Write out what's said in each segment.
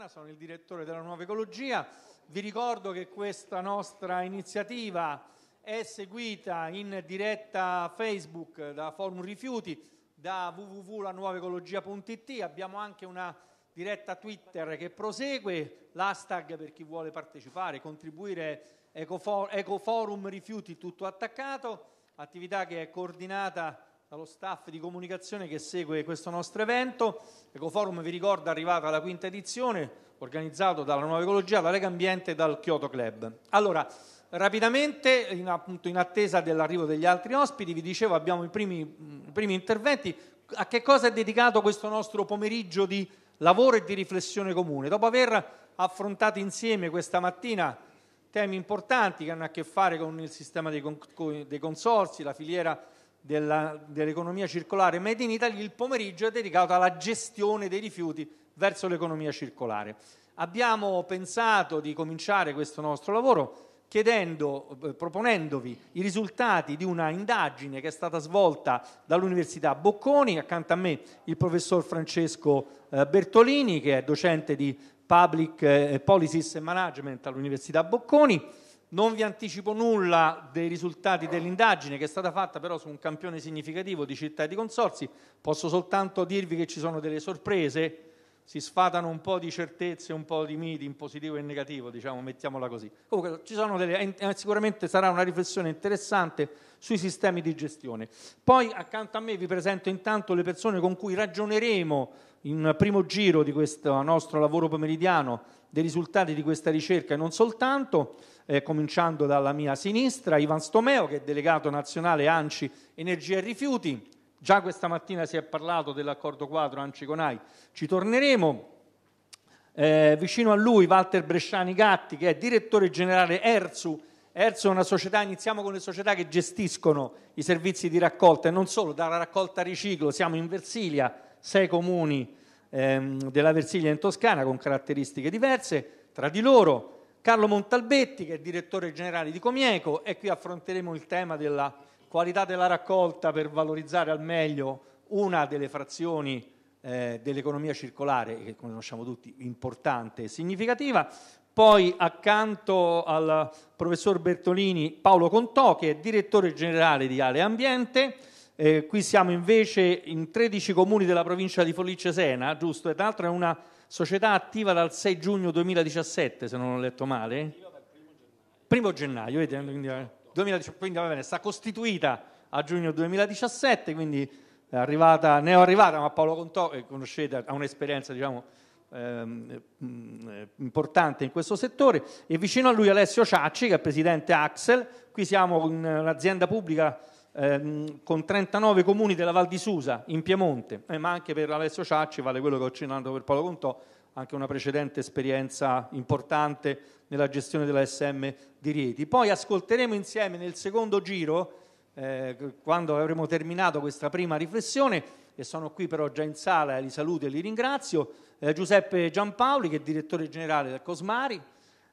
Fontana, sono il direttore della Nuova Ecologia. Vi ricordo che questa nostra iniziativa è seguita in diretta Facebook da Forum Rifiuti, da www.lanuovaecologia.it. Abbiamo anche una diretta Twitter che prosegue, l'hashtag per chi vuole partecipare, contribuire Ecoforum Rifiuti tutto attaccato, attività che è coordinata dallo staff di comunicazione che segue questo nostro evento. Ecoforum vi ricorda arrivata alla quinta edizione, organizzato dalla Nuova Ecologia, la Lega Ambiente e dal Kyoto Club. Allora, rapidamente, in, appunto, in attesa dell'arrivo degli altri ospiti, vi dicevo abbiamo i primi, i primi interventi. A che cosa è dedicato questo nostro pomeriggio di lavoro e di riflessione comune? Dopo aver affrontato insieme questa mattina temi importanti che hanno a che fare con il sistema dei consorsi, la filiera della, dell'economia circolare Made in Italy, il pomeriggio è dedicato alla gestione dei rifiuti verso l'economia circolare. Abbiamo pensato di cominciare questo nostro lavoro chiedendo, eh, proponendovi i risultati di una indagine che è stata svolta dall'Università Bocconi, accanto a me il professor Francesco eh, Bertolini, che è docente di Public eh, Policies and Management all'Università Bocconi, non vi anticipo nulla dei risultati dell'indagine che è stata fatta però su un campione significativo di città e di consorsi, posso soltanto dirvi che ci sono delle sorprese, si sfatano un po' di certezze, un po' di miti in positivo e in negativo, diciamo, mettiamola così. Comunque delle, eh, eh, sicuramente sarà una riflessione interessante sui sistemi di gestione. Poi accanto a me vi presento intanto le persone con cui ragioneremo in primo giro di questo nostro lavoro pomeridiano dei risultati di questa ricerca e non soltanto eh, cominciando dalla mia sinistra, Ivan Stomeo che è delegato nazionale ANCI Energia e Rifiuti, già questa mattina si è parlato dell'accordo quadro ANCI CONAI, ci torneremo. Eh, vicino a lui Walter Bresciani Gatti che è direttore generale ERSU, ERSU è una società, iniziamo con le società che gestiscono i servizi di raccolta e non solo, dalla raccolta riciclo, siamo in Versilia, sei comuni ehm, della Versilia in Toscana con caratteristiche diverse tra di loro, Carlo Montalbetti, che è direttore generale di Comieco, e qui affronteremo il tema della qualità della raccolta per valorizzare al meglio una delle frazioni eh, dell'economia circolare, che come conosciamo tutti importante e significativa. Poi accanto al professor Bertolini Paolo Contò, che è direttore generale di Ale Ambiente. Eh, qui siamo invece in 13 comuni della provincia di Folice Sena, giusto? E tra l'altro è una società attiva dal 6 giugno 2017, se non ho letto male. Primo gennaio, vedete, eh, quindi, 2018, eh, quindi va bene, sta costituita a giugno 2017, quindi è arrivata, ne è arrivata, ma Paolo Contò, che eh, conoscete, ha un'esperienza, diciamo, ehm, importante in questo settore e vicino a lui Alessio Ciacci che è presidente Axel qui siamo in un'azienda pubblica ehm, con 39 comuni della Val di Susa in Piemonte, eh, ma anche per Alessio Ciacci, vale quello che ho accennato per Paolo Contò, anche una precedente esperienza importante nella gestione della SM di Rieti. Poi ascolteremo insieme nel secondo giro, eh, quando avremo terminato questa prima riflessione, e sono qui però già in sala, li saluto e li ringrazio, eh, Giuseppe Giampaoli che è direttore generale del Cosmari,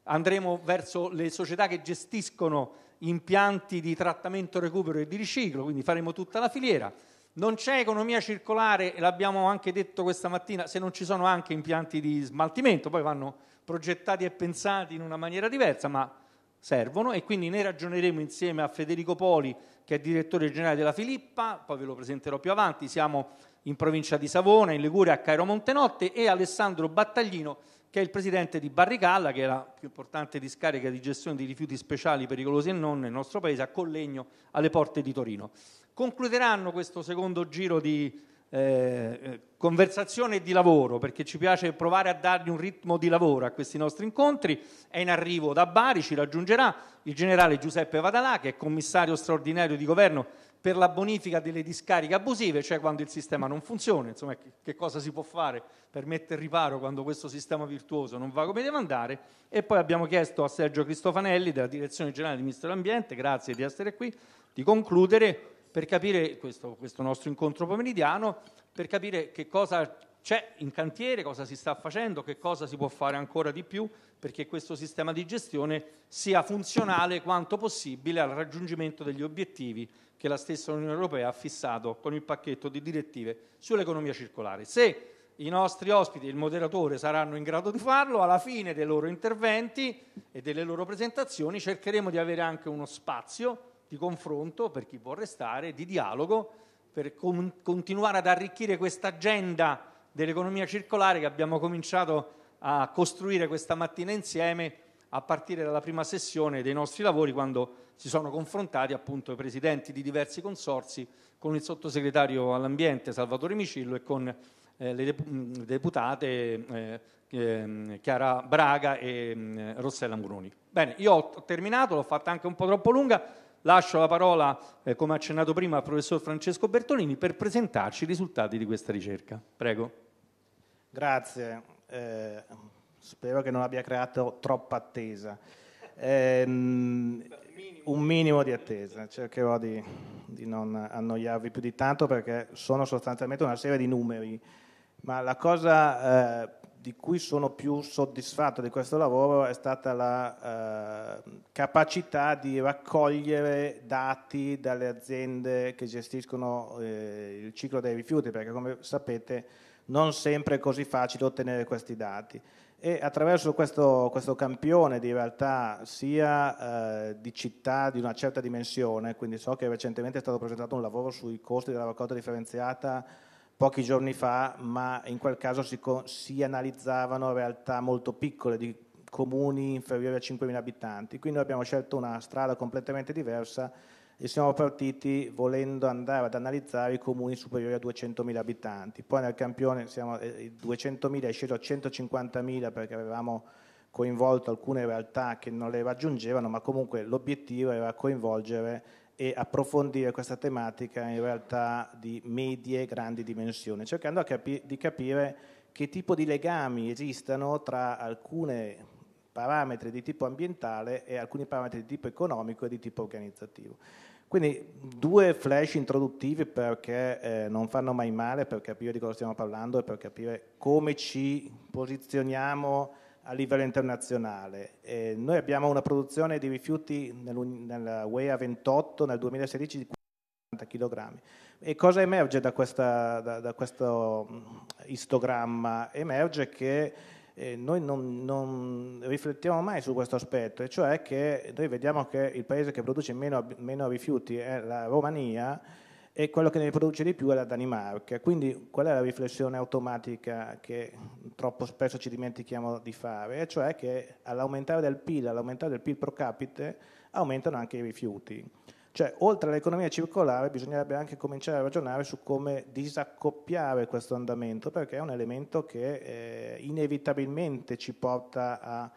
andremo verso le società che gestiscono impianti di trattamento, recupero e di riciclo, quindi faremo tutta la filiera. Non c'è economia circolare, e l'abbiamo anche detto questa mattina, se non ci sono anche impianti di smaltimento, poi vanno progettati e pensati in una maniera diversa, ma servono e quindi ne ragioneremo insieme a Federico Poli, che è direttore generale della Filippa, poi ve lo presenterò più avanti, siamo in provincia di Savona, in Liguria, a Cairo Montenotte e Alessandro Battaglino, che è il presidente di Barricalla, che è la più importante discarica di gestione di rifiuti speciali pericolosi e non nel nostro paese, a Collegno, alle porte di Torino. Concluderanno questo secondo giro di eh, eh, conversazione e di lavoro, perché ci piace provare a dargli un ritmo di lavoro a questi nostri incontri. È in arrivo da Bari, ci raggiungerà il generale Giuseppe Vadalà, che è commissario straordinario di governo per la bonifica delle discariche abusive, cioè quando il sistema non funziona, insomma che cosa si può fare per mettere riparo quando questo sistema virtuoso non va come deve andare e poi abbiamo chiesto a Sergio Cristofanelli della Direzione Generale di Ministero dell'Ambiente, grazie di essere qui, di concludere per capire questo, questo nostro incontro pomeridiano, per capire che cosa c'è in cantiere, cosa si sta facendo, che cosa si può fare ancora di più perché questo sistema di gestione sia funzionale quanto possibile al raggiungimento degli obiettivi che la stessa Unione Europea ha fissato con il pacchetto di direttive sull'economia circolare. Se i nostri ospiti e il moderatore saranno in grado di farlo, alla fine dei loro interventi e delle loro presentazioni cercheremo di avere anche uno spazio di confronto per chi può restare, di dialogo, per con- continuare ad arricchire questa agenda dell'economia circolare che abbiamo cominciato a costruire questa mattina insieme a partire dalla prima sessione dei nostri lavori quando si sono confrontati appunto i presidenti di diversi consorsi con il sottosegretario all'ambiente Salvatore Micillo e con eh, le mm, deputate eh, mm, Chiara Braga e eh, Rossella Muroni. Bene, io ho terminato, l'ho fatta anche un po' troppo lunga, lascio la parola, eh, come accennato prima, al professor Francesco Bertolini per presentarci i risultati di questa ricerca. Prego. Grazie, eh, spero che non abbia creato troppa attesa. Eh, un minimo di attesa. Cercherò di, di, non annoiarvi più di tanto perché sono sostanzialmente una serie di numeri, ma la cosa eh, di cui sono più soddisfatto di questo lavoro è stata la eh, capacità di raccogliere dati dalle aziende che gestiscono eh, il ciclo dei rifiuti, perché come sapete non sempre è così facile ottenere questi dati e attraverso questo, questo campione di realtà sia eh, di città di una certa dimensione, quindi so che recentemente è stato presentato un lavoro sui costi della raccolta differenziata pochi giorni fa, ma in quel caso si, si analizzavano realtà molto piccole di comuni inferiori a 5.000 abitanti, quindi noi abbiamo scelto una strada completamente diversa e siamo partiti volendo andare ad analizzare i comuni superiori a 200.000 abitanti. Poi nel campione siamo, eh, 200.000 è sceso a 150.000 perché avevamo coinvolto alcune realtà che non le raggiungevano, ma comunque l'obiettivo era coinvolgere e approfondire questa tematica in realtà di medie e grandi dimensioni, cercando capi di capire che tipo di legami esistano tra alcuni parametri di tipo ambientale e alcuni parametri di tipo economico e di tipo organizzativo. Quindi due flash introduttivi perché eh, non fanno mai male, per capire di cosa stiamo parlando e per capire come ci posizioniamo a livello internazionale. Eh, noi abbiamo una produzione di rifiuti nella UEA 28 nel 2016 di 40 kg. E cosa emerge da, questa, da, da questo mm, istogramma? Emerge che eh, noi non, non, riflettiamo mai su questo aspetto, e cioè che noi vediamo che il paese che produce meno, meno rifiuti è la Romania e quello che ne produce di più è la Danimarca. Quindi qual è la riflessione automatica che troppo spesso ci dimentichiamo di fare? E cioè che all'aumentare del PIL, all'aumentare del PIL pro capite, aumentano anche i rifiuti. Cioè, oltre all'economia circolare, bisognerebbe anche cominciare a ragionare su come disaccoppiare questo andamento, perché è un elemento che eh, inevitabilmente ci porta,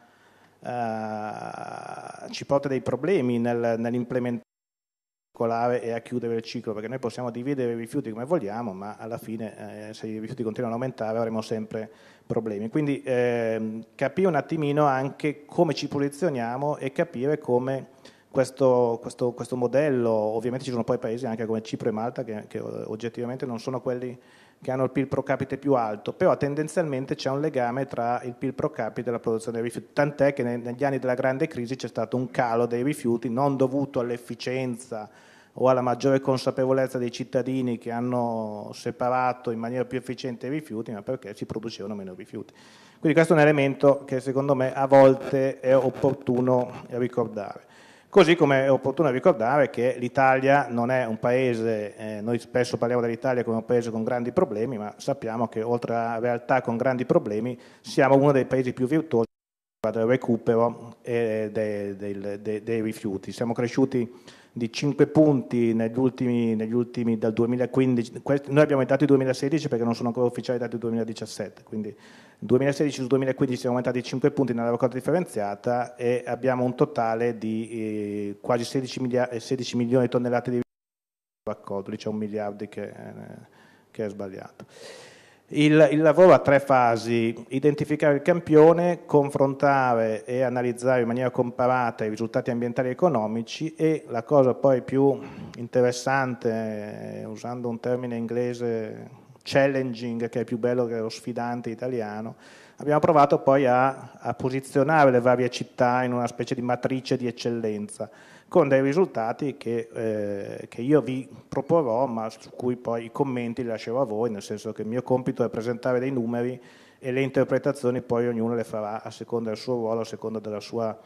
a, uh, ci porta dei problemi nel, nell'implementare e a chiudere il ciclo, perché noi possiamo dividere i rifiuti come vogliamo, ma alla fine eh, se i rifiuti continuano ad aumentare avremo sempre problemi. Quindi eh, capire un attimino anche come ci posizioniamo e capire come questo, questo, questo, modello, ovviamente ci sono poi paesi anche come Cipro e Malta che, che oggettivamente non sono quelli che hanno il PIL pro capite più alto, però tendenzialmente c'è un legame tra il PIL pro capite e la produzione dei rifiuti, tant'è che negli anni della grande crisi c'è stato un calo dei rifiuti non dovuto all'efficienza o alla maggiore consapevolezza dei cittadini che hanno separato in maniera più efficiente i rifiuti, ma perché si producevano meno rifiuti. Quindi questo è un elemento che secondo me a volte è opportuno ricordare. Così come è opportuno ricordare che l'Italia non è un paese, eh, noi spesso parliamo dell'Italia come un paese con grandi problemi, ma sappiamo che oltre a realtà con grandi problemi siamo uno dei paesi più virtuosi del recupero eh, dei, dei, dei, dei, rifiuti. Siamo cresciuti di 5 punti negli ultimi, negli ultimi dal 2015, noi abbiamo i dati 2016 perché non sono ancora ufficiali i dati 2017, quindi 2016 su 2015 siamo aumentati 5 punti nella raccolta differenziata e abbiamo un totale di eh, quasi 16, milia- 16, eh, milioni di tonnellate di raccolto, diciamo lì c'è un miliardo che, eh, che è sbagliato. Il, il, lavoro ha tre fasi, identificare il campione, confrontare e analizzare in maniera comparata i risultati ambientali e economici e la cosa poi più interessante, eh, usando un termine inglese challenging, che è più bello che lo sfidante italiano, abbiamo provato poi a, a, posizionare le varie città in una specie di matrice di eccellenza, con dei risultati che, eh, che, io vi proporrò, ma su cui poi i commenti li lascerò a voi, nel senso che il mio compito è presentare dei numeri e le interpretazioni poi ognuno le farà a seconda del suo ruolo, a seconda della sua,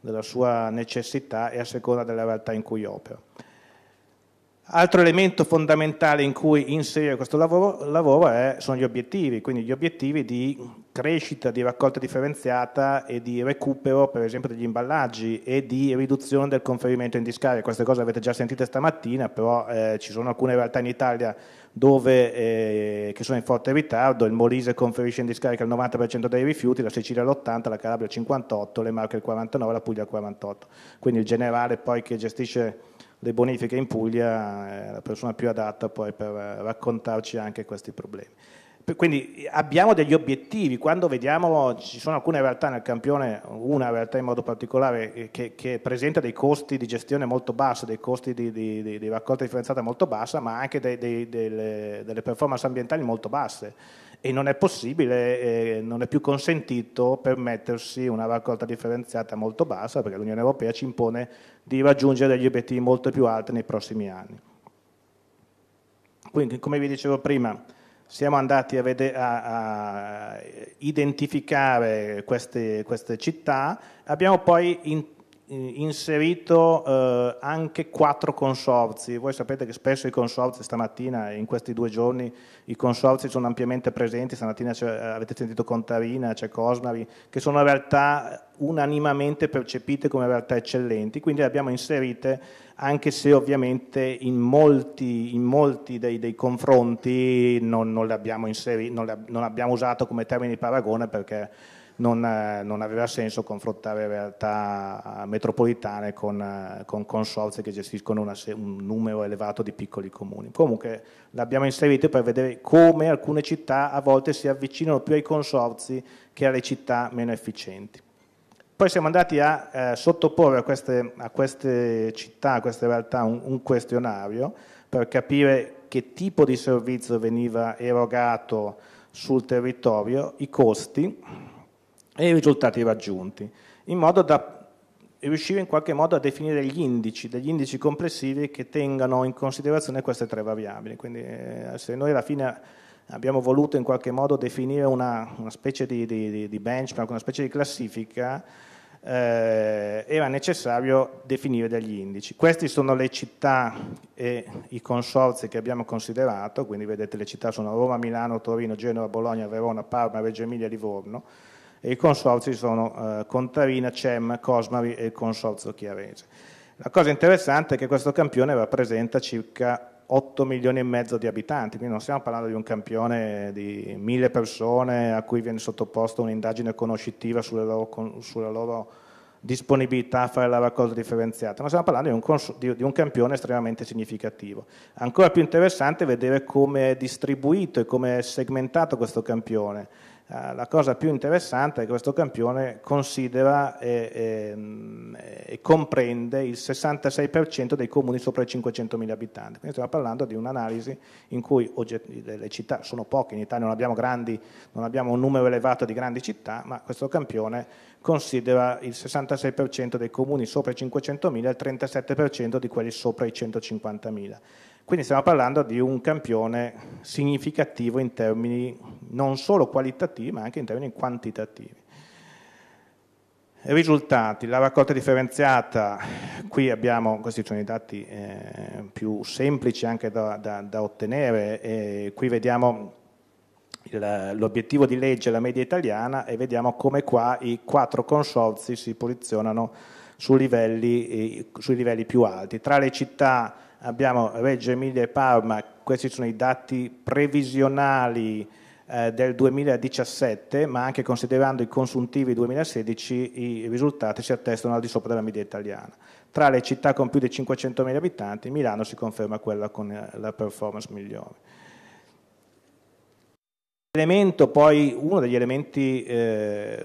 della sua necessità e a seconda della realtà in cui opera. Altro elemento fondamentale in cui inserire questo lavoro, lavoro è, sono gli obiettivi, quindi gli obiettivi di crescita, di raccolta differenziata e di recupero per esempio degli imballaggi e di riduzione del conferimento in discarica. Queste cose avete già sentite stamattina, però eh, ci sono alcune realtà in Italia dove, eh, che sono in forte ritardo, il Molise conferisce in discarica il 90% dei rifiuti, la Sicilia l'80%, la Calabria il 58%, le Marche il 49%, la Puglia il 48%. Quindi il generale poi che gestisce le bonifiche in Puglia è eh, la persona più adatta poi per eh, raccontarci anche questi problemi quindi abbiamo degli obiettivi, quando vediamo ci sono alcune realtà nel campione, una realtà in modo particolare eh, che, che presenta dei costi di gestione molto bassi, dei costi di, di, di, raccolta differenziata molto bassa, ma anche dei, dei, delle, delle, performance ambientali molto basse e non è possibile, eh, non è più consentito permettersi una raccolta differenziata molto bassa perché l'Unione Europea ci impone di raggiungere degli obiettivi molto più alti nei prossimi anni. Quindi come vi dicevo prima, siamo andati a, vede- a, a identificare queste, queste, città, abbiamo poi in, inserito eh, anche quattro consorzi. Voi sapete che spesso i consorzi stamattina, in questi due giorni, i consorzi sono ampiamente presenti, stamattina avete sentito Contarina, c'è Cosmari, che sono realtà unanimamente percepite come realtà eccellenti, quindi le abbiamo inserite anche se ovviamente in molti, in molti dei, dei, confronti non, non, abbiamo inseri, non, le, non, abbiamo usato come termine di paragone perché non, non aveva senso confrontare realtà metropolitane con, con consorzi che gestiscono una, un numero elevato di piccoli comuni. Comunque l'abbiamo inserito per vedere come alcune città a volte si avvicinano più ai consorzi che alle città meno efficienti. Poi siamo andati a eh, sottoporre a queste, a queste, città, a queste realtà, un, un, questionario per capire che tipo di servizio veniva erogato sul territorio, i costi e i risultati raggiunti, in modo da riuscire in qualche modo a definire gli indici, degli indici complessivi che tengano in considerazione queste tre variabili. Quindi eh, se noi alla fine abbiamo voluto in qualche modo definire una, una specie di, di, di benchmark, una specie di classifica, eh, era necessario definire degli indici. Queste sono le città e i consorzi che abbiamo considerato, quindi vedete le città sono Roma, Milano, Torino, Genova, Bologna, Verona, Parma, Reggio Emilia, Livorno e i consorzi sono eh, Contarina, CEM, Cosmari e il consorzio Chiarese. La cosa interessante è che questo campione rappresenta circa 8 milioni e mezzo di abitanti, quindi non stiamo parlando di un campione di mille persone a cui viene sottoposta un'indagine conoscitiva sulla loro, sulla loro disponibilità a fare la raccolta differenziata, ma stiamo parlando di un, di, un, campione estremamente significativo. Ancora più interessante è vedere come è distribuito e come è segmentato questo campione. Eh, la cosa più interessante è che questo campione considera e, e, ehm, e comprende il 66% dei comuni sopra i 500.000 abitanti. Quindi stiamo parlando di un'analisi in cui le città sono poche, in Italia non abbiamo, grandi, non abbiamo un numero elevato di grandi città, ma questo campione considera il 66% dei comuni sopra i 500.000 e il 37% di quelli sopra i 150.000. Quindi stiamo parlando di un campione significativo in termini non solo qualitativi ma anche in termini quantitativi. Risultati, la raccolta differenziata, qui abbiamo, questi sono i dati eh, più semplici anche da, da, da ottenere, eh, qui vediamo l'obiettivo di legge, la media italiana e vediamo come qua i quattro consorzi si posizionano su livelli, eh, sui livelli più alti. Tra le città abbiamo Reggio Emilia e Parma, questi sono i dati previsionali eh, del 2017, ma anche considerando i consuntivi 2016 i risultati si attestano al di sopra della media italiana. Tra le città con più di 500.000 abitanti, Milano si conferma quella con eh, la performance migliore. Poi, uno degli elementi eh,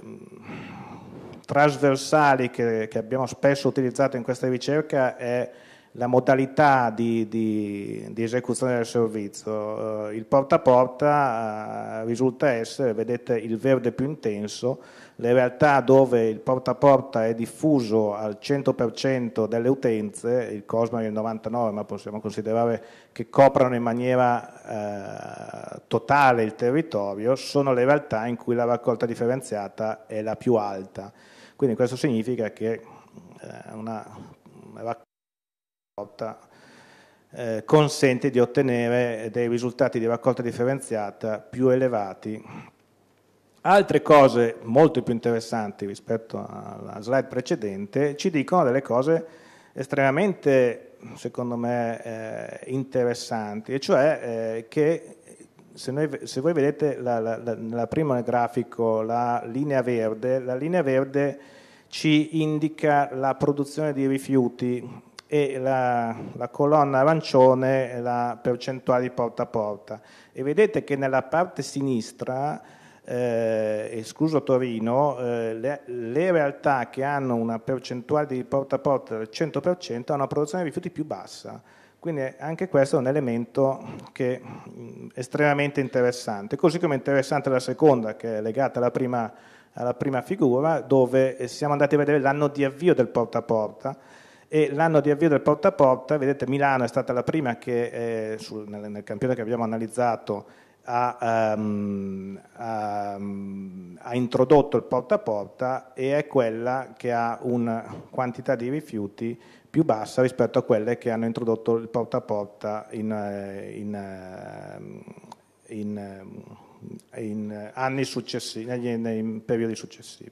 trasversali che, che abbiamo spesso utilizzato in questa ricerca è la modalità di, di, di esecuzione del servizio. Eh, il porta a porta eh, risulta essere, vedete il verde più intenso, le realtà dove il porta a porta è diffuso al 100% delle utenze, il Cosmo è il 99%, ma possiamo considerare che coprano in maniera eh, totale il territorio, sono le realtà in cui la raccolta differenziata è la più alta. Quindi questo significa che eh, una raccolta eh, consente di ottenere dei risultati di raccolta differenziata più elevati. Altre cose molto più interessanti rispetto alla slide precedente ci dicono delle cose estremamente, secondo me, eh, interessanti, e cioè eh, che se, noi, se, voi vedete nella prima nel grafico la linea verde, la linea verde ci indica la produzione di rifiuti e la, la, colonna arancione la percentuale porta a porta. E vedete che nella parte sinistra, eh, escluso Torino, eh, le, le, realtà che hanno una percentuale di porta a porta del 100% hanno una produzione di rifiuti più bassa. Quindi anche questo è un elemento che, mh, mm, estremamente interessante. Così come è interessante la seconda, che è legata alla prima, alla prima figura, dove siamo andati a vedere l'anno di avvio del porta a porta e l'anno di avvio del porta a porta, vedete Milano è stata la prima che eh, sul, nel, nel, campione che abbiamo analizzato ha, um, ha, ha, introdotto il porta a porta e è quella che ha una quantità di rifiuti più bassa rispetto a quelle che hanno introdotto il porta a porta in, eh, in, eh, in, eh, in anni successivi, nei periodi successivi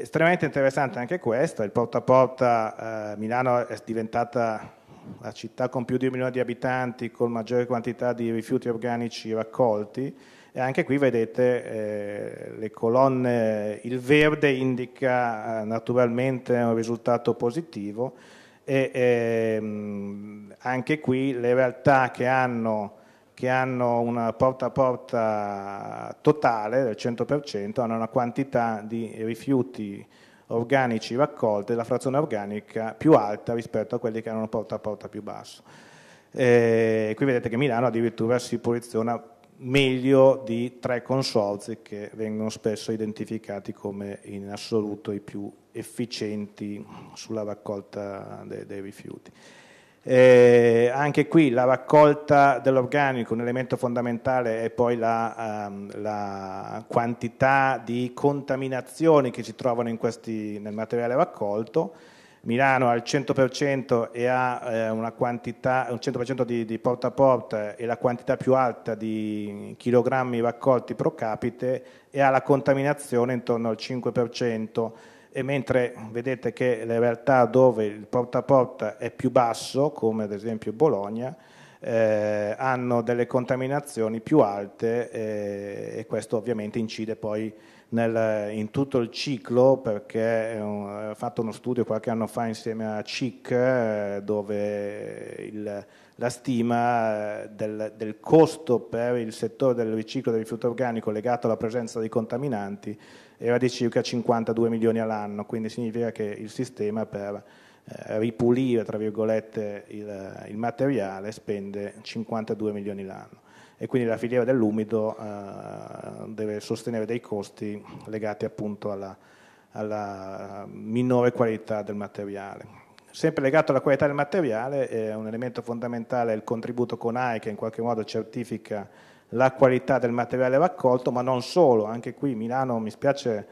estremamente interessante anche questa, il porta a porta, eh, Milano è diventata la città con più di un milione di abitanti, con maggiore quantità di rifiuti organici raccolti e anche qui vedete eh, le colonne, il verde indica eh, naturalmente un risultato positivo e ehm, anche qui le realtà che hanno che hanno una porta a porta totale del 100%, hanno una quantità di rifiuti organici raccolti, la frazione organica più alta rispetto a quelli che hanno una porta a porta più basso. E eh, qui vedete che Milano addirittura si posiziona meglio di tre consorzi che vengono spesso identificati come in assoluto i più efficienti sulla raccolta dei, dei rifiuti. Eh, anche qui la raccolta dell'organico, un elemento fondamentale, è poi la, ehm, la quantità di contaminazioni che si trovano questi, nel materiale raccolto. Milano ha il 100% e ha eh, una quantità, un 100% di, di, porta a porta e la quantità più alta di chilogrammi raccolti pro capite e ha la contaminazione intorno al 5% e mentre vedete che le realtà dove il porta a porta è più basso, come ad esempio Bologna, eh, hanno delle contaminazioni più alte eh, e questo ovviamente incide poi nel, in tutto il ciclo perché eh, ho fatto uno studio qualche anno fa insieme a CIC eh, dove il, la stima eh, del, del costo per il settore del riciclo del rifiuto organico legato alla presenza di contaminanti era di circa 52 milioni all'anno, quindi significa che il sistema per eh, ripulire tra virgolette, il, il, materiale spende 52 milioni l'anno e quindi la filiera dell'umido eh, deve sostenere dei costi legati appunto alla, alla minore qualità del materiale. Sempre legato alla qualità del materiale, eh, un elemento fondamentale è il contributo CONAI che in qualche modo certifica la qualità del materiale raccolto, ma non solo, anche qui Milano mi spiace,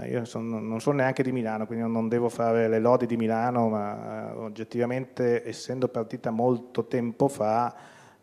eh, io sono, non sono neanche di Milano, quindi non devo fare le lodi di Milano, ma eh, oggettivamente essendo partita molto tempo fa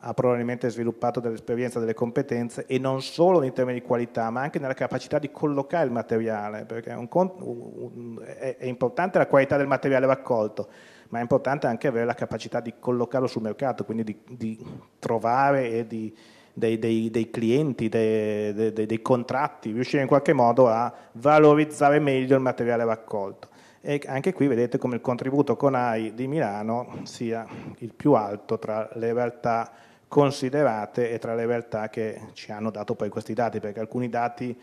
ha probabilmente sviluppato dell'esperienza, delle competenze e non solo in termini di qualità, ma anche nella capacità di collocare il materiale, perché un, un, è, è importante la qualità del materiale raccolto, ma è importante anche avere la capacità di collocarlo sul mercato, quindi di, di trovare e di dei, dei, dei clienti, dei, dei, contratti, riuscire in qualche modo a valorizzare meglio il materiale raccolto. E anche qui vedete come il contributo CONAI di Milano sia il più alto tra le realtà considerate e tra le realtà che ci hanno dato poi questi dati, perché alcuni dati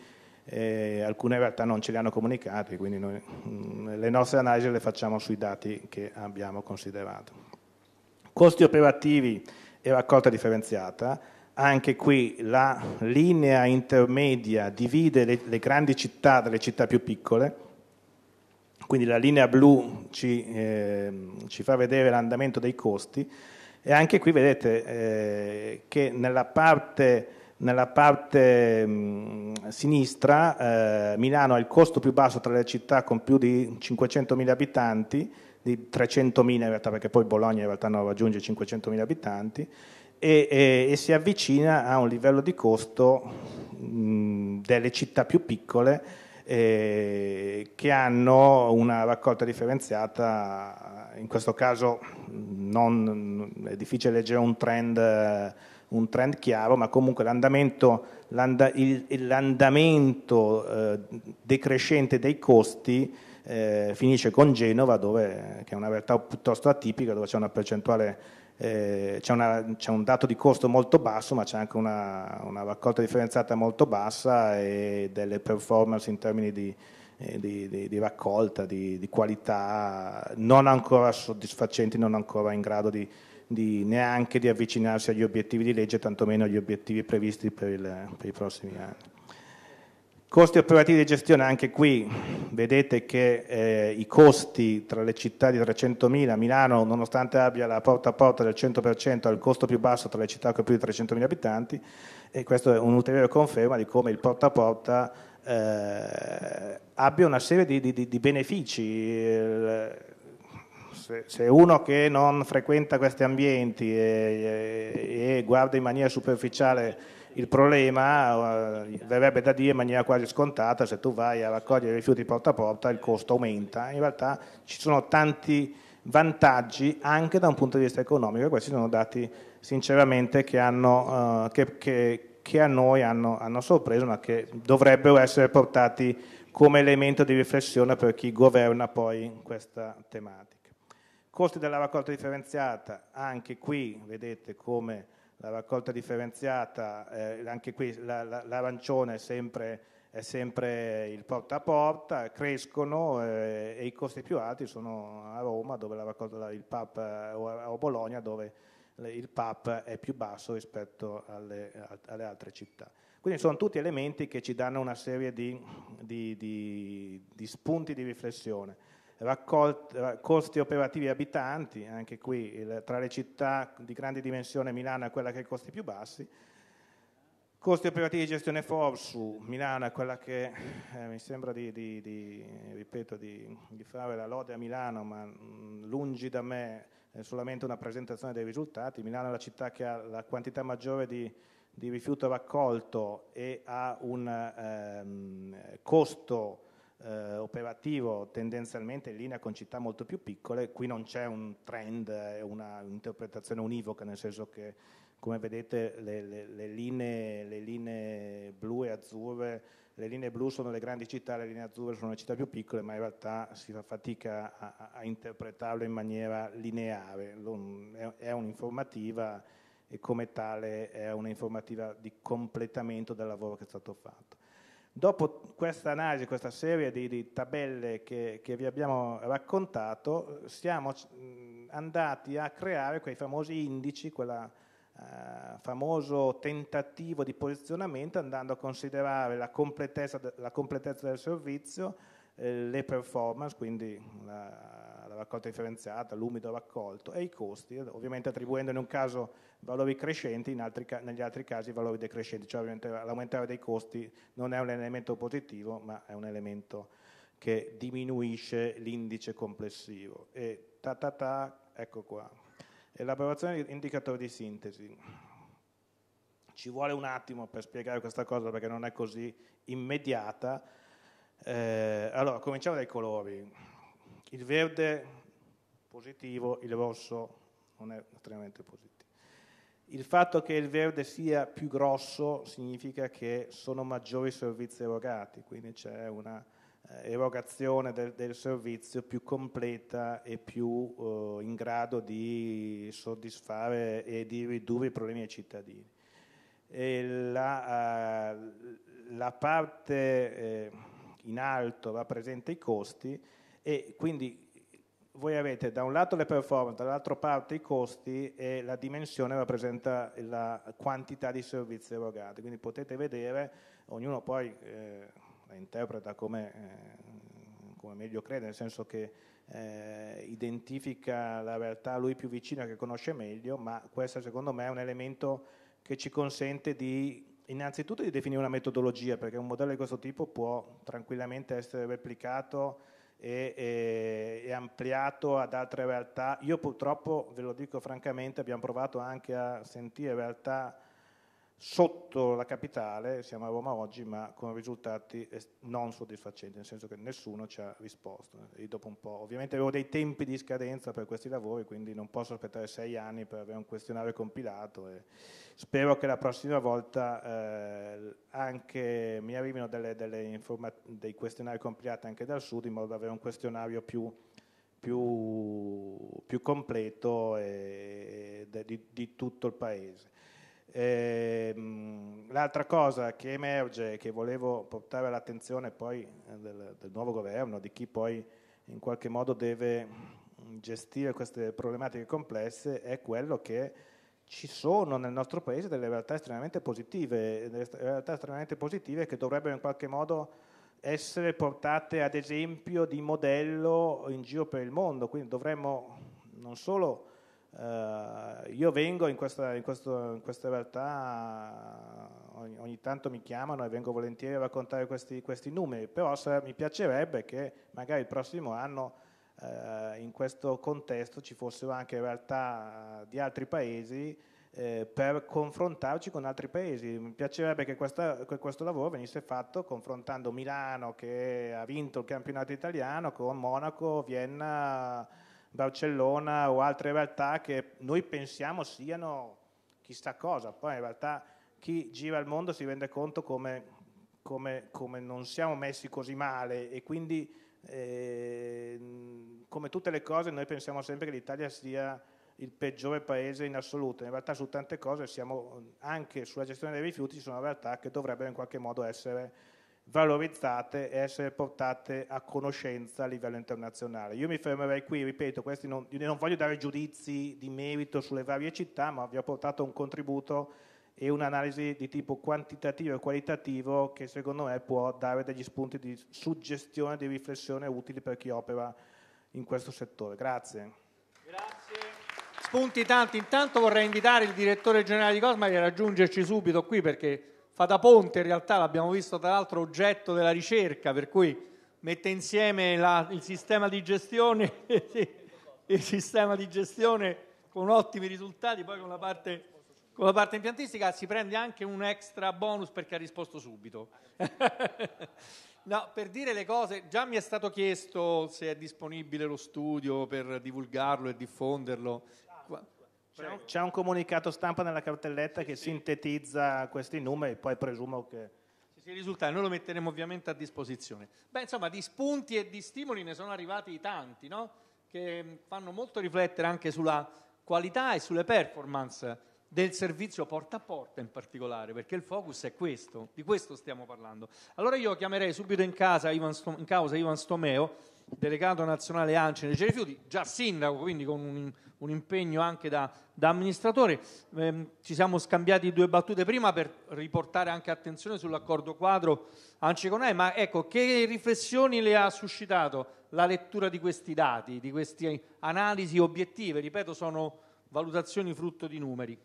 eh, alcune realtà non ce li hanno comunicati, quindi noi, mh, mm, le nostre analisi le facciamo sui dati che abbiamo considerato. Costi operativi e raccolta differenziata anche qui la linea intermedia divide le, le, grandi città dalle città più piccole, quindi la linea blu ci, eh, ci fa vedere l'andamento dei costi e anche qui vedete eh, che nella parte, nella parte mh, sinistra eh, Milano ha il costo più basso tra le città con più di 500.000 abitanti, di 300.000 in realtà perché poi Bologna in realtà non raggiunge 500.000 abitanti, e, e, e si avvicina a un livello di costo mh, delle città più piccole eh, che hanno una raccolta differenziata, in questo caso non, è difficile leggere un trend, un trend chiaro, ma comunque l'andamento, l'anda, il, l'andamento eh, decrescente dei costi eh, finisce con Genova, dove, che è una realtà piuttosto atipica, dove c'è una percentuale eh, c'è, una, c'è, un dato di costo molto basso ma c'è anche una, una raccolta differenziata molto bassa e delle performance in termini di, eh, di, di, di, raccolta, di, di, qualità non ancora soddisfacenti, non ancora in grado di, neanche di avvicinarsi agli obiettivi di legge, tantomeno agli obiettivi previsti per, il, per i prossimi anni. Costi operativi di gestione, anche qui vedete che eh, i costi tra le città di 300.000, Milano nonostante abbia la porta a porta del 100% è il costo più basso tra le città con più di 300.000 abitanti e questa è un'ulteriore conferma di come il porta a porta eh, abbia una serie di, di, di benefici eh, se, uno che non frequenta questi ambienti e, e, e, guarda in maniera superficiale il problema eh, verrebbe da dire in maniera quasi scontata, se tu vai a raccogliere rifiuti porta a porta il costo aumenta, in realtà ci sono tanti vantaggi anche da un punto di vista economico e questi sono dati sinceramente che, hanno, eh, che, che, che a noi hanno, hanno sorpreso ma che dovrebbero essere portati come elemento di riflessione per chi governa poi questa tematica. Costi della raccolta differenziata, anche qui vedete come la raccolta differenziata, eh, anche qui la, la, l'arancione è sempre, è sempre, il porta a porta, crescono eh, e i costi più alti sono a Roma, dove la raccolta il PAP, eh, o a Bologna, dove il PAP è più basso rispetto alle, alle altre città. Quindi sono tutti elementi che ci danno una serie di, di, di, di spunti di riflessione raccol- costi operativi abitanti, anche qui il, tra le città di grandi dimensioni Milano è quella che ha i costi più bassi, costi operativi di gestione Forsu, Milano è quella che eh, mi sembra di, di, di, ripeto, di, fare la lode a Milano, ma mh, lungi da me è solamente una presentazione dei risultati, Milano è la città che ha la quantità maggiore di di rifiuto raccolto e ha un ehm, costo eh, operativo tendenzialmente in linea con città molto più piccole, qui non c'è un trend, una interpretazione univoca, nel senso che come vedete le, le, le, linee, le, linee, blu e azzurre, le linee blu sono le grandi città, le linee azzurre sono le città più piccole, ma in realtà si fa fatica a, a interpretarlo in maniera lineare, è un'informativa e come tale è un'informativa di completamento del lavoro che è stato fatto. Dopo questa analisi, questa serie di, di tabelle che, che, vi abbiamo raccontato, siamo mm, andati a creare quei famosi indici, quel eh, famoso tentativo di posizionamento andando a considerare la completezza, la completezza del servizio, eh, le performance, quindi la, raccolta differenziata, l'umido raccolto e i costi, ovviamente attribuendo in un caso valori crescenti, altri, negli altri casi valori decrescenti, cioè ovviamente l'aumentare dei costi non è un elemento positivo ma è un elemento che diminuisce l'indice complessivo. E ta ta ta, ecco qua, elaborazione di indicatori di sintesi. Ci vuole un attimo per spiegare questa cosa perché non è così immediata. Eh, allora, cominciamo dai colori il verde positivo, il rosso non è estremamente positivo. Il fatto che il verde sia più grosso significa che sono maggiori i servizi erogati, quindi c'è una eh, erogazione del, del, servizio più completa e più eh, in grado di soddisfare e di ridurre i problemi ai cittadini. La, eh, la, parte eh, in alto rappresenta i costi, e quindi voi avete da un lato le performance, dall'altro parte i costi e la dimensione rappresenta la quantità di servizi erogati. Quindi potete vedere, ognuno poi eh, la interpreta come, eh, come, meglio crede, nel senso che eh, identifica la realtà a lui più vicina, che conosce meglio, ma questo secondo me è un elemento che ci consente di innanzitutto di definire una metodologia, perché un modello di questo tipo può tranquillamente essere replicato e, e, ampliato ad altre realtà. Io purtroppo, ve lo dico francamente, abbiamo provato anche a sentire realtà sotto la capitale, siamo a Roma oggi, ma con risultati non soddisfacenti, nel senso che nessuno ci ha risposto. Ovviamente avevo dei tempi di scadenza per questi lavori, quindi non posso aspettare sei anni per avere un questionario compilato. spero che la prossima volta eh, anche mi arrivino delle, delle dei questionari compilati anche dal sud, in modo da avere un questionario più... più, più completo e, e, di, di tutto il paese. Ehm, l'altra cosa che emerge, e che volevo portare all'attenzione poi eh, del, del nuovo governo, di chi poi in qualche modo deve gestire queste problematiche complesse, è quello che ci sono nel nostro paese delle realtà estremamente positive, delle realtà estremamente positive che dovrebbero in qualche modo essere portate ad esempio di modello in giro per il mondo, quindi dovremmo non solo Uh, io vengo in questa, in questo, in questa realtà, ogni, ogni, tanto mi chiamano e vengo volentieri a raccontare questi, questi numeri, però se, mi piacerebbe che magari il prossimo anno uh, in questo contesto ci fossero anche realtà eh, di altri paesi eh, per confrontarci con altri paesi. Mi piacerebbe che, questa, che, questo lavoro venisse fatto confrontando Milano che ha vinto il campionato italiano con Monaco, Vienna Barcellona o altre realtà che noi pensiamo siano chissà cosa, poi in realtà chi gira il mondo si rende conto come, come, come non siamo messi così male e quindi eh, come tutte le cose noi pensiamo sempre che l'Italia sia il peggiore paese in assoluto, in realtà su tante cose siamo anche sulla gestione dei rifiuti ci sono realtà che dovrebbero in qualche modo essere valorizzate e essere portate a conoscenza a livello internazionale. Io mi fermerei qui, ripeto, non, non voglio dare giudizi di merito sulle varie città, ma vi ho portato un contributo e un'analisi di tipo quantitativo e qualitativo che secondo me può dare degli spunti di suggestione, di riflessione utili per chi opera in questo settore. Grazie. Grazie. Spunti tanti, intanto vorrei invitare il direttore generale di Cosma a raggiungerci subito qui perché fa da ponte in realtà, l'abbiamo visto tra l'altro oggetto della ricerca, per cui mette insieme la, il, sistema gestione, il sistema di gestione con ottimi risultati, poi con la parte con la parte impiantistica si prende anche un extra bonus perché ha risposto subito. no, per dire le cose, già mi è stato chiesto se è disponibile lo studio per divulgarlo e diffonderlo. Prego. C'è un comunicato stampa nella cartelletta sì, che sì. sintetizza questi numeri, poi presumo che... Sì, sì, i noi lo metteremo ovviamente a disposizione. Beh, insomma, di spunti e di stimoli ne sono arrivati tanti, no? Che mm, fanno molto riflettere anche sulla qualità e sulle performance del servizio porta a porta in particolare, perché il focus è questo, di questo stiamo parlando. Allora io chiamerei subito in, casa, in causa Ivan Stomeo delegato nazionale ANCE energia rifiuti, già sindaco, quindi con un, un impegno anche da, da amministratore. Eh, ci siamo scambiati due battute prima per riportare anche attenzione sull'accordo quadro ANCE con AE, ma ecco, che riflessioni le ha suscitato la lettura di questi dati, di queste analisi obiettive? Ripeto, sono valutazioni frutto di numeri.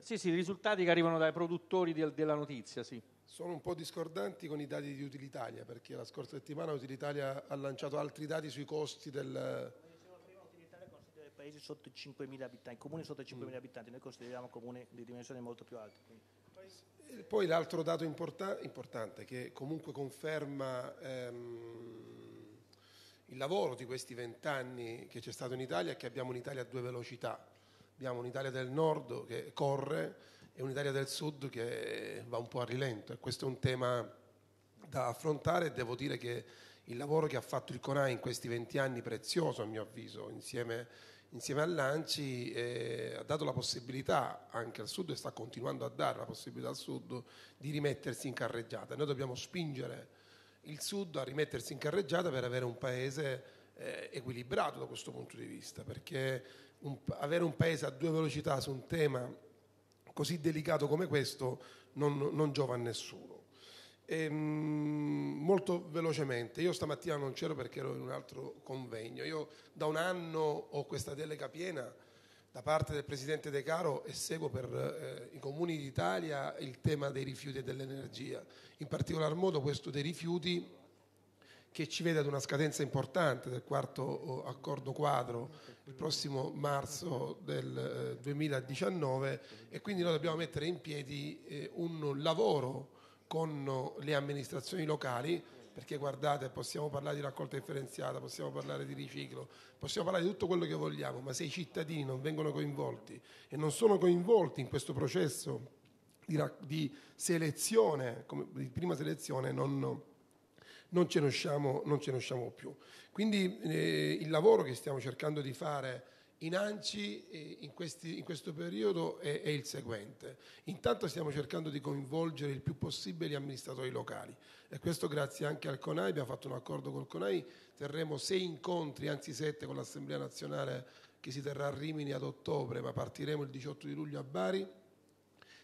Sì, sì, i risultati che arrivano dai produttori del, della notizia, sì sono un po' discordanti con i dati di Utilitalia, perché la scorsa settimana Utilitalia ha lanciato altri dati sui costi del... prima Utilitalia considera i Paesi sotto i 5.000 abitanti, i comuni sotto i 5.000 mm. abitanti, noi consideriamo comuni di dimensioni molto più alte. Quindi. Poi l'altro dato importan importante che comunque conferma ehm, il lavoro di questi vent'anni che c'è stato in Italia è che abbiamo un'Italia a due velocità, abbiamo un'Italia del nord che corre e un'Italia del Sud che va un po' a rilento e questo è un tema da affrontare e devo dire che il lavoro che ha fatto il CONAI in questi 20 anni, prezioso a mio avviso, insieme, insieme Lanci, eh, ha dato la possibilità anche al Sud e sta continuando a dare la possibilità al Sud di rimettersi in carreggiata. Noi dobbiamo spingere il Sud a rimettersi in carreggiata per avere un paese eh, equilibrato da questo punto di vista, perché un, avere un paese a due velocità su un tema così delicato come questo non, non giova a nessuno. E, ehm, molto velocemente, io stamattina non c'ero perché ero in un altro convegno, io da un anno ho questa delega piena da parte del Presidente De Caro e seguo per eh, i comuni d'Italia il tema dei rifiuti e dell'energia, in particolar modo questo dei rifiuti che ci vede ad una scadenza importante del quarto oh, accordo quadro il prossimo marzo del 2019 eh, e quindi noi dobbiamo mettere in piedi eh, un lavoro con le amministrazioni locali perché guardate possiamo parlare di raccolta differenziata, possiamo parlare di riciclo, possiamo parlare di tutto quello che vogliamo, ma se i cittadini non vengono coinvolti e non sono coinvolti in questo processo di, di selezione, di prima selezione, non non ce ne usciamo, ce ne usciamo più. Quindi eh, il lavoro che stiamo cercando di fare in ANCI eh, in, questi, in, questo periodo è, è, il seguente. Intanto stiamo cercando di coinvolgere il più possibile gli amministratori locali e questo grazie anche al CONAI, abbiamo fatto un accordo col CONAI, terremo sei incontri, anzi sette con l'Assemblea Nazionale che si terrà a Rimini ad ottobre, ma partiremo il 18 di luglio a Bari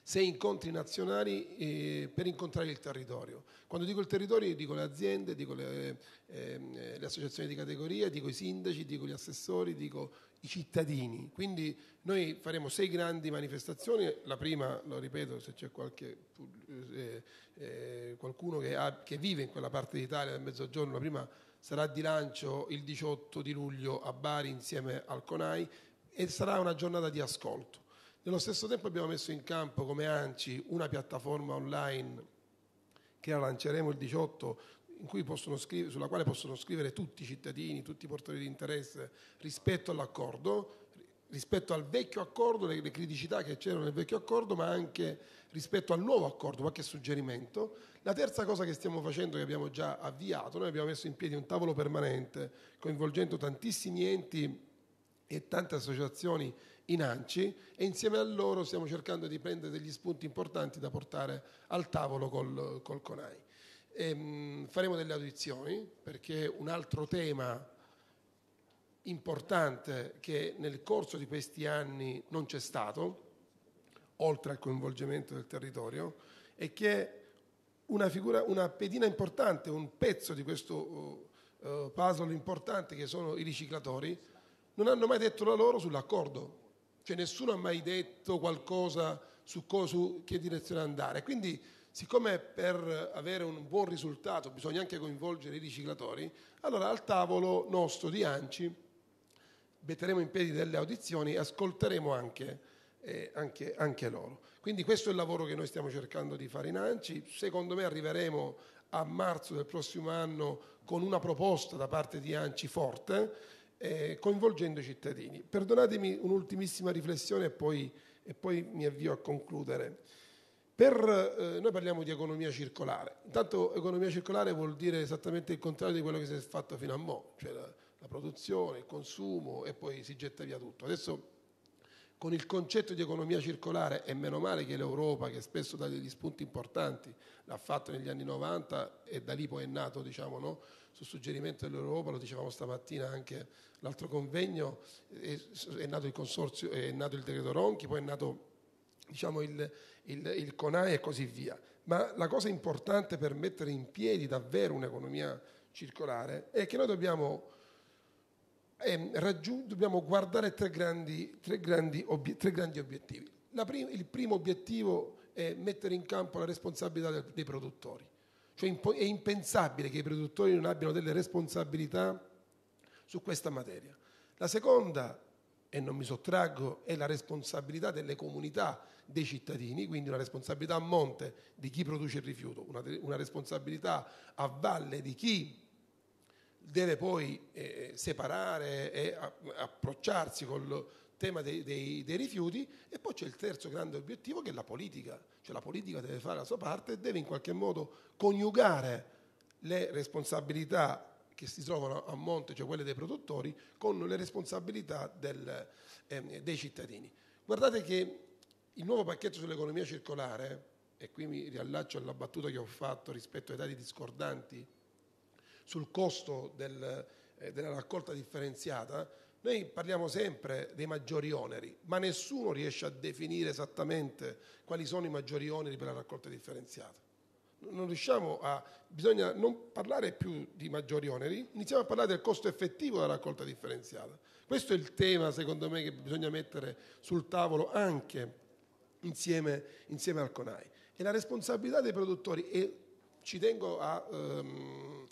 sei incontri nazionali eh, per incontrare il territorio. Quando dico il territorio dico le aziende, dico le, ehm, eh, le, associazioni di categoria, dico i sindaci, dico gli assessori, dico i cittadini. Quindi noi faremo sei grandi manifestazioni, la prima, lo ripeto, se c'è qualche, eh, eh qualcuno che, ha, che vive in quella parte d'Italia del mezzogiorno, la prima sarà di lancio il 18 di luglio a Bari insieme al CONAI e sarà una giornata di ascolto nello stesso tempo abbiamo messo in campo come ANCI una piattaforma online che la lanceremo il 18 scrivere, sulla quale possono scrivere tutti i cittadini, tutti i portatori di interesse rispetto all'accordo, rispetto al vecchio accordo, le, criticità che c'erano nel vecchio accordo, ma anche rispetto al nuovo accordo, qualche suggerimento. La terza cosa che stiamo facendo, che abbiamo già avviato, noi abbiamo messo in piedi un tavolo permanente coinvolgendo tantissimi enti e tante associazioni in ANCI e insieme a loro stiamo cercando di prendere degli spunti importanti da portare al tavolo col, col CONAI. E, ehm, mh, faremo delle audizioni perché un altro tema importante che nel corso di questi anni non c'è stato, oltre al coinvolgimento del territorio, è che una, figura, una pedina importante, un pezzo di questo uh, puzzle importante che sono i riciclatori, non hanno mai detto la loro sull'accordo cioè nessuno ha mai detto qualcosa su, co- su che direzione andare. Quindi siccome per avere un buon risultato bisogna anche coinvolgere i riciclatori, allora al tavolo nostro di ANCI metteremo in piedi delle audizioni e ascolteremo anche, eh, anche, anche loro. Quindi questo è il lavoro che noi stiamo cercando di fare in ANCI, secondo me arriveremo a marzo del prossimo anno con una proposta da parte di ANCI forte eh, coinvolgendo i cittadini. Perdonatemi un'ultimissima riflessione e poi, e poi, mi avvio a concludere. Per, eh, noi parliamo di economia circolare, intanto economia circolare vuol dire esattamente il contrario di quello che si è fatto fino a mo', cioè la, la produzione, il consumo e poi si getta via tutto. Adesso con il concetto di economia circolare, e meno male che l'Europa, che spesso dà degli spunti importanti, l'ha fatto negli anni 90 e da lì poi è nato diciamo, no? su suggerimento dell'Europa, lo dicevamo stamattina anche l'altro convegno, è, è, nato il consorzio, è nato il decreto Ronchi, poi è nato diciamo, il, il, il CONAI e così via. Ma la cosa importante per mettere in piedi davvero un'economia circolare è che noi dobbiamo, eh, raggiung- dobbiamo guardare tre grandi, tre grandi, obiet- tre grandi obiettivi. Prim- il primo obiettivo è mettere in campo la responsabilità del- dei produttori. Cioè è impensabile che i produttori non abbiano delle responsabilità su questa materia. La seconda, e non mi sottraggo, è la responsabilità delle comunità, dei cittadini, quindi una responsabilità a monte di chi produce il rifiuto, una, una responsabilità a valle di chi deve poi eh, separare e a, approcciarsi col, tema dei, dei, dei, rifiuti e poi c'è il terzo grande obiettivo che è la politica, cioè la politica deve fare la sua parte e deve in qualche modo coniugare le responsabilità che si trovano a monte, cioè quelle dei produttori, con le responsabilità del, eh, dei cittadini. Guardate che il nuovo pacchetto sull'economia circolare, e qui mi riallaccio alla battuta che ho fatto rispetto ai dati discordanti sul costo del, eh, della raccolta differenziata, noi parliamo sempre dei maggiori oneri, ma nessuno riesce a definire esattamente quali sono i maggiori oneri per la raccolta differenziata. Non riusciamo a, bisogna non parlare più di maggiori oneri, iniziamo a parlare del costo effettivo della raccolta differenziata. Questo è il tema, secondo me, che bisogna mettere sul tavolo anche insieme, insieme al CONAI. E la responsabilità dei produttori, e ci tengo a, um,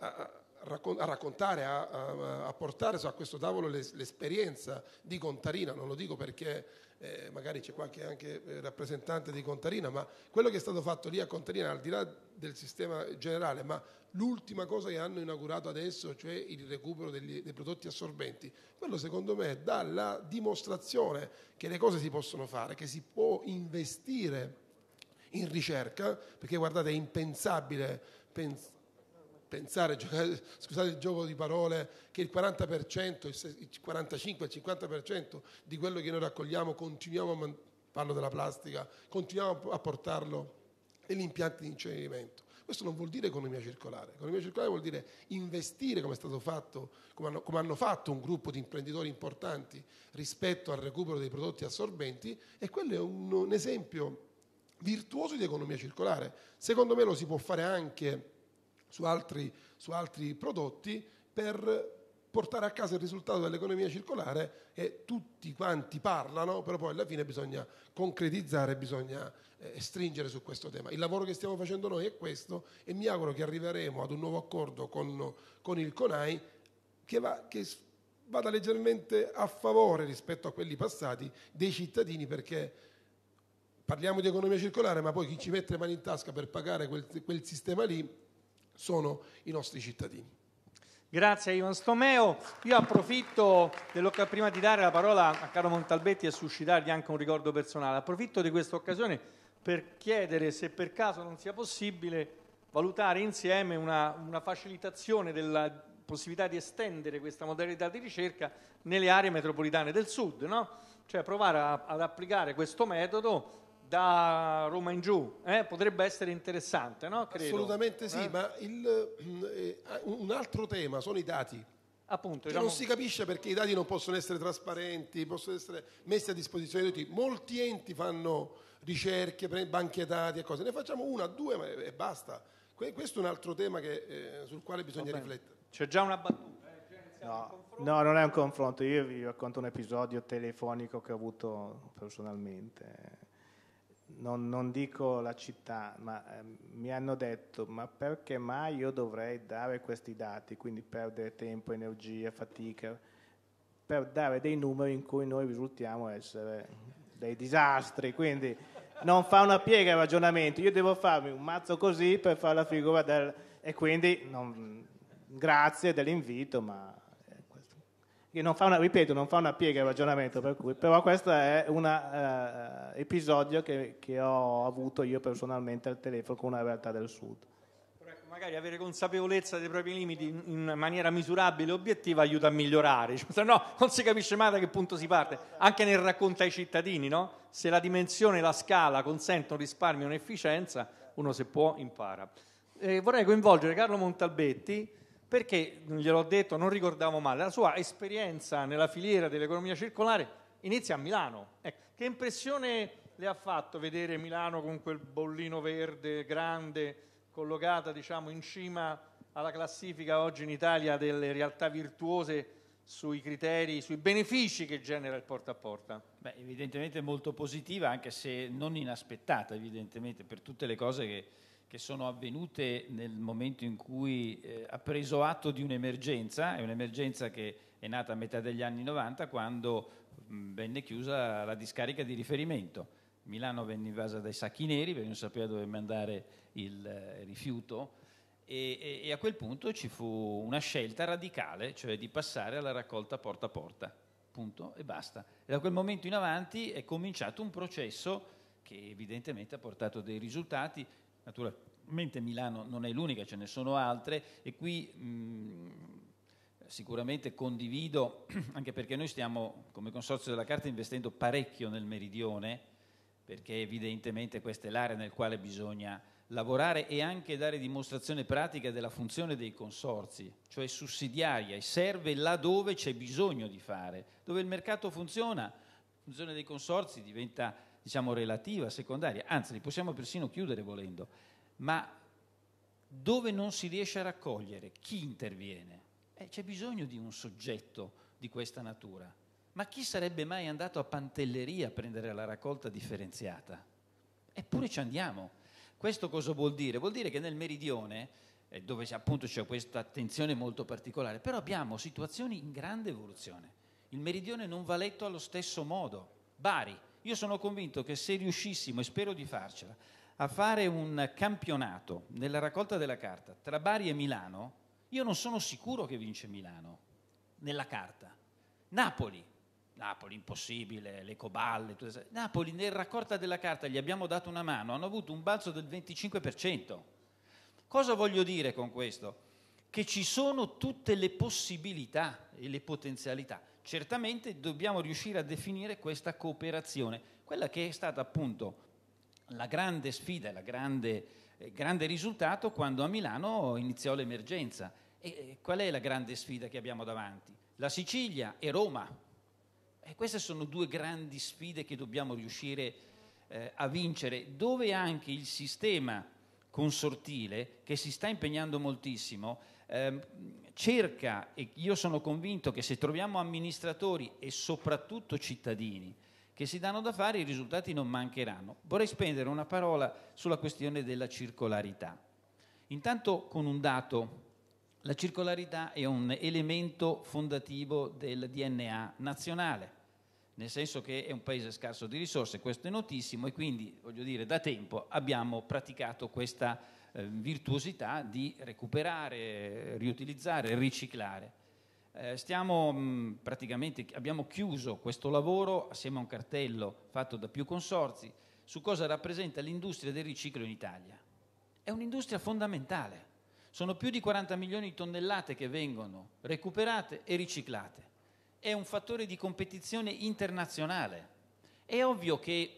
a a raccontare, a, a, a, portare a questo tavolo l'esperienza di Contarina, non lo dico perché eh, magari c'è qualche anche eh, rappresentante di Contarina, ma quello che è stato fatto lì a Contarina, al di là del sistema generale, ma l'ultima cosa che hanno inaugurato adesso, cioè il recupero degli, dei prodotti assorbenti, quello secondo me dà la dimostrazione che le cose si possono fare, che si può investire in ricerca, perché guardate è impensabile pensare pensare, giocare, scusate il gioco di parole, che il 40%, il 45, il 50% di quello che noi raccogliamo continuiamo a, man- parlo della plastica, continuiamo a portarlo negli impianti di incenerimento. Questo non vuol dire economia circolare, economia circolare vuol dire investire come è stato fatto, come hanno, come hanno fatto un gruppo di imprenditori importanti rispetto al recupero dei prodotti assorbenti e quello è un, un esempio virtuoso di economia circolare. Secondo me lo si può fare anche su altri, su altri prodotti per portare a casa il risultato dell'economia circolare e tutti quanti parlano, però poi alla fine bisogna concretizzare, bisogna eh, stringere su questo tema. Il lavoro che stiamo facendo noi è questo e mi auguro che arriveremo ad un nuovo accordo con, con il CONAI che, va, che vada leggermente a favore rispetto a quelli passati dei cittadini perché parliamo di economia circolare, ma poi chi ci mette le mani in tasca per pagare quel, quel sistema lì sono i nostri cittadini. Grazie Ivan Stomeo. Io approfitto prima di dare la parola a Caro Montalbetti e suscitargli anche un ricordo personale, approfitto di questa occasione per chiedere se per caso non sia possibile valutare insieme una, una facilitazione della possibilità di estendere questa modalità di ricerca nelle aree metropolitane del sud, no? cioè provare a, ad applicare questo metodo da Roma in giù, eh? potrebbe essere interessante, no? Credo. Assolutamente sì, eh? ma il, eh, un altro tema sono i dati. Appunto, diciamo... Non si capisce perché i dati non possono essere trasparenti, possono essere messi a disposizione di tutti. Molti enti fanno ricerche, banche dati e cose, ne facciamo una, due e basta. questo è un altro tema che, eh, sul quale bisogna riflettere. C'è già una battuta. Eh? Cioè, no. no, non è un confronto, io vi racconto un episodio telefonico che ho avuto personalmente non, non dico la città, ma eh, mi hanno detto ma perché mai io dovrei dare questi dati, quindi perdere tempo, energia, fatica, per dare dei numeri in cui noi risultiamo essere dei disastri, quindi non fa una piega il ragionamento, io devo farmi un mazzo così per fare la figura del... e quindi non, grazie dell'invito, ma che non fa una, ripeto, non fa una piega il ragionamento, per cui, però questo è un eh, episodio che, che, ho avuto io personalmente al telefono con una realtà del sud. Ecco, magari avere consapevolezza dei propri limiti in maniera misurabile e obiettiva aiuta a migliorare, cioè, se no non si capisce mai da che punto si parte, anche nel racconto ai cittadini, no? se la dimensione e la scala consentono risparmio e un'efficienza, uno se può impara. Eh, vorrei coinvolgere Carlo Montalbetti perché, gliel'ho detto, non ricordavo male, la sua esperienza nella filiera dell'economia circolare inizia a Milano. Ecco, che impressione le ha fatto vedere Milano con quel bollino verde grande collocata diciamo, in cima alla classifica oggi in Italia delle realtà virtuose sui criteri, sui benefici che genera il porta a porta? Beh, evidentemente molto positiva, anche se non inaspettata, evidentemente, per tutte le cose che che sono avvenute nel momento in cui eh, ha preso atto di un'emergenza, è un'emergenza che è nata a metà degli anni 90 quando mh, mm, venne chiusa la discarica di riferimento. Milano venne invasa dai sacchi neri perché non sapeva dove mandare il eh, rifiuto e, e, e a quel punto ci fu una scelta radicale, cioè di passare alla raccolta porta a porta, punto e basta. E da quel momento in avanti è cominciato un processo che evidentemente ha portato dei risultati, Naturalmente Milano non è l'unica, ce ne sono altre e qui mh, sicuramente condivido, anche perché noi stiamo come Consorzio della Carta investendo parecchio nel meridione, perché evidentemente questa è l'area nel quale bisogna lavorare e anche dare dimostrazione pratica della funzione dei consorzi, cioè sussidiaria e serve là dove c'è bisogno di fare, dove il mercato funziona, la funzione dei consorzi diventa diciamo, relativa, secondaria, anzi li possiamo persino chiudere volendo, ma dove non si riesce a raccogliere, chi interviene? Eh, c'è bisogno di un soggetto di questa natura. Ma chi sarebbe mai andato a Pantelleria a prendere la raccolta differenziata? Eppure ci andiamo. Questo cosa vuol dire? Vuol dire che nel meridione eh, dove appunto c'è questa attenzione molto particolare, però abbiamo situazioni in grande evoluzione. Il meridione non va letto allo stesso modo. Bari, io sono convinto che se riuscissimo, e spero di farcela, a fare un campionato nella raccolta della carta tra Bari e Milano, io non sono sicuro che vince Milano nella carta. Napoli, Napoli impossibile, le coballe, tutte... Napoli nella raccolta della carta gli abbiamo dato una mano, hanno avuto un balzo del 25%. Cosa voglio dire con questo? Che ci sono tutte le possibilità e le potenzialità certamente dobbiamo riuscire a definire questa cooperazione, quella che è stata appunto la grande sfida, il grande, eh, grande, risultato quando a Milano iniziò l'emergenza. E, eh, qual è la grande sfida che abbiamo davanti? La Sicilia e Roma. E queste sono due grandi sfide che dobbiamo riuscire eh, a vincere, dove anche il sistema consortile, che si sta impegnando moltissimo, Ehm, cerca, e io sono convinto che se troviamo amministratori e soprattutto cittadini che si danno da fare, i risultati non mancheranno. Vorrei spendere una parola sulla questione della circolarità. Intanto con un dato, la circolarità è un elemento fondativo del DNA nazionale nel senso che è un paese scarso di risorse, questo è notissimo e quindi, voglio dire, da tempo abbiamo praticato questa eh, virtuosità di recuperare, riutilizzare, riciclare. Eh, stiamo, mh, mm, praticamente, abbiamo chiuso questo lavoro assieme a un cartello fatto da più consorzi su cosa rappresenta l'industria del riciclo in Italia. È un'industria fondamentale. Sono più di 40 milioni di tonnellate che vengono recuperate e riciclate. È un fattore di competizione internazionale. È ovvio che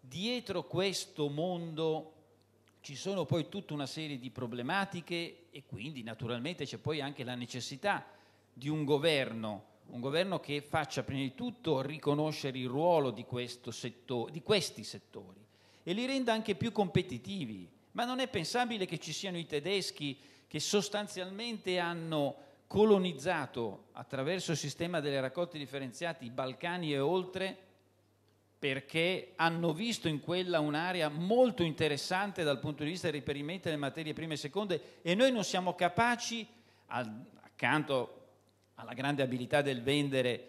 dietro questo mondo ci sono poi tutta una serie di problematiche e quindi naturalmente c'è poi anche la necessità di un governo, un governo che faccia prima di tutto riconoscere il ruolo di, settore, di questi settori e li renda anche più competitivi. Ma non è pensabile che ci siano i tedeschi che sostanzialmente hanno colonizzato attraverso il sistema delle raccolte differenziate i Balcani e oltre perché hanno visto in quella un'area molto interessante dal punto di vista del riperimento delle materie prime e seconde e noi non siamo capaci, accanto alla grande abilità del vendere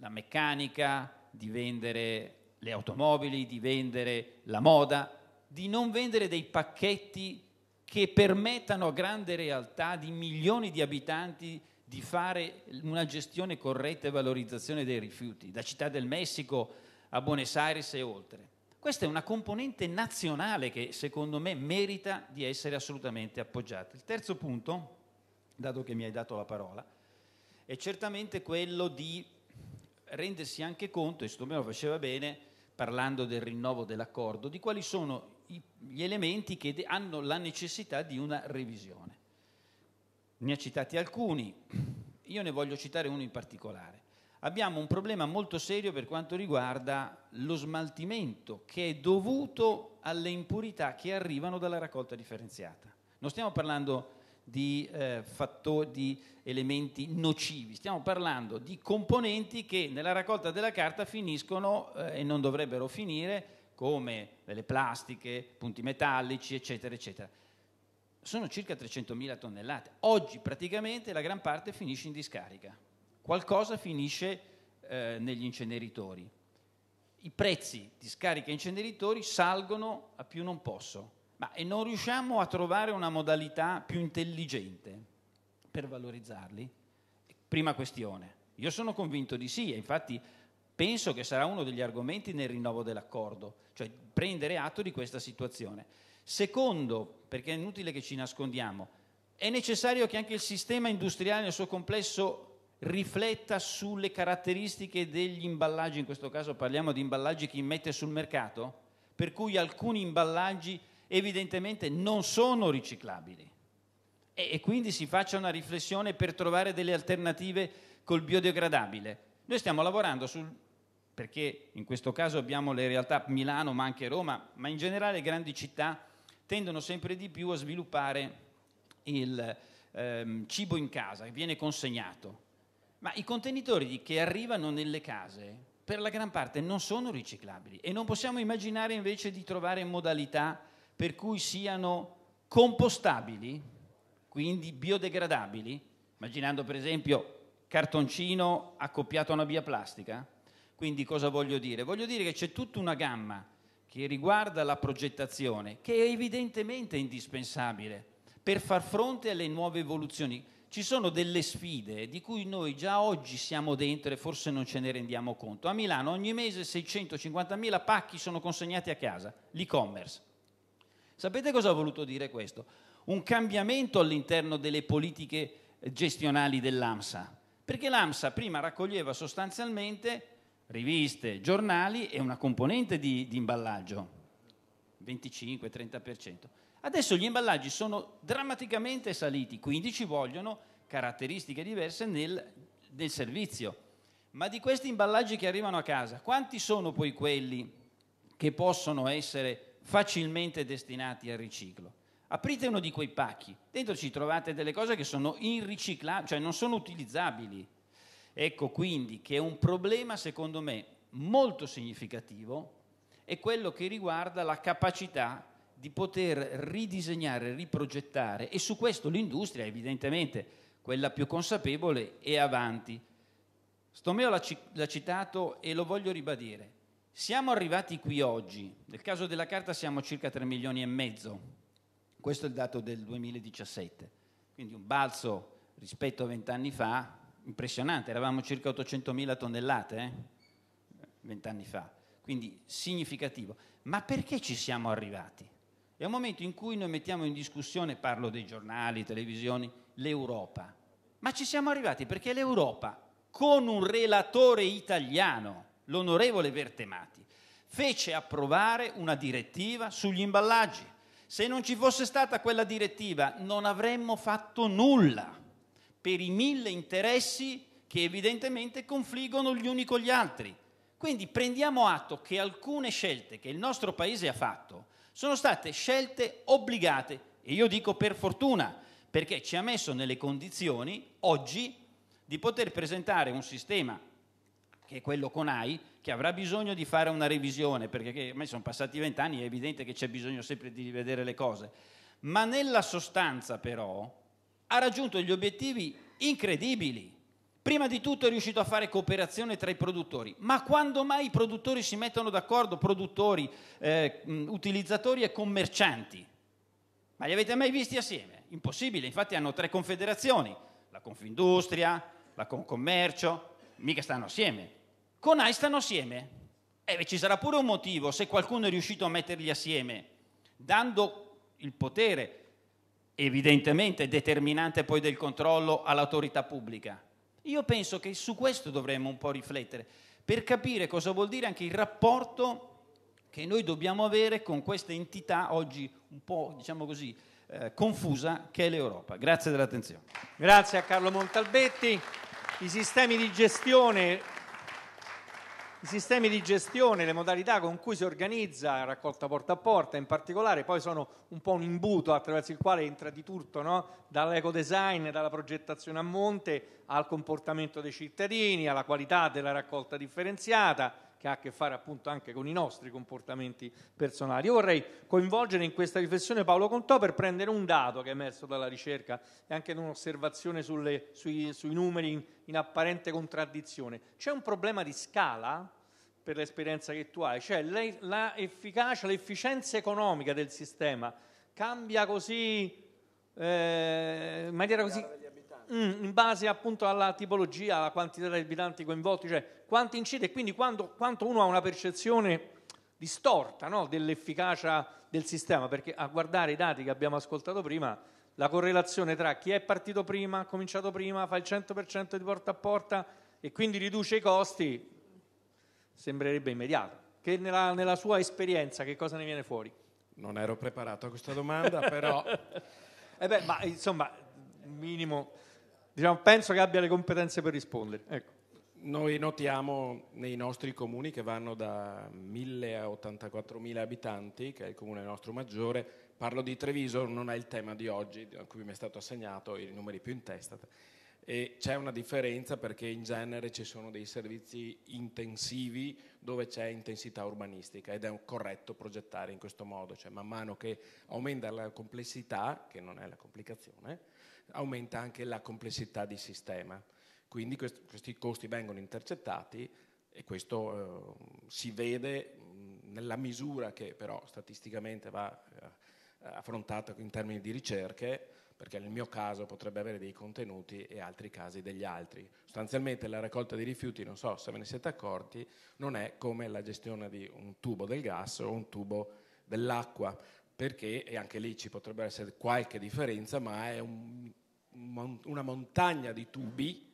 la meccanica, di vendere le automobili, di vendere la moda, di non vendere dei pacchetti che permettano a grande realtà di milioni di abitanti di fare una gestione corretta e valorizzazione dei rifiuti. Da Città del Messico a Buenos Aires e oltre. Questa è una componente nazionale che secondo me merita di essere assolutamente appoggiata. Il terzo punto, dato che mi hai dato la parola, è certamente quello di rendersi anche conto, e secondo me lo faceva bene, parlando del rinnovo dell'accordo, di quali sono gli elementi che hanno la necessità di una revisione. Ne ha citati alcuni, io ne voglio citare uno in particolare abbiamo un problema molto serio per quanto riguarda lo smaltimento che è dovuto alle impurità che arrivano dalla raccolta differenziata. Non stiamo parlando di, eh, fattori, di elementi nocivi, stiamo parlando di componenti che nella raccolta della carta finiscono eh, e non dovrebbero finire come delle plastiche, punti metallici, eccetera, eccetera. Sono circa 300.000 tonnellate. Oggi praticamente la gran parte finisce in discarica qualcosa finisce eh, negli inceneritori. I prezzi di scarica inceneritori salgono a più non posso, ma e non riusciamo a trovare una modalità più intelligente per valorizzarli? Prima questione. Io sono convinto di sì, e infatti penso che sarà uno degli argomenti nel rinnovo dell'accordo, cioè prendere atto di questa situazione. Secondo, perché è inutile che ci nascondiamo, è necessario che anche il sistema industriale nel suo complesso rifletta sulle caratteristiche degli imballaggi, in questo caso parliamo di imballaggi che mette sul mercato, per cui alcuni imballaggi evidentemente non sono riciclabili e, e quindi si faccia una riflessione per trovare delle alternative col biodegradabile. Noi stiamo lavorando sul perché in questo caso abbiamo le realtà Milano, ma anche Roma, ma in generale grandi città tendono sempre di più a sviluppare il ehm, cibo in casa, che viene consegnato. Ma i contenitori che arrivano nelle case per la gran parte non sono riciclabili e non possiamo immaginare invece di trovare modalità per cui siano compostabili, quindi biodegradabili, immaginando per esempio cartoncino accoppiato a una via plastica. Quindi cosa voglio dire? Voglio dire che c'è tutta una gamma che riguarda la progettazione, che è evidentemente indispensabile per far fronte alle nuove evoluzioni ci sono delle sfide di cui noi già oggi siamo dentro e forse non ce ne rendiamo conto. A Milano ogni mese 650.000 pacchi sono consegnati a casa, l'e-commerce. Sapete cosa ha voluto dire questo? Un cambiamento all'interno delle politiche gestionali dell'AMSA, perché l'AMSA prima raccoglieva sostanzialmente riviste, giornali e una componente di, di imballaggio, 25-30%. Adesso gli imballaggi sono drammaticamente saliti, quindi ci vogliono caratteristiche diverse nel, nel servizio. Ma di questi imballaggi che arrivano a casa, quanti sono poi quelli che possono essere facilmente destinati al riciclo? aprite uno di quei pacchi, dentro ci trovate delle cose che sono irriciclabili, cioè non sono utilizzabili. Ecco quindi che è un problema, secondo me, molto significativo è quello che riguarda la capacità di poter ridisegnare, riprogettare e su questo l'industria, evidentemente quella più consapevole, è avanti. Stomeo l'ha, ci- l'ha citato e lo voglio ribadire. Siamo arrivati qui oggi, nel caso della carta siamo circa 3 milioni e mezzo, questo è il dato del 2017, quindi un balzo rispetto a vent'anni fa impressionante, eravamo circa 800 mila tonnellate eh, vent'anni eh? fa, quindi significativo. Ma perché ci siamo arrivati? È un momento in cui noi mettiamo in discussione, parlo dei giornali, televisioni, l'Europa. Ma ci siamo arrivati perché l'Europa, con un relatore italiano, l'onorevole Vertemati, fece approvare una direttiva sugli imballaggi. Se non ci fosse stata quella direttiva non avremmo fatto nulla per i mille interessi che evidentemente confliggono gli uni con gli altri. Quindi prendiamo atto che alcune scelte che il nostro Paese ha fatto sono state scelte obbligate, e io dico per fortuna, perché ci ha messo nelle condizioni oggi di poter presentare un sistema che è quello con AI, che avrà bisogno di fare una revisione, perché a me sono passati vent'anni, è evidente che c'è bisogno sempre di rivedere le cose, ma nella sostanza però ha raggiunto gli obiettivi incredibili. Prima di tutto è riuscito a fare cooperazione tra i produttori, ma quando mai i produttori si mettono d'accordo, produttori, eh, utilizzatori e commercianti? Ma li avete mai visti assieme? Impossibile, infatti hanno tre confederazioni, la Confindustria, la Concommercio, mica stanno assieme. Con AI stanno assieme. E eh, ci sarà pure un motivo se qualcuno è riuscito a metterli assieme, dando il potere evidentemente determinante poi del controllo all'autorità pubblica io penso che su questo dovremmo un po' riflettere, per capire cosa vuol dire anche il rapporto che noi dobbiamo avere con questa entità oggi un po', diciamo così, eh, confusa che è l'Europa. Grazie dell'attenzione. Grazie a Carlo Montalbetti. I sistemi di gestione i sistemi di gestione, le modalità con cui si organizza raccolta porta a porta in particolare, poi sono un po' un imbuto attraverso il quale entra di tutto, no? design, dalla progettazione a monte al comportamento dei cittadini, alla qualità della raccolta differenziata, che ha a che fare appunto anche con i nostri comportamenti personali. Io vorrei coinvolgere in questa riflessione Paolo Contò per prendere un dato che è emerso dalla ricerca e anche un'osservazione sulle, sui, sui numeri in, in apparente contraddizione. C'è un problema di scala? per l'esperienza che tu hai, cioè l'efficacia, l'efficienza economica del sistema cambia così eh, in maniera così Mm, in base appunto alla tipologia, alla quantità di abitanti coinvolti, cioè quanto incide e quindi quando, quanto uno ha una percezione distorta no, dell'efficacia del sistema, perché a guardare i dati che abbiamo ascoltato prima, la correlazione tra chi è partito prima, ha cominciato prima, fa il 100% di porta a porta e quindi riduce i costi, sembrerebbe immediato. Che nella, nella sua esperienza che cosa ne viene fuori? Non ero preparato a questa domanda, però... eh beh, ma insomma, minimo diciamo, penso che abbia le competenze per rispondere. Ecco. Noi notiamo nei nostri comuni che vanno da 1000 a 84.000 abitanti, che è il comune nostro maggiore, parlo di Treviso, non è il tema di oggi, a cui mi è stato assegnato i numeri più in testa, e c'è una differenza perché in genere ci sono dei servizi intensivi dove c'è intensità urbanistica ed è corretto progettare in questo modo, cioè man mano che aumenta la complessità, che non è la complicazione, aumenta anche la complessità di sistema. Quindi questi costi vengono intercettati e questo eh, si vede nella misura che però statisticamente va eh, affrontata in termini di ricerche, perché nel mio caso potrebbe avere dei contenuti e altri casi degli altri. Sostanzialmente la raccolta dei rifiuti, non so se ve ne siete accorti, non è come la gestione di un tubo del gas o un tubo dell'acqua, perché, e anche lì ci potrebbe essere qualche differenza, ma è un una montagna di tubi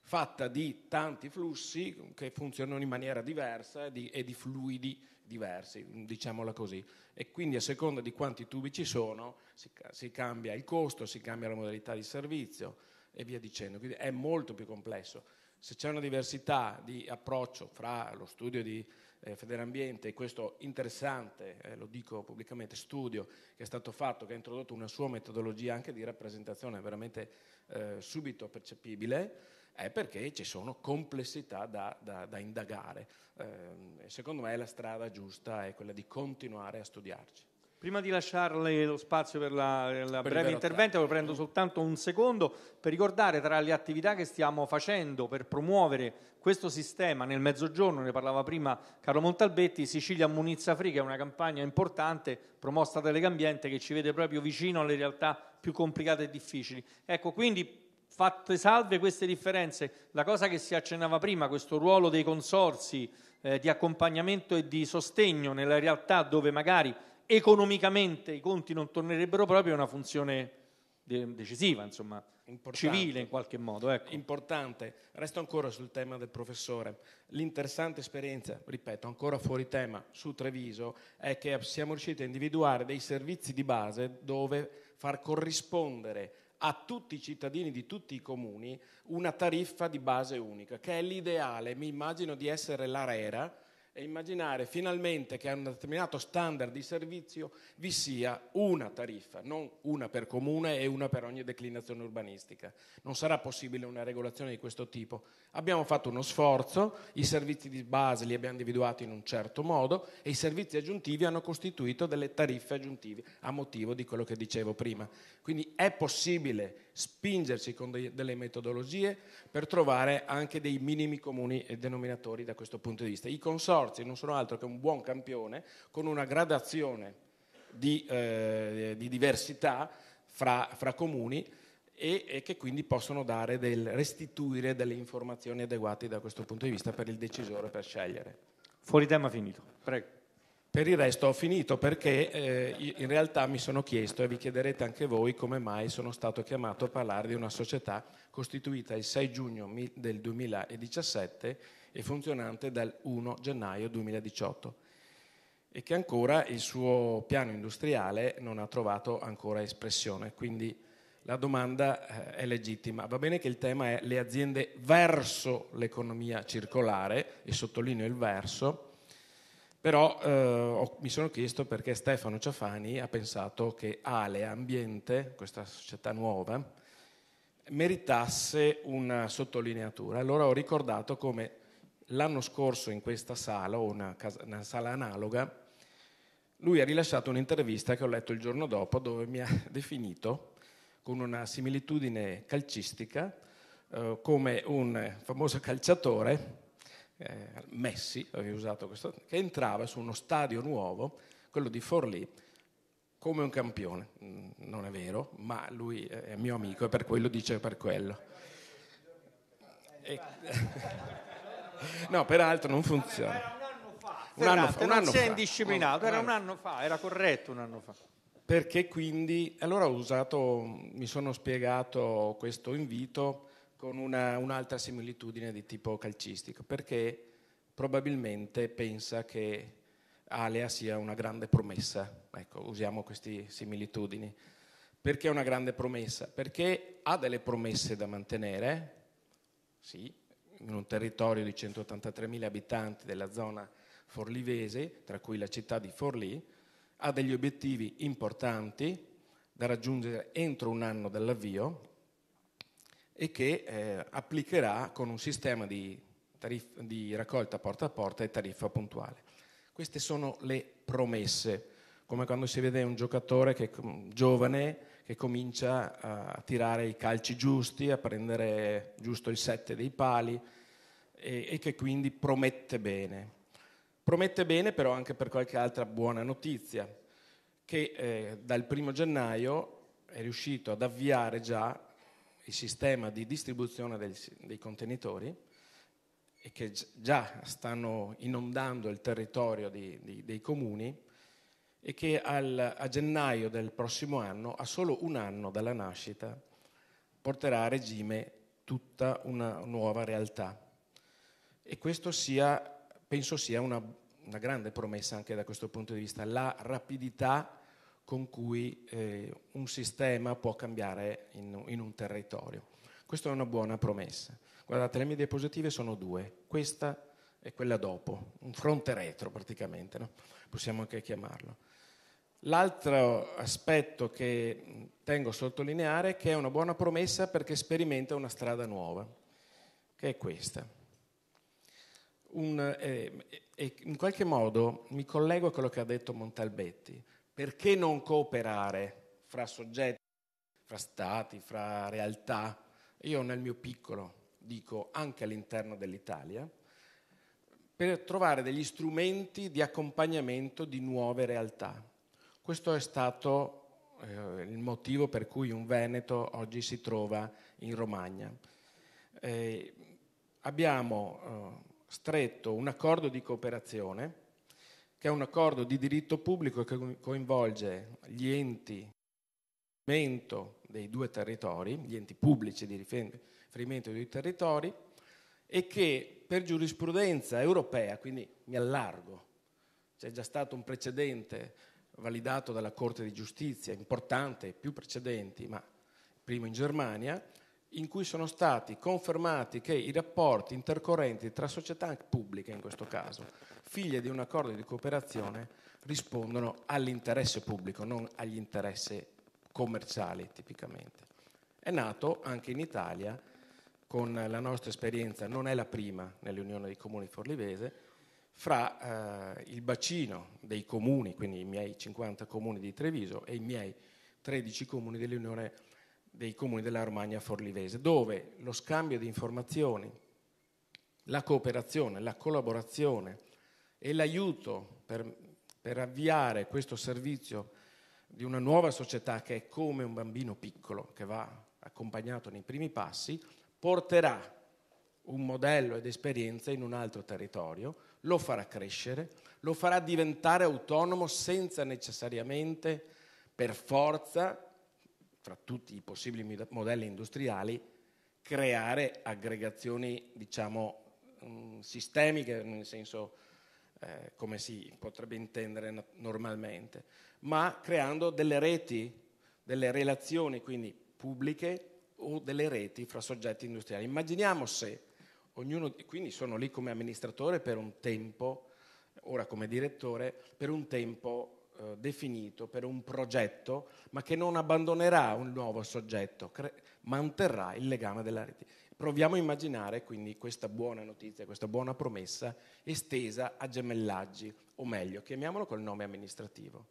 fatta di tanti flussi che funzionano in maniera diversa e di, e di fluidi diversi, diciamola così. E quindi a seconda di quanti tubi ci sono si, si cambia il costo, si cambia la modalità di servizio e via dicendo. Quindi è molto più complesso. Se c'è una diversità di approccio fra lo studio di eh, Federambiente e questo interessante, eh, lo dico pubblicamente, studio che è stato fatto, che ha introdotto una sua metodologia anche di rappresentazione veramente eh, subito percepibile, è perché ci sono complessità da, da, da indagare. Ehm, secondo me la strada giusta è quella di continuare a studiarci. Prima di lasciarle lo spazio per la, la per breve intervento, lo prendo soltanto un secondo per ricordare tra le attività che stiamo facendo per promuovere questo sistema nel mezzogiorno, ne parlava prima Carlo Montalbetti, Sicilia Munizza Free, che è una campagna importante promossa da Legambiente che ci vede proprio vicino alle realtà più complicate e difficili. Ecco, quindi fatte salve queste differenze, la cosa che si accennava prima, questo ruolo dei consorsi eh, di accompagnamento e di sostegno nella realtà dove magari economicamente i conti non tornerebbero proprio, è una funzione de- decisiva, insomma, Importante. civile in qualche modo. Ecco. Importante. Resto ancora sul tema del professore. L'interessante esperienza, ripeto, ancora fuori tema, su Treviso, è che siamo riusciti a individuare dei servizi di base dove far corrispondere a tutti i cittadini di tutti i comuni una tariffa di base unica, che è l'ideale, mi immagino di essere l'ARERA, e immaginare finalmente che a un determinato standard di servizio vi sia una tariffa, non una per comune e una per ogni declinazione urbanistica. Non sarà possibile una regolazione di questo tipo. Abbiamo fatto uno sforzo, i servizi di base li abbiamo individuati in un certo modo e i servizi aggiuntivi hanno costituito delle tariffe aggiuntive a motivo di quello che dicevo prima. Quindi è possibile spingerci con de- delle metodologie per trovare anche dei minimi comuni denominatori da questo punto di vista. I consorzi non sono altro che un buon campione con una gradazione di, eh, di diversità fra, fra comuni e, e, che quindi possono del, restituire delle informazioni adeguate da questo punto di vista per il decisore per scegliere. Fuori tema finito. Prego. Per il resto ho finito perché eh, in realtà mi sono chiesto e vi chiederete anche voi come mai sono stato chiamato a parlare di una società costituita il 6 giugno del 2017 e funzionante dal 1 gennaio 2018 e che ancora il suo piano industriale non ha trovato ancora espressione. Quindi la domanda eh, è legittima. Va bene che il tema è le aziende verso l'economia circolare e sottolineo il verso però eh, mi sono chiesto perché Stefano Ciafani ha pensato che Ale Ambiente, questa società nuova, meritasse una sottolineatura. Allora ho ricordato come l'anno scorso in questa sala, o una, una sala analoga, lui ha rilasciato un'intervista che ho letto il giorno dopo dove mi ha definito con una similitudine calcistica eh, come un famoso calciatore eh, Messi, questo, che entrava su uno stadio nuovo, quello di Forlì, come un campione. Mm, non è vero, ma lui è mio amico e per quello dice per quello. E... no, peraltro non funziona. Un anno fa, un anno non sei indisciplinato, era un anno fa, era corretto un anno fa. Perché quindi, allora ho usato, mi sono spiegato questo invito con una, un'altra similitudine di tipo calcistico, perché probabilmente pensa che Alea sia una grande promessa, ecco, usiamo queste similitudini. Perché è una grande promessa? Perché ha delle promesse da mantenere, sì, in un territorio di 183.000 abitanti della zona forlivese, tra cui la città di Forlì, ha degli obiettivi importanti da raggiungere entro un anno dall'avvio, e che eh, applicherà con un sistema di, tarif- di raccolta porta a porta e tariffa puntuale. Queste sono le promesse, come quando si vede un giocatore che, giovane che comincia a tirare i calci giusti, a prendere giusto il set dei pali e, e che quindi promette bene. Promette bene però anche per qualche altra buona notizia, che eh, dal primo gennaio è riuscito ad avviare già il sistema di distribuzione del, dei contenitori e che già stanno inondando il territorio di, di, dei comuni e che al, a gennaio del prossimo anno, a solo un anno dalla nascita, porterà a regime tutta una nuova realtà. E questo sia, penso sia una, una grande promessa anche da questo punto di vista, la rapidità con cui eh, un sistema può cambiare in, in, un territorio. Questa è una buona promessa. Guardate, le mie diapositive sono due, questa e quella dopo, un fronte retro praticamente, no? possiamo anche chiamarlo. L'altro aspetto che tengo a sottolineare è che è una buona promessa perché sperimenta una strada nuova, che è questa. Un, eh, eh, in qualche modo mi collego a quello che ha detto Montalbetti perché non cooperare fra soggetti, fra stati, fra realtà? Io nel mio piccolo dico anche all'interno dell'Italia, per trovare degli strumenti di accompagnamento di nuove realtà. Questo è stato eh, il motivo per cui un Veneto oggi si trova in Romagna. Eh, abbiamo eh, stretto un accordo di cooperazione è un accordo di diritto pubblico che coinvolge gli enti dei due territori, gli enti pubblici di riferimento dei due territori, e che per giurisprudenza europea, quindi mi allargo, c'è già stato un precedente validato dalla Corte di Giustizia, importante, più precedenti, ma primo in Germania, in cui sono stati confermati che i rapporti intercorrenti tra società pubbliche, in questo caso, figlie di un accordo di cooperazione, rispondono all'interesse pubblico, non agli interessi commerciali tipicamente. È nato anche in Italia, con la nostra esperienza, non è la prima nell'Unione dei Comuni Forlivese, fra eh, il bacino dei comuni, quindi i miei 50 comuni di Treviso e i miei 13 comuni dell'Unione Europea dei comuni della Romagna Forlivese, dove lo scambio di informazioni, la cooperazione, la collaborazione e l'aiuto per, per avviare questo servizio di una nuova società che è come un bambino piccolo che va accompagnato nei primi passi, porterà un modello ed esperienza in un altro territorio, lo farà crescere, lo farà diventare autonomo senza necessariamente per forza tra tutti i possibili modelli industriali, creare aggregazioni, diciamo, mm, sistemiche, nel senso eh, come si potrebbe intendere normalmente, ma creando delle reti, delle relazioni quindi pubbliche o delle reti fra soggetti industriali. Immaginiamo se ognuno, quindi sono lì come amministratore per un tempo, ora come direttore, per un tempo eh, definito per un progetto, ma che non abbandonerà un nuovo soggetto, cre- manterrà il legame della rete. Proviamo a immaginare quindi questa buona notizia, questa buona promessa estesa a gemellaggi, o meglio, chiamiamolo col nome amministrativo.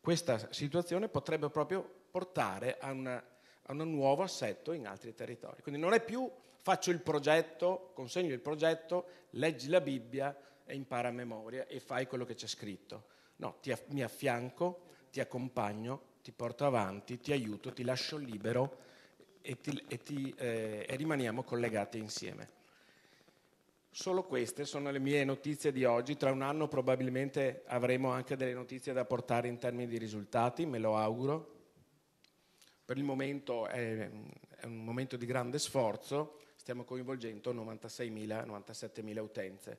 Questa situazione potrebbe proprio portare a, una, a un nuovo assetto in altri territori. Quindi non è più faccio il progetto, consegno il progetto, leggi la Bibbia e impara a memoria e fai quello che c'è scritto No, ti, mi affianco, ti accompagno, ti porto avanti, ti aiuto, ti lascio libero e, ti, e, ti, eh, e rimaniamo collegati insieme. Solo queste sono le mie notizie di oggi, tra un anno probabilmente avremo anche delle notizie da portare in termini di risultati, me lo auguro. Per il momento è, è un momento di grande sforzo, stiamo coinvolgendo 96.000-97.000 utenze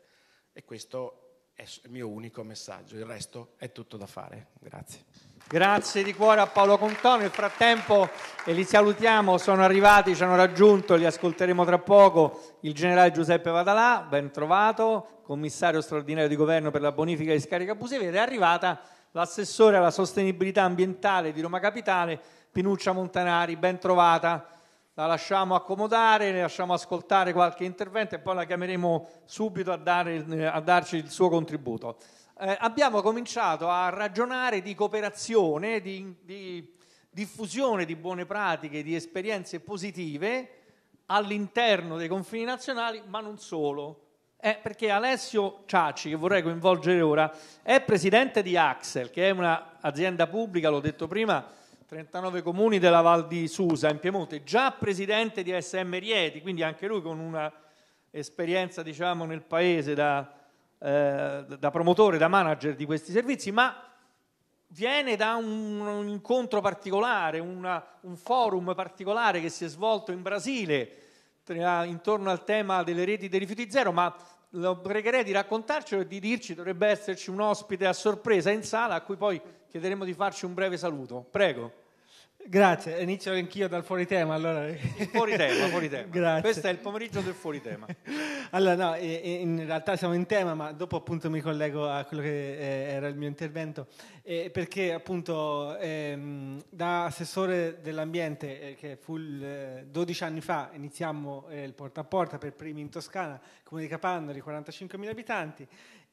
e questo è il mio unico messaggio, il resto è tutto da fare. Grazie. Grazie di cuore a Paolo Contano, nel frattempo li salutiamo, sono arrivati, ci hanno raggiunto, li ascolteremo tra poco, il generale Giuseppe Vadalà, ben trovato, commissario straordinario di governo per la bonifica di scarica abusiva ed è arrivata l'assessore alla sostenibilità ambientale di Roma Capitale, Pinuccia Montanari, ben trovata la lasciamo accomodare, le lasciamo ascoltare qualche intervento e poi la chiameremo subito a, dare, a darci il suo contributo. Eh, abbiamo cominciato a ragionare di cooperazione, di, di diffusione di buone pratiche, di esperienze positive all'interno dei confini nazionali, ma non solo. Eh, perché Alessio Ciacci, che vorrei coinvolgere ora, è presidente di Axel, che è un'azienda pubblica, l'ho detto prima, 39 comuni della Val di Susa in Piemonte, già presidente di ASM Rieti, quindi anche lui con un'esperienza diciamo, nel paese da, eh, da, promotore, da manager di questi servizi, ma viene da un, un incontro particolare, una, un forum particolare che si è svolto in Brasile tra, intorno al tema delle reti dei rifiuti zero, ma lo pregherei di raccontarcelo e di dirci dovrebbe esserci un ospite a sorpresa in sala a cui poi chiederemo di farci un breve saluto. Prego. Grazie, inizio anch'io dal fuori tema. Allora. Fuori tema, fuori tema. Grazie. Questo è il pomeriggio del fuori tema. Allora, no, in realtà siamo in tema, ma dopo appunto mi collego a quello che eh, era il mio intervento, perché appunto ehm, da assessore dell'ambiente, eh, che fu 12 eh, anni fa, iniziamo il porta a porta per primi in Toscana, comune di Capannori, 45.000 abitanti,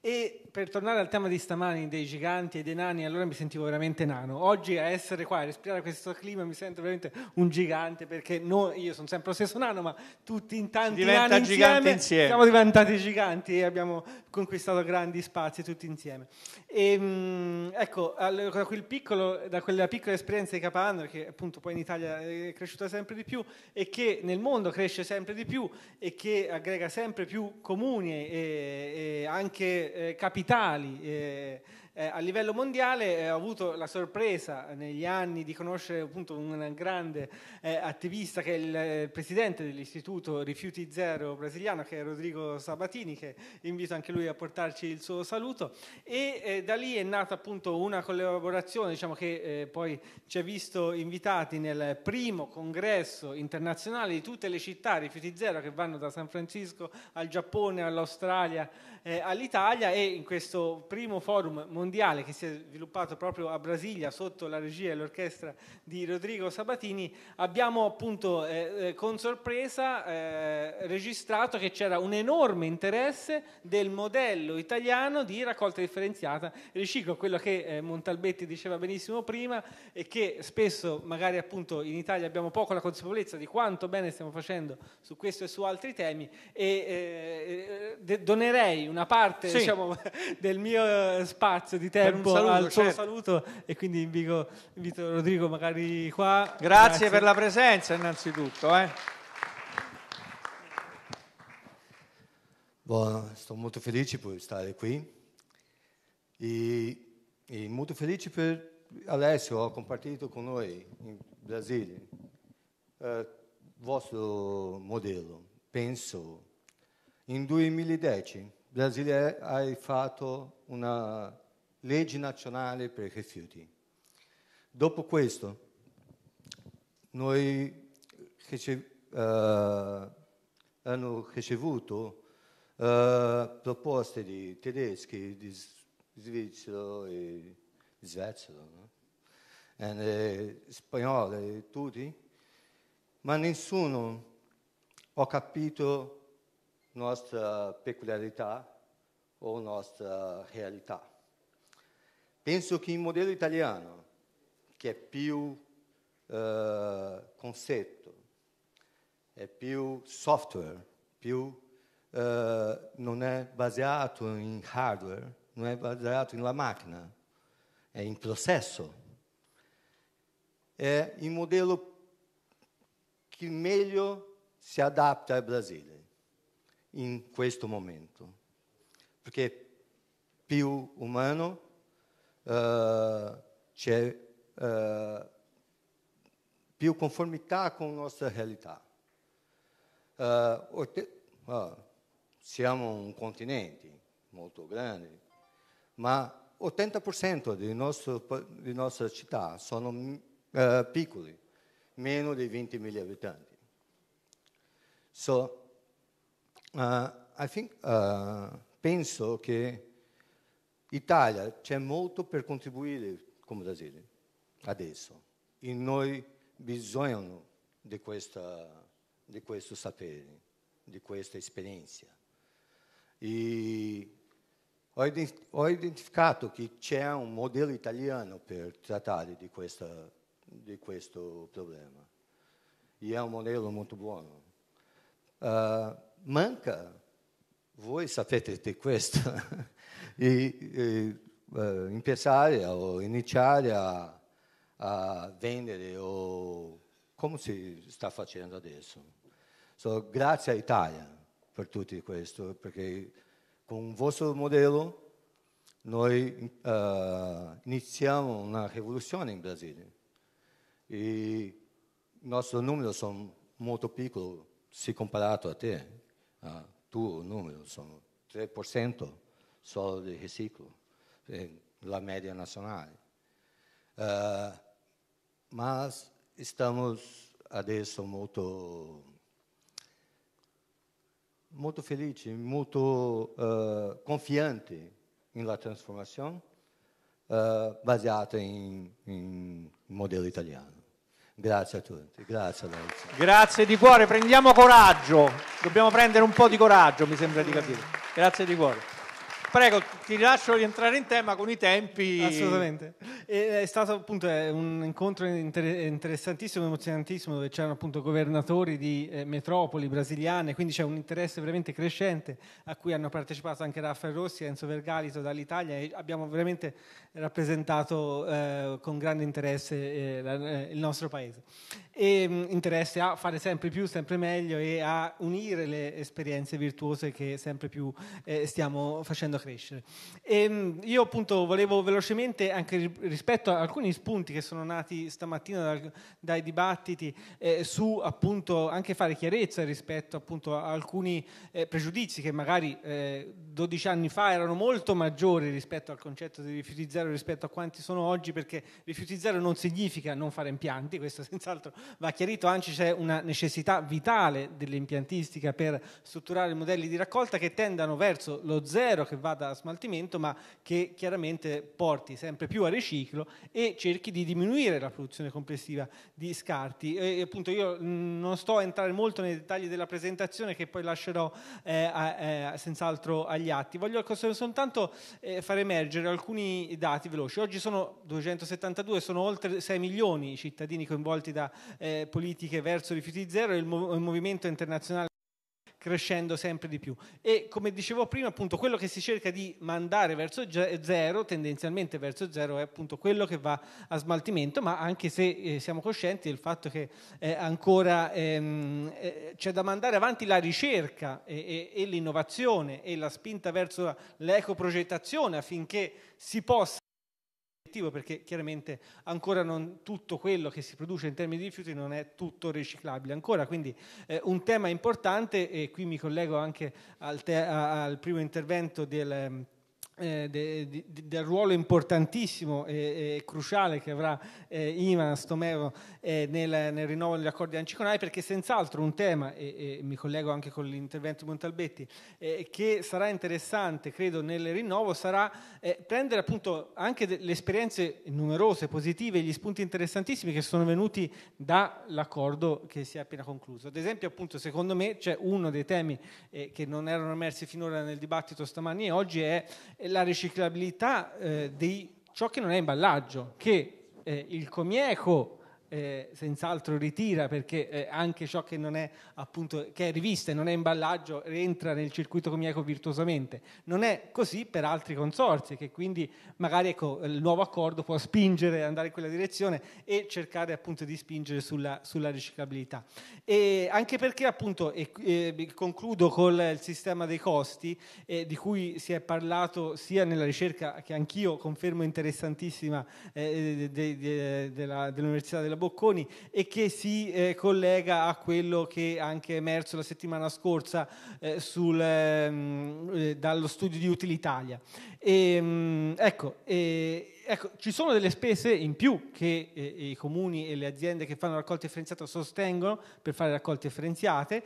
e per tornare al tema di stamani, dei giganti e dei nani, allora mi sentivo veramente nano. Oggi a essere qua, a respirare questo clima, mi sento veramente un gigante perché noi, io sono sempre lo stesso nano, ma tutti in tanti nani insieme, insieme, siamo diventati giganti e abbiamo conquistato grandi spazi tutti insieme. E, ehm, ecco, da, quel piccolo, da, quella piccola esperienza di Capalandro, che appunto poi in Italia è cresciuta sempre di più e che nel mondo cresce sempre di più e che aggrega sempre più comuni e, e anche eh, capitali eh, eh, a livello mondiale, eh, ho avuto la sorpresa negli anni di conoscere appunto un grande eh, attivista che è il, il eh, presidente dell'istituto Rifiuti Zero brasiliano, che è Rodrigo Sabatini, che invito anche lui a portarci il suo saluto. E da lì è nata appunto una collaborazione diciamo, che poi ci ha visto invitati nel primo congresso internazionale di tutte le città Rifiuti Zero che vanno da San Francisco al Giappone, all'Australia eh, all'Italia e in questo primo forum mondiale che si è sviluppato proprio a Brasilia sotto la regia e l'orchestra di Rodrigo Sabatini abbiamo appunto eh, eh con sorpresa eh, registrato che c'era un enorme interesse del modello italiano di raccolta differenziata e riciclo, quello che eh, Montalbetti diceva benissimo prima e che spesso magari appunto in Italia abbiamo poco la consapevolezza di quanto bene stiamo facendo su questo e su altri temi e eh, donerei un una parte sì. diciamo, del mio eh, spazio di tempo saluto, al suo certo. saluto e quindi invito, invito, Rodrigo magari qua. Grazie, Grazie. per la presenza innanzitutto. Eh. Buono, sto molto felice di stare qui e, e molto felice per Alessio ha compartito con noi in Brasile il eh, vostro modello, penso, in 2010 Brasile ha fatto una legge nazionale per i rifiuti. Dopo questo, noi eh, abbiamo uh, ricevuto uh, proposte di tedeschi, di svizzero e di svizzero, no? e, eh, spagnoli, tutti, ma nessuno ha capito nossa peculiaridade ou nossa realidade. Penso que o modelo italiano, que é più eh, conceito, é pior più software, più, eh, non è basato in hardware, não é baseado nella máquina, é em processo. é um modelo que melhor se adapta ao Brasil. in questo momento, perché più umano, uh, c'è uh, più conformità con la nostra realtà. Uh, siamo un continente molto grande, ma 80% di, nostro, di nostra città sono piccoli, meno di 20.000 abitanti. So, uh, think, uh, penso che l'Italia c'è molto per contribuire come Brasile adesso e noi bisogno di, questa, di questo sapere, di questa esperienza. E ho, ho identificato che c'è un modello italiano per trattare di, questa, di questo problema e è un modello molto buono. Uh, manca, voi sapete di questo, e, e uh, o iniziare a, a, vendere o come si sta facendo adesso. So, grazie a Italia per tutto questo, perché con il vostro modello noi uh, iniziamo una rivoluzione in Brasile e i nostri numeri sono molto piccoli se comparato a te, ah, tu número são 3% só de reciclo na média nacional. Ah, mas estamos adesso muito muito feliz, muito uh, ah, confiante na transformação uh, ah, baseada em, em modelo italiano. Grazie a tutti, grazie Lorenzo. Grazie di cuore, prendiamo coraggio, dobbiamo prendere un po' di coraggio, mi sembra di capire. Grazie di cuore. Prego, ti lascio rientrare in tema con i tempi. Assolutamente. Eh, è stato appunto eh, un incontro interessantissimo, emozionantissimo, dove c'erano appunto governatori di eh, metropoli brasiliane, quindi c'è un interesse veramente crescente a cui hanno partecipato anche Raffaele Rossi e Enzo Vergalito dall'Italia e abbiamo veramente rappresentato con grande interesse il nostro paese. E mm, interesse a fare sempre più, sempre meglio e a unire le esperienze virtuose che sempre più stiamo facendo crescere. E ehm, io appunto volevo velocemente, anche rispetto a alcuni spunti che sono nati stamattina dai dibattiti, eh, su appunto anche fare chiarezza rispetto appunto a alcuni eh, pregiudizi che magari eh, 12 anni fa erano molto maggiori rispetto al concetto di rifiuti zero rispetto a quanti sono oggi, perché rifiuti zero non significa non fare impianti, questo senz'altro va chiarito, anzi c'è una necessità vitale dell'impiantistica per strutturare modelli di raccolta che tendano verso lo zero che va vada a smaltimento, ma che chiaramente porti sempre più a riciclo e cerchi di diminuire la produzione complessiva di scarti. E, appunto io non sto a entrare molto nei dettagli della presentazione che poi lascerò eh, a, a, eh, senz'altro agli atti. Voglio soltanto eh, far emergere alcuni dati veloci. Oggi sono 272, sono oltre 6 milioni i cittadini coinvolti da eh, politiche verso rifiuti zero e il, mov- il movimento internazionale crescendo sempre di più. E come dicevo prima, appunto, quello che si cerca di mandare verso zero, tendenzialmente verso zero, è appunto quello che va a smaltimento, ma anche se eh, siamo coscienti del fatto che eh, ancora ehm, eh, c'è da mandare avanti la ricerca e, e, e l'innovazione e la spinta verso l'ecoprogettazione affinché si possa obiettivo perché chiaramente ancora non tutto quello che si produce in termini di rifiuti non è tutto riciclabile ancora, quindi eh, un tema importante e qui mi collego anche al, te- al primo intervento del eh, de, de, del ruolo importantissimo e, e cruciale che avrà eh, Ivan Stomero eh, nel, nel, rinnovo degli accordi anciconali perché senz'altro un tema, e, e mi collego anche con l'intervento di Montalbetti, eh, che sarà interessante credo nel rinnovo sarà eh, prendere appunto anche de, le esperienze numerose, positive, gli spunti interessantissimi che sono venuti dall'accordo che si è appena concluso. Ad esempio appunto secondo me c'è uno dei temi che non erano emersi finora nel dibattito stamani e oggi è la riciclabilità eh, di ciò che non è imballaggio, che eh, il comieco eh, senz'altro ritira perché eh, anche ciò che non è appunto che è rivista e non è imballaggio rientra nel circuito comico virtuosamente. Non è così per altri consorzi che quindi magari ecco, il nuovo accordo può spingere andare in quella direzione e cercare appunto di spingere sulla, sulla riciclabilità. E anche perché appunto e, e eh, concludo col sistema dei costi eh, di cui si è parlato sia nella ricerca che anch'io confermo interessantissima eh, de, de, de, della, dell'Università della Bocconi e che si eh, collega a quello che anche è emerso la settimana scorsa eh, sul, ehm, eh, dallo studio di Utilitalia. Ehm, ecco, e, mh, ecco, ecco, ci sono delle spese in più che eh, i comuni e le aziende che fanno raccolta differenziata sostengono per fare raccolte differenziate,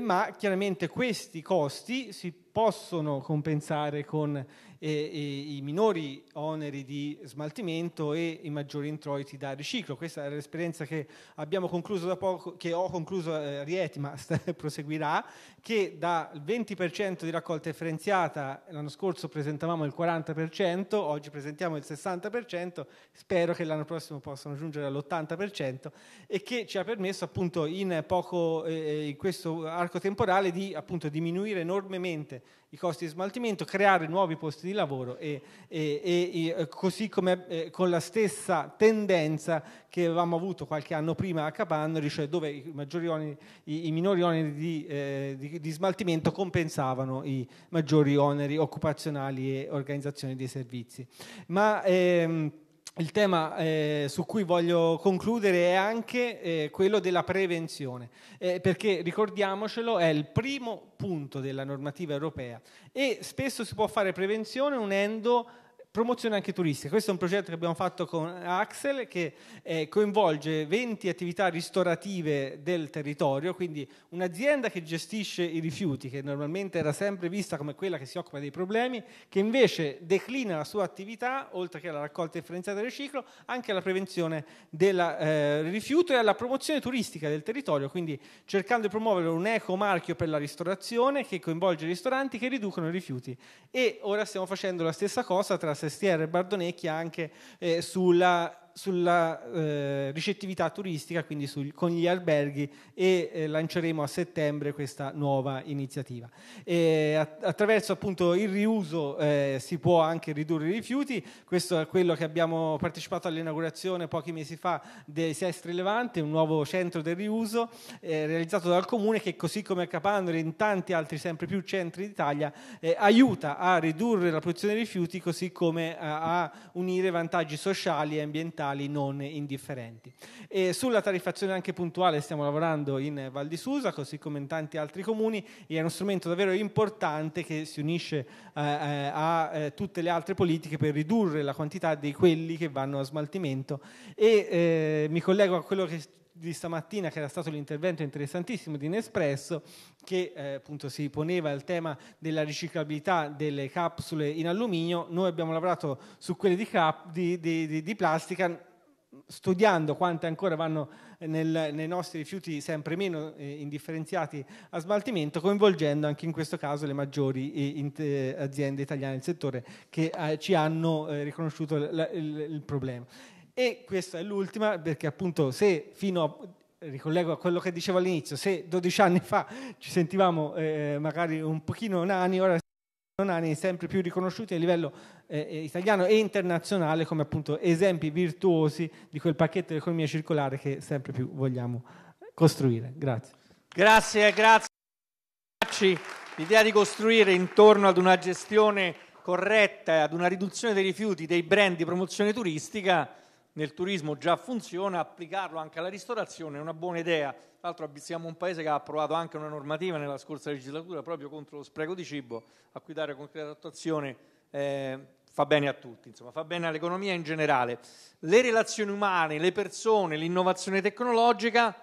ma chiaramente questi costi si possono compensare con eh, i minori oneri di smaltimento e i maggiori introiti da riciclo. Questa è l'esperienza che abbiamo concluso da poco, che ho concluso a eh, Rieti, ma proseguirà, che dal 20% di raccolta differenziata l'anno scorso presentavamo il 40%, oggi presentiamo il 60%, spero che l'anno prossimo possano giungere all'80% e che ci ha permesso appunto in, poco, eh, eh in questo arco temporale di appunto, diminuire enormemente i costi di smaltimento, creare nuovi posti di lavoro e, e, e, eh, così come eh, con la stessa tendenza che avevamo avuto qualche anno prima a Capannori, cioè dove i, oneri, i, i minori oneri di, eh, di, di, smaltimento compensavano i maggiori oneri occupazionali e organizzazione dei servizi. Ma, ehm, il tema eh, su cui voglio concludere è anche eh, quello della prevenzione, eh, perché ricordiamocelo è il primo punto della normativa europea e spesso si può fare prevenzione unendo Promozione anche turistica, questo è un progetto che abbiamo fatto con Axel che eh, coinvolge 20 attività ristorative del territorio, quindi un'azienda che gestisce i rifiuti, che normalmente era sempre vista come quella che si occupa dei problemi, che invece declina la sua attività, oltre che alla raccolta differenziata del riciclo, anche alla prevenzione del eh, rifiuto e alla promozione turistica del territorio, quindi cercando di promuovere un eco marchio per la ristorazione che coinvolge i ristoranti che riducono i rifiuti. E ora stiamo facendo la stessa cosa tra sestiere Bardonecchia anche eh, sulla sulla eh, ricettività turistica, quindi sul, con gli alberghi e eh, lanceremo a settembre questa nuova iniziativa. E attraverso appunto il riuso eh, si può anche ridurre i rifiuti, questo è quello che abbiamo partecipato all'inaugurazione pochi mesi fa di Sestri Levante, un nuovo centro del riuso eh, realizzato dal comune che così come a Capandoli e in tanti altri sempre più centri d'Italia eh, aiuta a ridurre la produzione dei rifiuti così come a, eh, a unire vantaggi sociali e ambientali ambientali non indifferenti. E sulla tariffazione anche puntuale stiamo lavorando in Val di Susa, così come in tanti altri comuni, è uno strumento davvero importante che si unisce eh, eh, a eh, tutte le altre politiche per ridurre la quantità di quelli che vanno a smaltimento. E eh, mi collego a quello che di stamattina che era stato l'intervento interessantissimo di Nespresso che eh, appunto si poneva il tema della riciclabilità delle capsule in alluminio, noi abbiamo lavorato su quelle di, cap, di, di, di plastica studiando quante ancora vanno nel, nei nostri rifiuti sempre meno eh, indifferenziati a smaltimento, coinvolgendo anche in questo caso le maggiori eh, eh aziende italiane del settore che eh, ci hanno eh, riconosciuto l- l- il problema. E questa è l'ultima perché appunto se fino a ricollego a quello che dicevo all'inizio, se 12 anni fa ci sentivamo eh, magari un pochino nani, ora siamo nani sempre più riconosciuti a livello eh, eh, italiano e internazionale come appunto esempi virtuosi di quel pacchetto di economia circolare che sempre più vogliamo costruire. Grazie. Grazie, grazie. L'idea di costruire intorno ad una gestione corretta, e ad una riduzione dei rifiuti, dei brand di promozione turistica nel turismo già funziona, applicarlo anche alla ristorazione è una buona idea. Tra l'altro siamo un paese che ha approvato anche una normativa nella scorsa legislatura proprio contro lo spreco di cibo, a cui dare concreta attuazione eh, fa bene a tutti, insomma, fa bene all'economia in generale. Le relazioni umane, le persone, l'innovazione tecnologica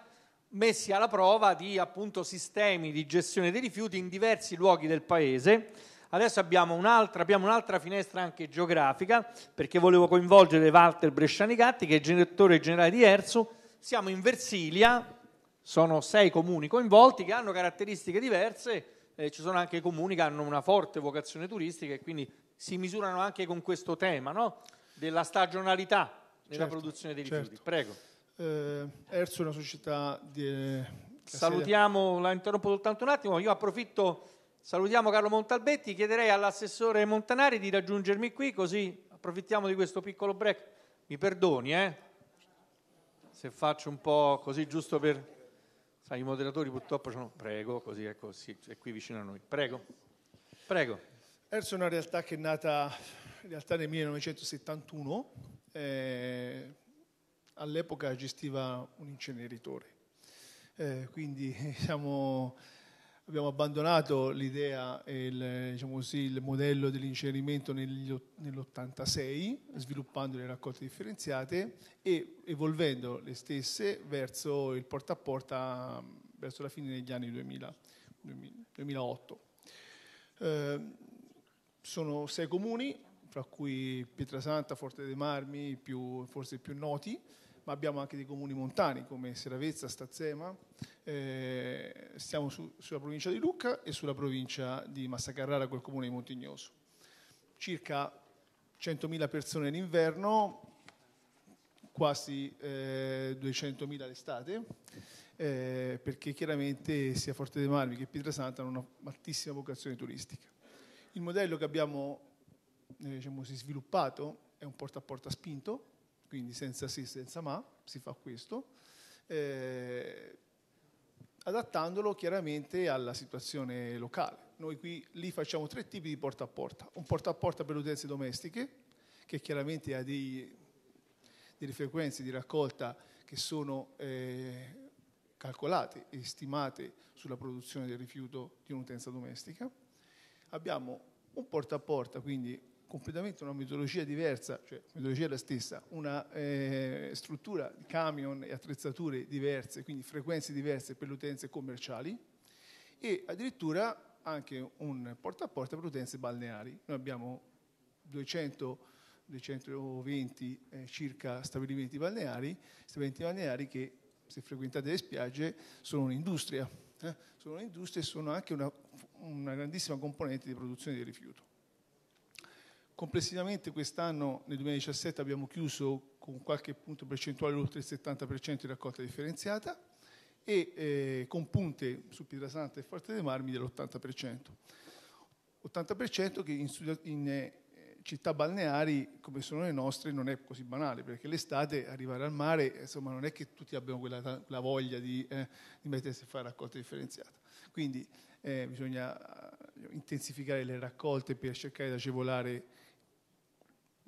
messi alla prova di appunto, sistemi di gestione dei rifiuti in diversi luoghi del paese Adesso abbiamo un'altra, abbiamo un'altra finestra anche geografica, perché volevo coinvolgere Walter Brescianicatti che è direttore generale di ERSU. Siamo in Versilia, sono sei comuni coinvolti che hanno caratteristiche diverse, eh, ci sono anche comuni che hanno una forte vocazione turistica e quindi si misurano anche con questo tema no? della stagionalità nella certo, produzione dei rifiuti. Certo. Prego. Eh, Erso è una società di... Salutiamo, la interrompo soltanto un attimo, io approfitto Salutiamo Carlo Montalbetti, chiederei all'assessore Montanari di raggiungermi qui così approfittiamo di questo piccolo break. Mi perdoni, eh? Se faccio un po' così giusto per... Sai, i moderatori purtroppo sono... Prego, così ecco, sì, è qui vicino a noi. Prego. Prego. Erso è una realtà che è nata in realtà nel 1971, eh, all'epoca gestiva un inceneritore, eh, quindi siamo abbiamo abbandonato l'idea e il, diciamo così, il modello dell'incenerimento nell'86, sviluppando le raccolte differenziate e evolvendo le stesse verso il porta a porta verso la fine degli anni 2000, 2008. Eh, sono sei comuni, fra cui Pietrasanta, Forte dei Marmi, più, forse i più noti, ma abbiamo anche dei comuni montani come Seravezza, Stazzema, eh, stiamo su, sulla provincia di Lucca e sulla provincia di Massa Carrara col comune di Montignoso. Circa 100.000 persone in inverno, quasi eh, 200.000 l'estate, eh, perché chiaramente sia Forte dei Marmi che Pietrasanta hanno una altissima vocazione turistica. Il modello che abbiamo eh, diciamo, sviluppato è un porta a porta spinto, quindi senza sì, senza ma, si fa questo, eh, adattandolo chiaramente alla situazione locale. Noi qui lì facciamo tre tipi di porta a porta, un porta a porta per le utenze domestiche, che chiaramente ha dei, delle frequenze di raccolta che sono eh, calcolate e stimate sulla produzione del rifiuto di un'utenza domestica. Abbiamo un porta a porta, quindi completamente una metodologia diversa, cioè metodologia è la stessa, una eh, struttura di camion e attrezzature diverse, quindi frequenze diverse per le utenze commerciali e addirittura anche un porta a porta per le utenze balneari. Noi abbiamo 200, 220 eh, circa stabilimenti balneari, stabilimenti balneari che se frequentate le spiagge sono un'industria, eh? sono un'industria e sono anche una, una grandissima componente di produzione di rifiuto. Complessivamente quest'anno, nel 2017, abbiamo chiuso con qualche punto percentuale oltre il 70% di raccolta differenziata e eh, con punte su Pietrasanta e Forte dei Marmi dell'80%. 80% che in, in eh, città balneari come sono le nostre non è così banale, perché l'estate arrivare al mare insomma, non è che tutti abbiano quella, quella voglia di, eh, di, mettersi a fare raccolta differenziata. Quindi eh, bisogna eh, intensificare le raccolte per cercare di agevolare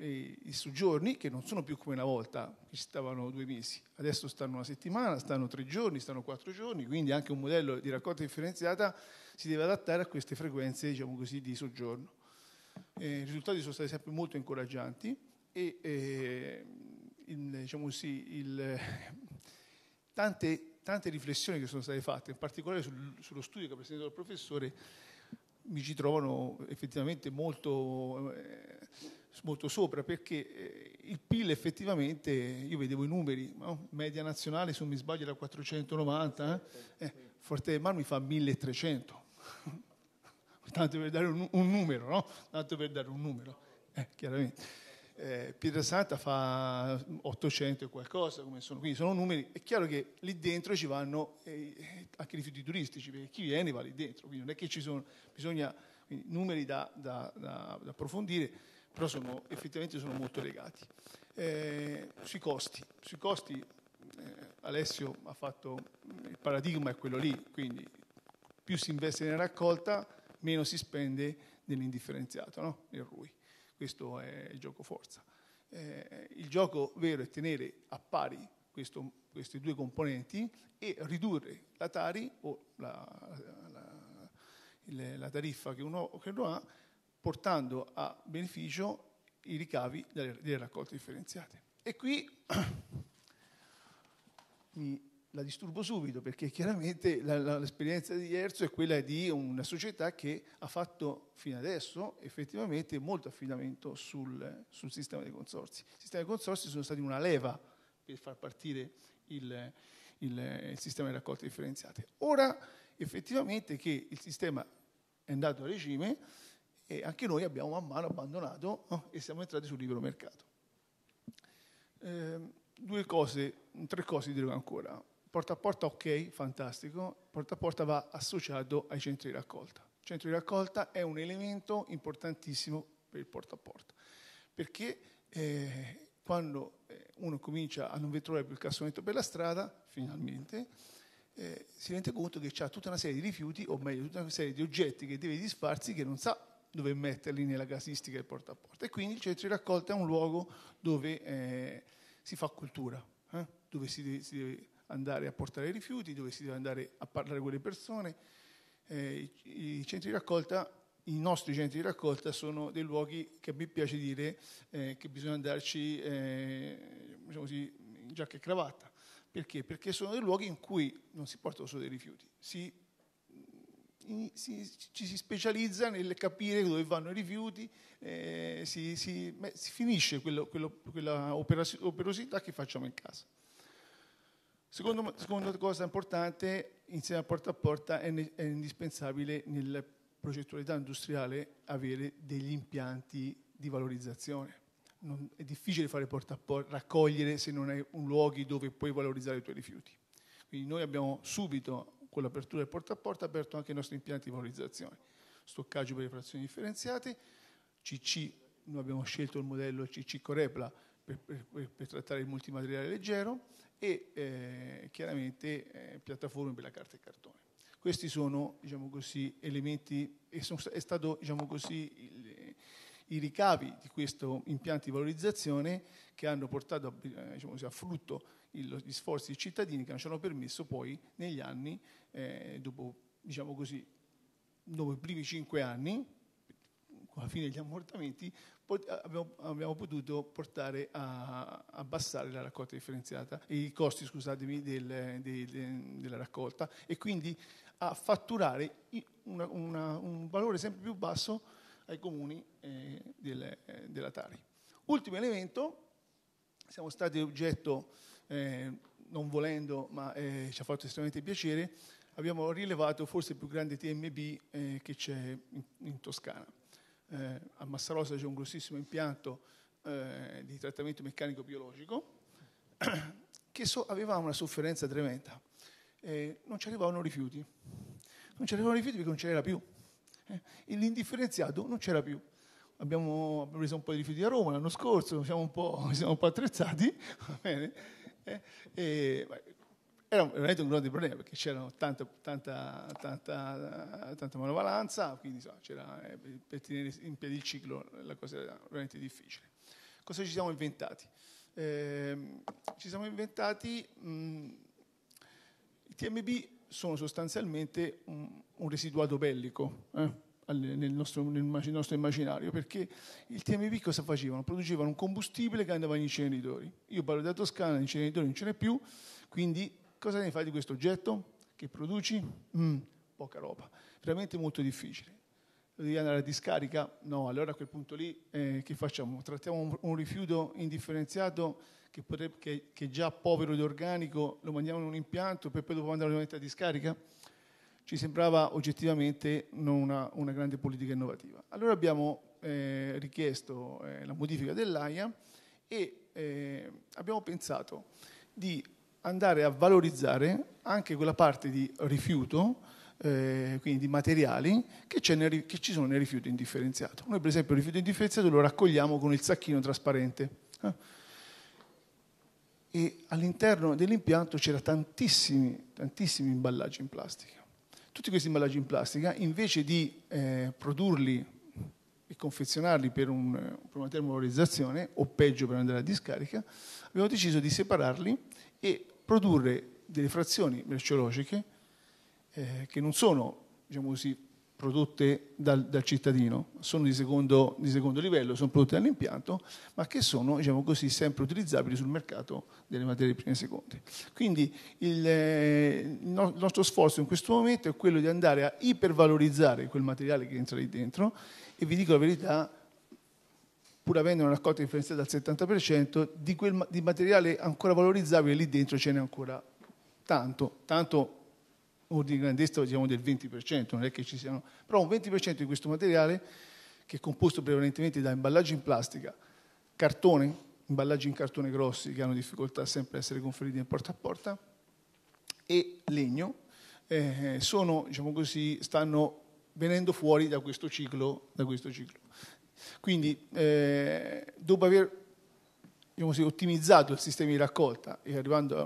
i soggiorni che non sono più come una volta, che stavano due mesi, adesso stanno una settimana, stanno tre giorni, stanno quattro giorni, quindi anche un modello di raccolta differenziata si deve adattare a queste frequenze diciamo così, di soggiorno. Eh, I risultati sono stati sempre molto incoraggianti e eh, il, diciamo così, il, tante, tante, riflessioni che sono state fatte, in particolare sul, sullo studio che ha presentato il professore, mi ci trovano effettivamente molto eh, molto sopra perché eh, il PIL effettivamente, io vedevo i numeri, no? media nazionale se non mi sbaglio era 490, eh? Eh, Forte del Mar mi fa 1300, tanto per dare un, un, numero, no? Tanto per dare un numero, eh, chiaramente. Eh, Pietrasanta fa 800 e qualcosa, come sono qui, sono numeri, è chiaro che lì dentro ci vanno eh, anche i rifiuti turistici, perché chi viene va lì dentro, quindi non è che ci sono, bisogna quindi, numeri da, da, da, da approfondire però sono, effettivamente sono molto legati. Eh, sui costi, sui costi eh, Alessio ha fatto, mm, il paradigma è quello lì, quindi più si investe nella raccolta, meno si spende nell'indifferenziato, no? nel RUI. Questo è il gioco forza. Eh, il gioco vero è tenere a pari questo, questi due componenti e ridurre la Tari o la, la, la, la tariffa che uno, che uno ha portando a beneficio i ricavi delle, raccolte differenziate. E qui mi, la disturbo subito perché chiaramente la, la, l'esperienza di Erzo è quella di una società che ha fatto fino adesso effettivamente molto affidamento sul, sul sistema dei consorsi. I sistemi dei consorsi sono stati una leva per far partire il, il, il sistema di raccolte differenziate. Ora effettivamente che il sistema è andato a regime, e anche noi abbiamo man mano abbandonato no? e siamo entrati sul libero mercato. Eh, due cose, tre cose dirò ancora. Porta a porta ok, fantastico, porta a porta va associato ai centri di raccolta. Il centro di raccolta è un elemento importantissimo per il porta a porta, perché eh, quando eh, uno comincia a non trovare più il cassonetto per la strada, finalmente, eh, si rende conto che ha tutta una serie di rifiuti, o meglio, tutta una serie di oggetti che deve disfarsi che non sa dove metterli nella gasistica del porta a porta. E quindi il centro di raccolta è un luogo dove eh, si fa cultura, eh? dove si deve, si deve, andare a portare i rifiuti, dove si deve andare a parlare con le persone. Eh, i, i, centri di raccolta, i nostri centri di raccolta sono dei luoghi che a me piace dire eh, che bisogna andarci eh, diciamo così, in giacca e cravatta. Perché? Perché sono dei luoghi in cui non si portano solo dei rifiuti, si si, ci si specializza nel capire dove vanno i rifiuti, eh, si, si, beh, si, finisce quello, quello, quella operosità che facciamo in casa. Secondo, seconda cosa importante, insieme a porta a porta è, è indispensabile nella progettualità industriale avere degli impianti di valorizzazione. Non, è difficile fare porta a porta, raccogliere se non hai un luoghi dove puoi valorizzare i tuoi rifiuti. Quindi noi abbiamo subito con l'apertura del porta a porta, aperto anche i nostri impianti di valorizzazione, stoccaggio per le frazioni differenziate, CC, noi abbiamo scelto il modello CC Corepla per, per, per trattare il multimateriale leggero e eh, chiaramente eh, piattaforme per la carta e cartone. Questi sono diciamo così, elementi e sono, è stato diciamo così, il, i ricavi di questo impianto di valorizzazione che hanno portato eh, diciamo così, a frutto gli sforzi dei cittadini che non ci hanno permesso poi negli anni, eh, dopo, diciamo così, dopo i primi cinque anni, con la fine degli ammortamenti, abbiamo, abbiamo, potuto portare a abbassare la raccolta differenziata, i costi scusatemi, del, del, della raccolta e quindi a fatturare una, una, un valore sempre più basso ai comuni eh, delle, eh, della Tari. Ultimo elemento, siamo stati oggetto eh, non volendo, ma eh, ci ha fatto estremamente piacere, abbiamo rilevato forse il più grande TMB eh, che c'è in, in Toscana. Eh, a Massarosa c'è un grossissimo impianto eh, di trattamento meccanico biologico che so, aveva una sofferenza tremenda. Eh, non ci arrivavano rifiuti, non ci arrivavano rifiuti perché non c'era più. E l'indifferenziato non c'era più. Abbiamo preso un po' di rifiuti a Roma l'anno scorso, siamo un po', siamo un po attrezzati, va bene? Eh? E, era veramente un grande problema perché c'era tanta, tanta, tanta, tanta manovalanza, quindi so, eh, per tenere in piedi il ciclo la cosa era veramente difficile. Cosa ci siamo inventati? Eh, ci siamo inventati mh, i TMB sono sostanzialmente un, un residuato bellico. Eh? nel nostro, nel nostro, immaginario, perché il TMP cosa facevano? Producevano un combustibile che andava in inceneritori. Io parlo della Toscana, l'inceneritore non ce n'è più, quindi cosa ne fai di questo oggetto che produci? Mm, poca roba, veramente molto difficile. Devi andare a discarica? No, allora a quel punto lì eh, che facciamo? Trattiamo un, un rifiuto indifferenziato che, potrebbe, che, che già povero di organico, lo mandiamo in un impianto per poi dopo andare a discarica? ci sembrava oggettivamente non una, una grande politica innovativa. Allora abbiamo eh, richiesto eh, la modifica dell'AIA e eh, abbiamo pensato di andare a valorizzare anche quella parte di rifiuto, eh, quindi di materiali, che, nel, che ci sono nel rifiuto indifferenziato. Noi per esempio il rifiuto indifferenziato lo raccogliamo con il sacchino trasparente eh. e all'interno dell'impianto c'erano tantissimi, tantissimi imballaggi in plastica. Tutti questi imballaggi in plastica, invece di eh, produrli e confezionarli per, un, eh, per una termovalorizzazione o peggio per andare a discarica, abbiamo deciso di separarli e produrre delle frazioni merceologiche eh, che non sono diciamo così, prodotte dal, dal cittadino, sono di secondo, di secondo, livello, sono prodotte dall'impianto, ma che sono diciamo così, sempre utilizzabili sul mercato delle materie prime e seconde. Quindi il, eh, il, nostro sforzo in questo momento è quello di andare a ipervalorizzare quel materiale che entra lì dentro e vi dico la verità, pur avendo una raccolta differenziata al 70%, di, quel, di materiale ancora valorizzabile lì dentro ce n'è ancora tanto, tanto ordine di grandezza diciamo del 20%, non è che ci siano, però un 20% di questo materiale, che è composto prevalentemente da imballaggi in plastica, cartone, imballaggi in cartone grossi che hanno difficoltà sempre a essere conferiti in porta a porta, e legno, eh, sono, diciamo così, stanno venendo fuori da questo ciclo. Da questo ciclo. Quindi, eh, dopo aver così, ottimizzato il sistema di raccolta e arrivando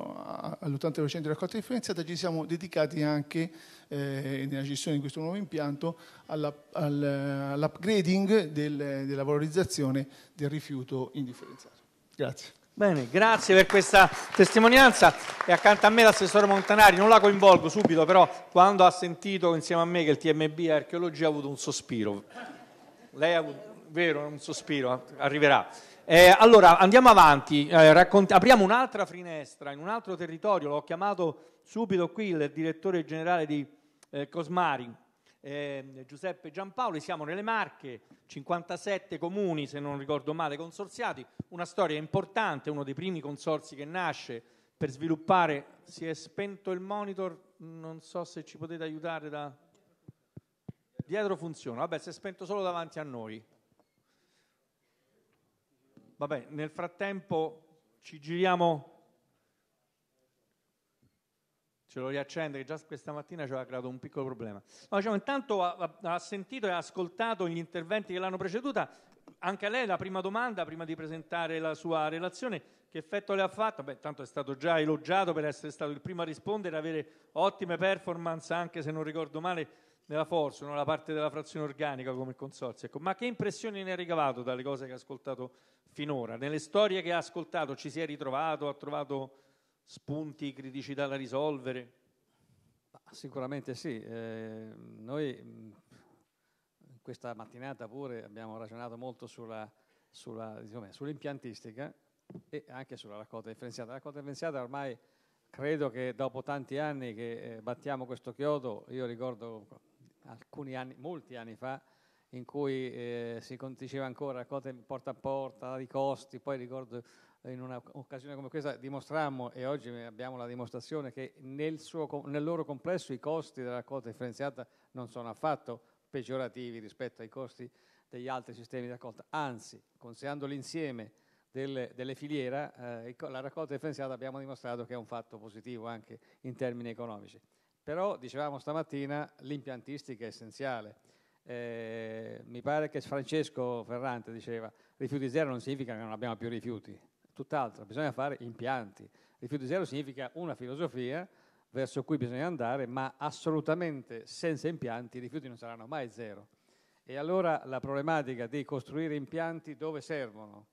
all'80% di raccolta differenziata ci siamo dedicati anche eh, nella gestione di questo nuovo impianto all'upgrading del, della valorizzazione del rifiuto indifferenziato. Grazie. Bene, grazie per questa testimonianza e accanto a me l'assessore Montanari, non la coinvolgo subito, però quando ha sentito insieme a me che il TMB è archeologia ha avuto un sospiro, lei ha avuto, vero, un sospiro, arriverà. Eh, allora, andiamo avanti, eh, raccont- apriamo un'altra finestra in un altro territorio, l'ho chiamato subito qui il direttore generale di eh, Cosmari, eh, Giuseppe Giampaoli, siamo nelle Marche, 57 comuni se non ricordo male consorziati, una storia importante, uno dei primi consorsi che nasce per sviluppare, si è spento il monitor, non so se ci potete aiutare da... Dietro funziona, vabbè si è spento solo davanti a noi. Vabbè, nel frattempo ci giriamo. Ce lo riaccende, che già questa mattina ci aveva creato un piccolo problema. Ma diciamo, intanto ha, ha sentito e ha ascoltato gli interventi che l'hanno preceduta. Anche a lei la prima domanda, prima di presentare la sua relazione, che effetto le ha fatto? Beh, tanto è stato già elogiato per essere stato il primo a rispondere avere ottime performance, anche se non ricordo male, nella Force, nella parte della frazione organica come consorzio. Ecco, ma che impressioni ne ha ricavato dalle cose che ha ascoltato finora. Nelle storie che ha ascoltato ci si è ritrovato, ha trovato spunti, criticità da risolvere? Sicuramente sì. Eh, noi questa mattinata pure abbiamo ragionato molto sulla, sulla, diciamo, sull'impiantistica e anche sulla raccolta differenziata. La raccolta differenziata ormai credo che dopo tanti anni che eh, battiamo questo chiodo, io ricordo alcuni anni, molti anni fa, in cui eh, si diceva ancora raccolte porta a porta, di costi, poi ricordo eh, in un'occasione come questa dimostrammo, e oggi abbiamo la dimostrazione, che nel, suo, nel loro complesso i costi della raccolta differenziata non sono affatto peggiorativi rispetto ai costi degli altri sistemi di raccolta, anzi, considerando l'insieme delle, delle filiere, eh, la raccolta differenziata abbiamo dimostrato che è un fatto positivo anche in termini economici. Però, dicevamo stamattina, l'impiantistica è essenziale eh, mi pare che Francesco Ferrante diceva rifiuti zero non significa che non abbiamo più rifiuti, tutt'altro, bisogna fare impianti. Rifiuti zero significa una filosofia verso cui bisogna andare, ma assolutamente senza impianti i rifiuti non saranno mai zero. E allora la problematica di costruire impianti dove servono,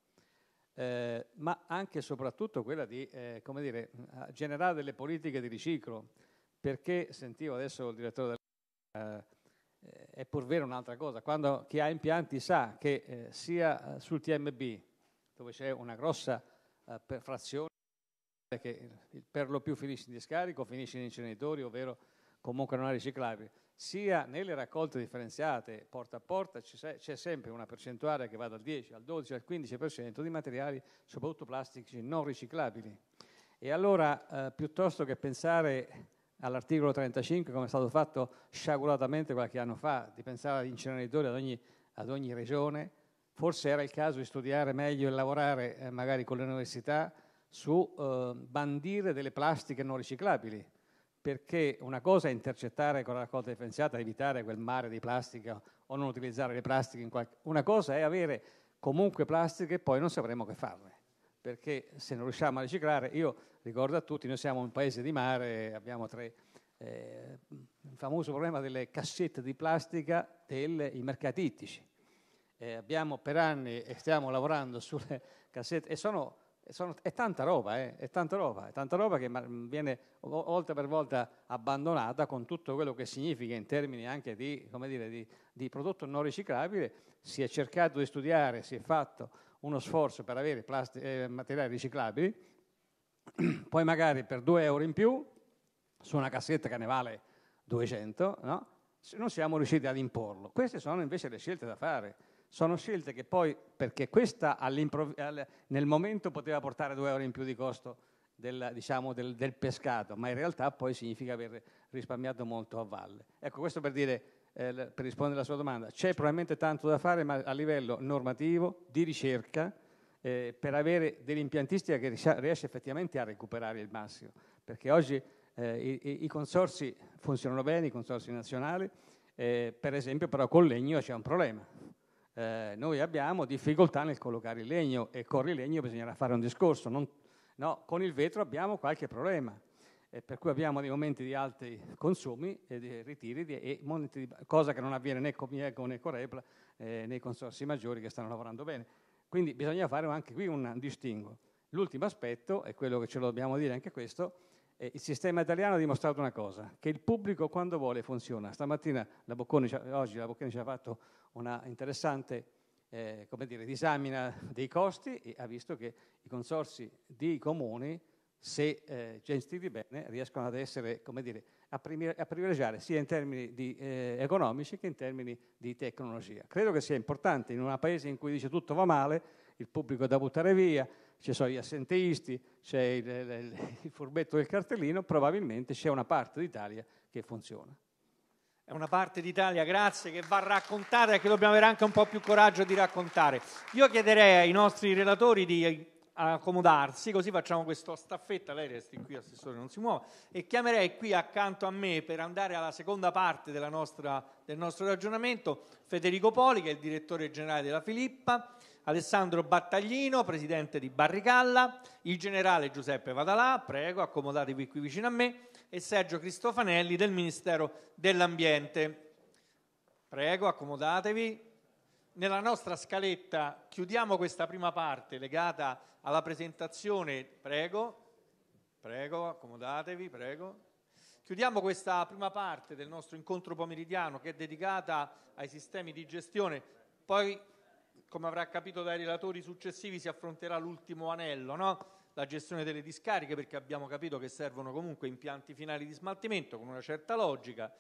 eh, ma anche e soprattutto quella di eh, dire, generare delle politiche di riciclo, perché sentivo adesso il direttore della eh, è pur vero un'altra cosa, quando chi ha impianti sa che eh, sia eh, sul TMB, dove c'è una grossa eh, frazione che per lo più finisce in discarico, finisce in inceneritori, ovvero comunque non è riciclabile, sia nelle raccolte differenziate porta a porta c'è sempre una percentuale che va dal 10 al 12 al 15% di materiali, soprattutto plastici, non riciclabili. E allora, eh, piuttosto che pensare all'articolo 35, come è stato fatto sciaguratamente qualche anno fa, di pensare ad inceneritori ad ogni, ad ogni regione, forse era il caso di studiare meglio e lavorare eh, magari con le università su eh, bandire delle plastiche non riciclabili, perché una cosa è intercettare con la raccolta differenziata, evitare quel mare di plastica o non utilizzare le plastiche, qualche... una cosa è avere comunque plastiche e poi non sapremo che farne perché se non riusciamo a riciclare, io ricordo a tutti, noi siamo un paese di mare, abbiamo tre, eh, il famoso problema delle cassette di plastica dei mercati ittici. Eh, abbiamo per anni e stiamo lavorando sulle cassette e sono sono, è tanta roba, eh, è tanta roba, è tanta roba che viene volta per volta abbandonata con tutto quello che significa in termini anche di, dire, di, di prodotto non riciclabile. Si è cercato di studiare, si è fatto uno sforzo per avere plasti- eh, materiali riciclabili, poi magari per 2 euro in più, su una cassetta che ne vale 200, no? non siamo riusciti ad imporlo. Queste sono invece le scelte da fare. Sono scelte che poi, perché questa nel momento poteva portare 2 euro in più di costo del, diciamo, del, del pescato, ma in realtà poi significa aver risparmiato molto a valle. Ecco, questo per dire eh, per rispondere alla sua domanda, c'è probabilmente tanto da fare, ma a livello normativo, di ricerca, eh, per avere dell'impiantistica che riesce effettivamente a recuperare il massimo, perché oggi eh, i, i, consorsi funzionano bene, i consorsi nazionali, eh, per esempio però col legno c'è un problema. Eh, noi abbiamo difficoltà nel collocare il legno e con il legno bisognerà fare un discorso, non, no, con il vetro abbiamo qualche problema per cui abbiamo dei momenti di alti consumi e di ritiri, di, e di, cosa che non avviene né con Miego né con Repla eh, nei consorsi maggiori che stanno lavorando bene. Quindi bisogna fare anche qui un distinguo. L'ultimo aspetto, e quello che ce lo dobbiamo dire anche questo, eh, il sistema italiano ha dimostrato una cosa, che il pubblico quando vuole funziona. Stamattina la Bocconi, oggi la Bocconi ci ha fatto una interessante eh, dire, disamina dei costi e ha visto che i consorsi di comuni se eh, gestiti bene, riescono ad essere, come dire, a, primi- a privilegiare sia in termini di, eh, economici che in termini di tecnologia. Credo che sia importante in un paese in cui dice tutto va male, il pubblico è da buttare via, ci sono gli assenteisti, c'è il, il, il furbetto del cartellino, probabilmente c'è una parte d'Italia che funziona. È una parte d'Italia, grazie, che va raccontata e che dobbiamo avere anche un po' più coraggio di raccontare. Io chiederei ai nostri relatori di accomodarsi, così facciamo questa staffetta, lei resti qui assessore, non si muove, e chiamerei qui accanto a me per andare alla seconda parte nostra, del nostro ragionamento Federico Poli, che è il direttore generale della Filippa, Alessandro Battaglino, presidente di Barricalla, il generale Giuseppe Vadalà, prego, accomodatevi qui vicino a me, e Sergio Cristofanelli del Ministero dell'Ambiente. Prego, accomodatevi nella nostra scaletta chiudiamo questa prima parte legata alla presentazione, prego, prego, accomodatevi, prego. Chiudiamo questa prima parte del nostro incontro pomeridiano che è dedicata ai sistemi di gestione, poi come avrà capito dai relatori successivi si affronterà l'ultimo anello, no? la gestione delle discariche perché abbiamo capito che servono comunque impianti finali di smaltimento con una certa logica,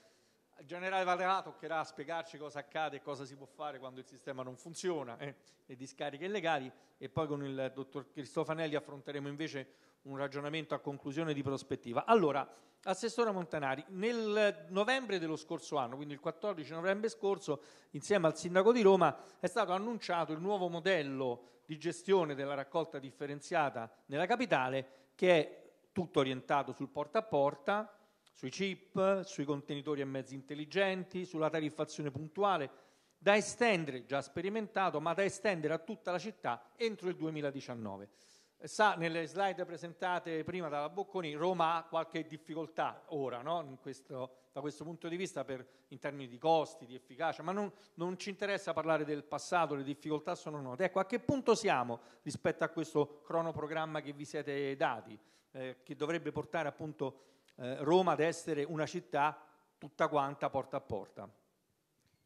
al generale Valerato toccherà a spiegarci cosa accade e cosa si può fare quando il sistema non funziona, eh, discariche illegali, e poi con il dottor Cristofanelli affronteremo invece un ragionamento a conclusione di prospettiva. Allora, Assessore Montanari, nel novembre dello scorso anno, quindi il 14 novembre scorso, insieme al Sindaco di Roma è stato annunciato il nuovo modello di gestione della raccolta differenziata nella capitale che è tutto orientato sul porta a porta, sui chip, sui contenitori e mezzi intelligenti, sulla tariffazione puntuale, da estendere, già sperimentato, ma da estendere a tutta la città entro il 2019. Sa, nelle slide presentate prima dalla Bocconi, Roma ha qualche difficoltà ora, no? questo, da questo punto di vista, per, in termini di costi, di efficacia, ma non, non ci interessa parlare del passato, le difficoltà sono note. Ecco, a che punto siamo rispetto a questo cronoprogramma che vi siete dati, eh, che dovrebbe portare appunto eh, Roma ad essere una città tutta quanta porta a porta.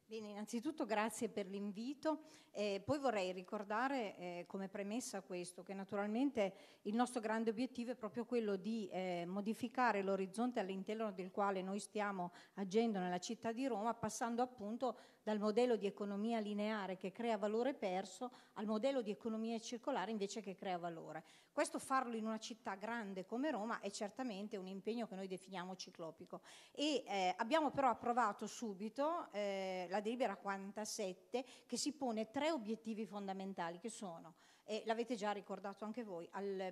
Bene, innanzitutto grazie per l'invito. Eh, poi vorrei ricordare eh, come premessa questo, che naturalmente il nostro grande obiettivo è proprio quello di eh, modificare l'orizzonte all'interno del quale noi stiamo agendo nella città di Roma, passando appunto dal modello di economia lineare che crea valore perso al modello di economia circolare invece che crea valore. Questo farlo in una città grande come Roma è certamente un impegno che noi definiamo ciclopico e eh, abbiamo però approvato subito eh, la delibera 47 che si pone tre obiettivi fondamentali che sono e l'avete già ricordato anche voi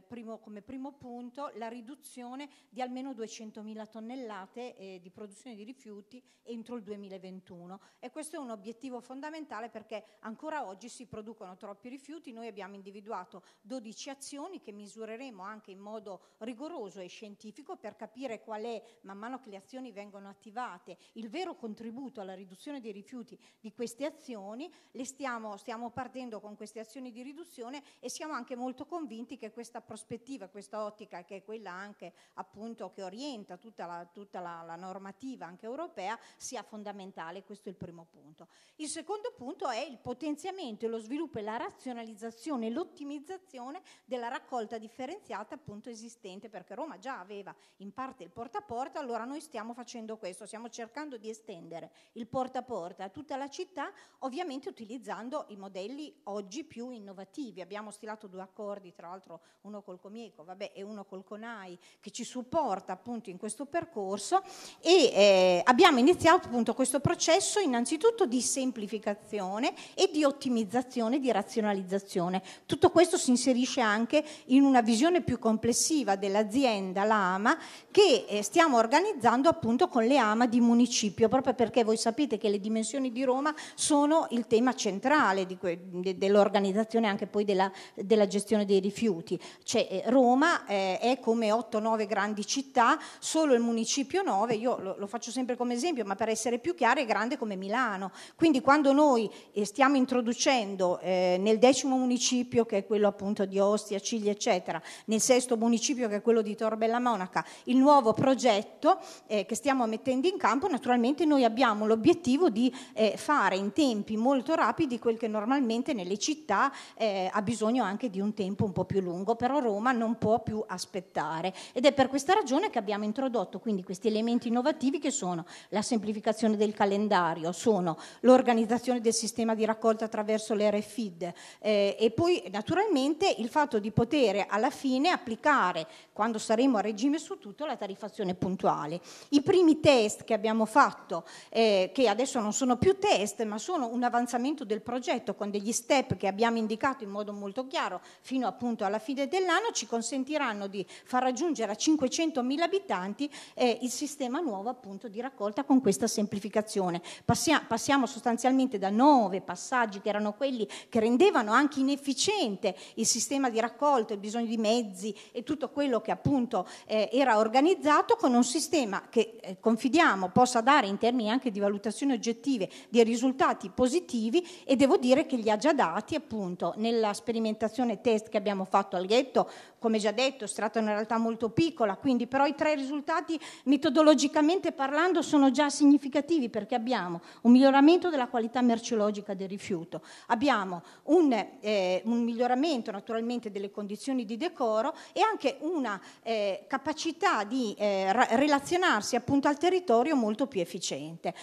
primo, come primo punto la riduzione di almeno 200.000 tonnellate eh, di produzione di rifiuti entro il 2021 e questo è un obiettivo fondamentale perché ancora oggi si producono troppi rifiuti, noi abbiamo individuato 12 azioni che misureremo anche in modo rigoroso e scientifico per capire qual è, man mano che le azioni vengono attivate, il vero contributo alla riduzione dei rifiuti di queste azioni, le stiamo, stiamo partendo con queste azioni di riduzione e siamo anche molto convinti che questa prospettiva, questa ottica che è quella anche appunto che orienta tutta la, tutta la, la normativa anche europea sia fondamentale, questo è il primo punto. Il secondo punto è il potenziamento, lo sviluppo e la razionalizzazione e l'ottimizzazione della raccolta differenziata appunto esistente perché Roma già aveva in parte il porta a porta, allora noi stiamo facendo questo, stiamo cercando di estendere il porta a porta a tutta la città, ovviamente utilizzando i modelli oggi più innovativi. Abbiamo abbiamo stilato due accordi, tra l'altro uno col Comico vabbè, e uno col CONAI, che ci supporta appunto in questo percorso e eh, abbiamo iniziato appunto questo processo innanzitutto di semplificazione e di ottimizzazione, di razionalizzazione. Tutto questo si inserisce anche in una visione più complessiva dell'azienda, l'AMA, che eh, stiamo organizzando appunto con le AMA di municipio, proprio perché voi sapete che le dimensioni di Roma sono il tema centrale dell'organizzazione anche poi della della, gestione dei rifiuti. Cioè, eh, Roma eh, è come 8-9 grandi città, solo il municipio 9, io lo, lo, faccio sempre come esempio, ma per essere più chiaro è grande come Milano. Quindi quando noi eh, stiamo introducendo eh, nel decimo municipio, che è quello appunto di Ostia, Ciglia, eccetera, nel sesto municipio che è quello di Torbella Monaca, il nuovo progetto eh, che stiamo mettendo in campo, naturalmente noi abbiamo l'obiettivo di eh, fare in tempi molto rapidi quel che normalmente nelle città abbiamo bisogno anche di un tempo un po' più lungo, però Roma non può più aspettare ed è per questa ragione che abbiamo introdotto quindi questi elementi innovativi che sono la semplificazione del calendario, sono l'organizzazione del sistema di raccolta attraverso l'RFID eh, e poi naturalmente il fatto di poter alla fine applicare quando saremo a regime su tutto la tariffazione puntuale. I primi test che abbiamo fatto, eh, che adesso non sono più test ma sono un avanzamento del progetto con degli step che abbiamo indicato in modo molto chiaro, fino appunto alla fine dell'anno ci consentiranno di far raggiungere a 500.000 abitanti eh, il sistema nuovo appunto di raccolta con questa semplificazione. Passia, passiamo sostanzialmente da nove passaggi che erano quelli che rendevano anche inefficiente il sistema di raccolta, il bisogno di mezzi e tutto quello che appunto eh, era organizzato con un sistema che eh, confidiamo possa dare in termini anche di valutazioni oggettive dei risultati positivi e devo dire che li ha già dati appunto nella sperimentazione test che abbiamo fatto al ghetto, come già detto, si tratta di una realtà molto piccola, quindi però i tre risultati metodologicamente parlando sono già significativi perché abbiamo un miglioramento della qualità merceologica del rifiuto, abbiamo un, eh, un miglioramento naturalmente delle condizioni di decoro e anche una eh, capacità di eh, relazionarsi appunto al territorio molto più efficiente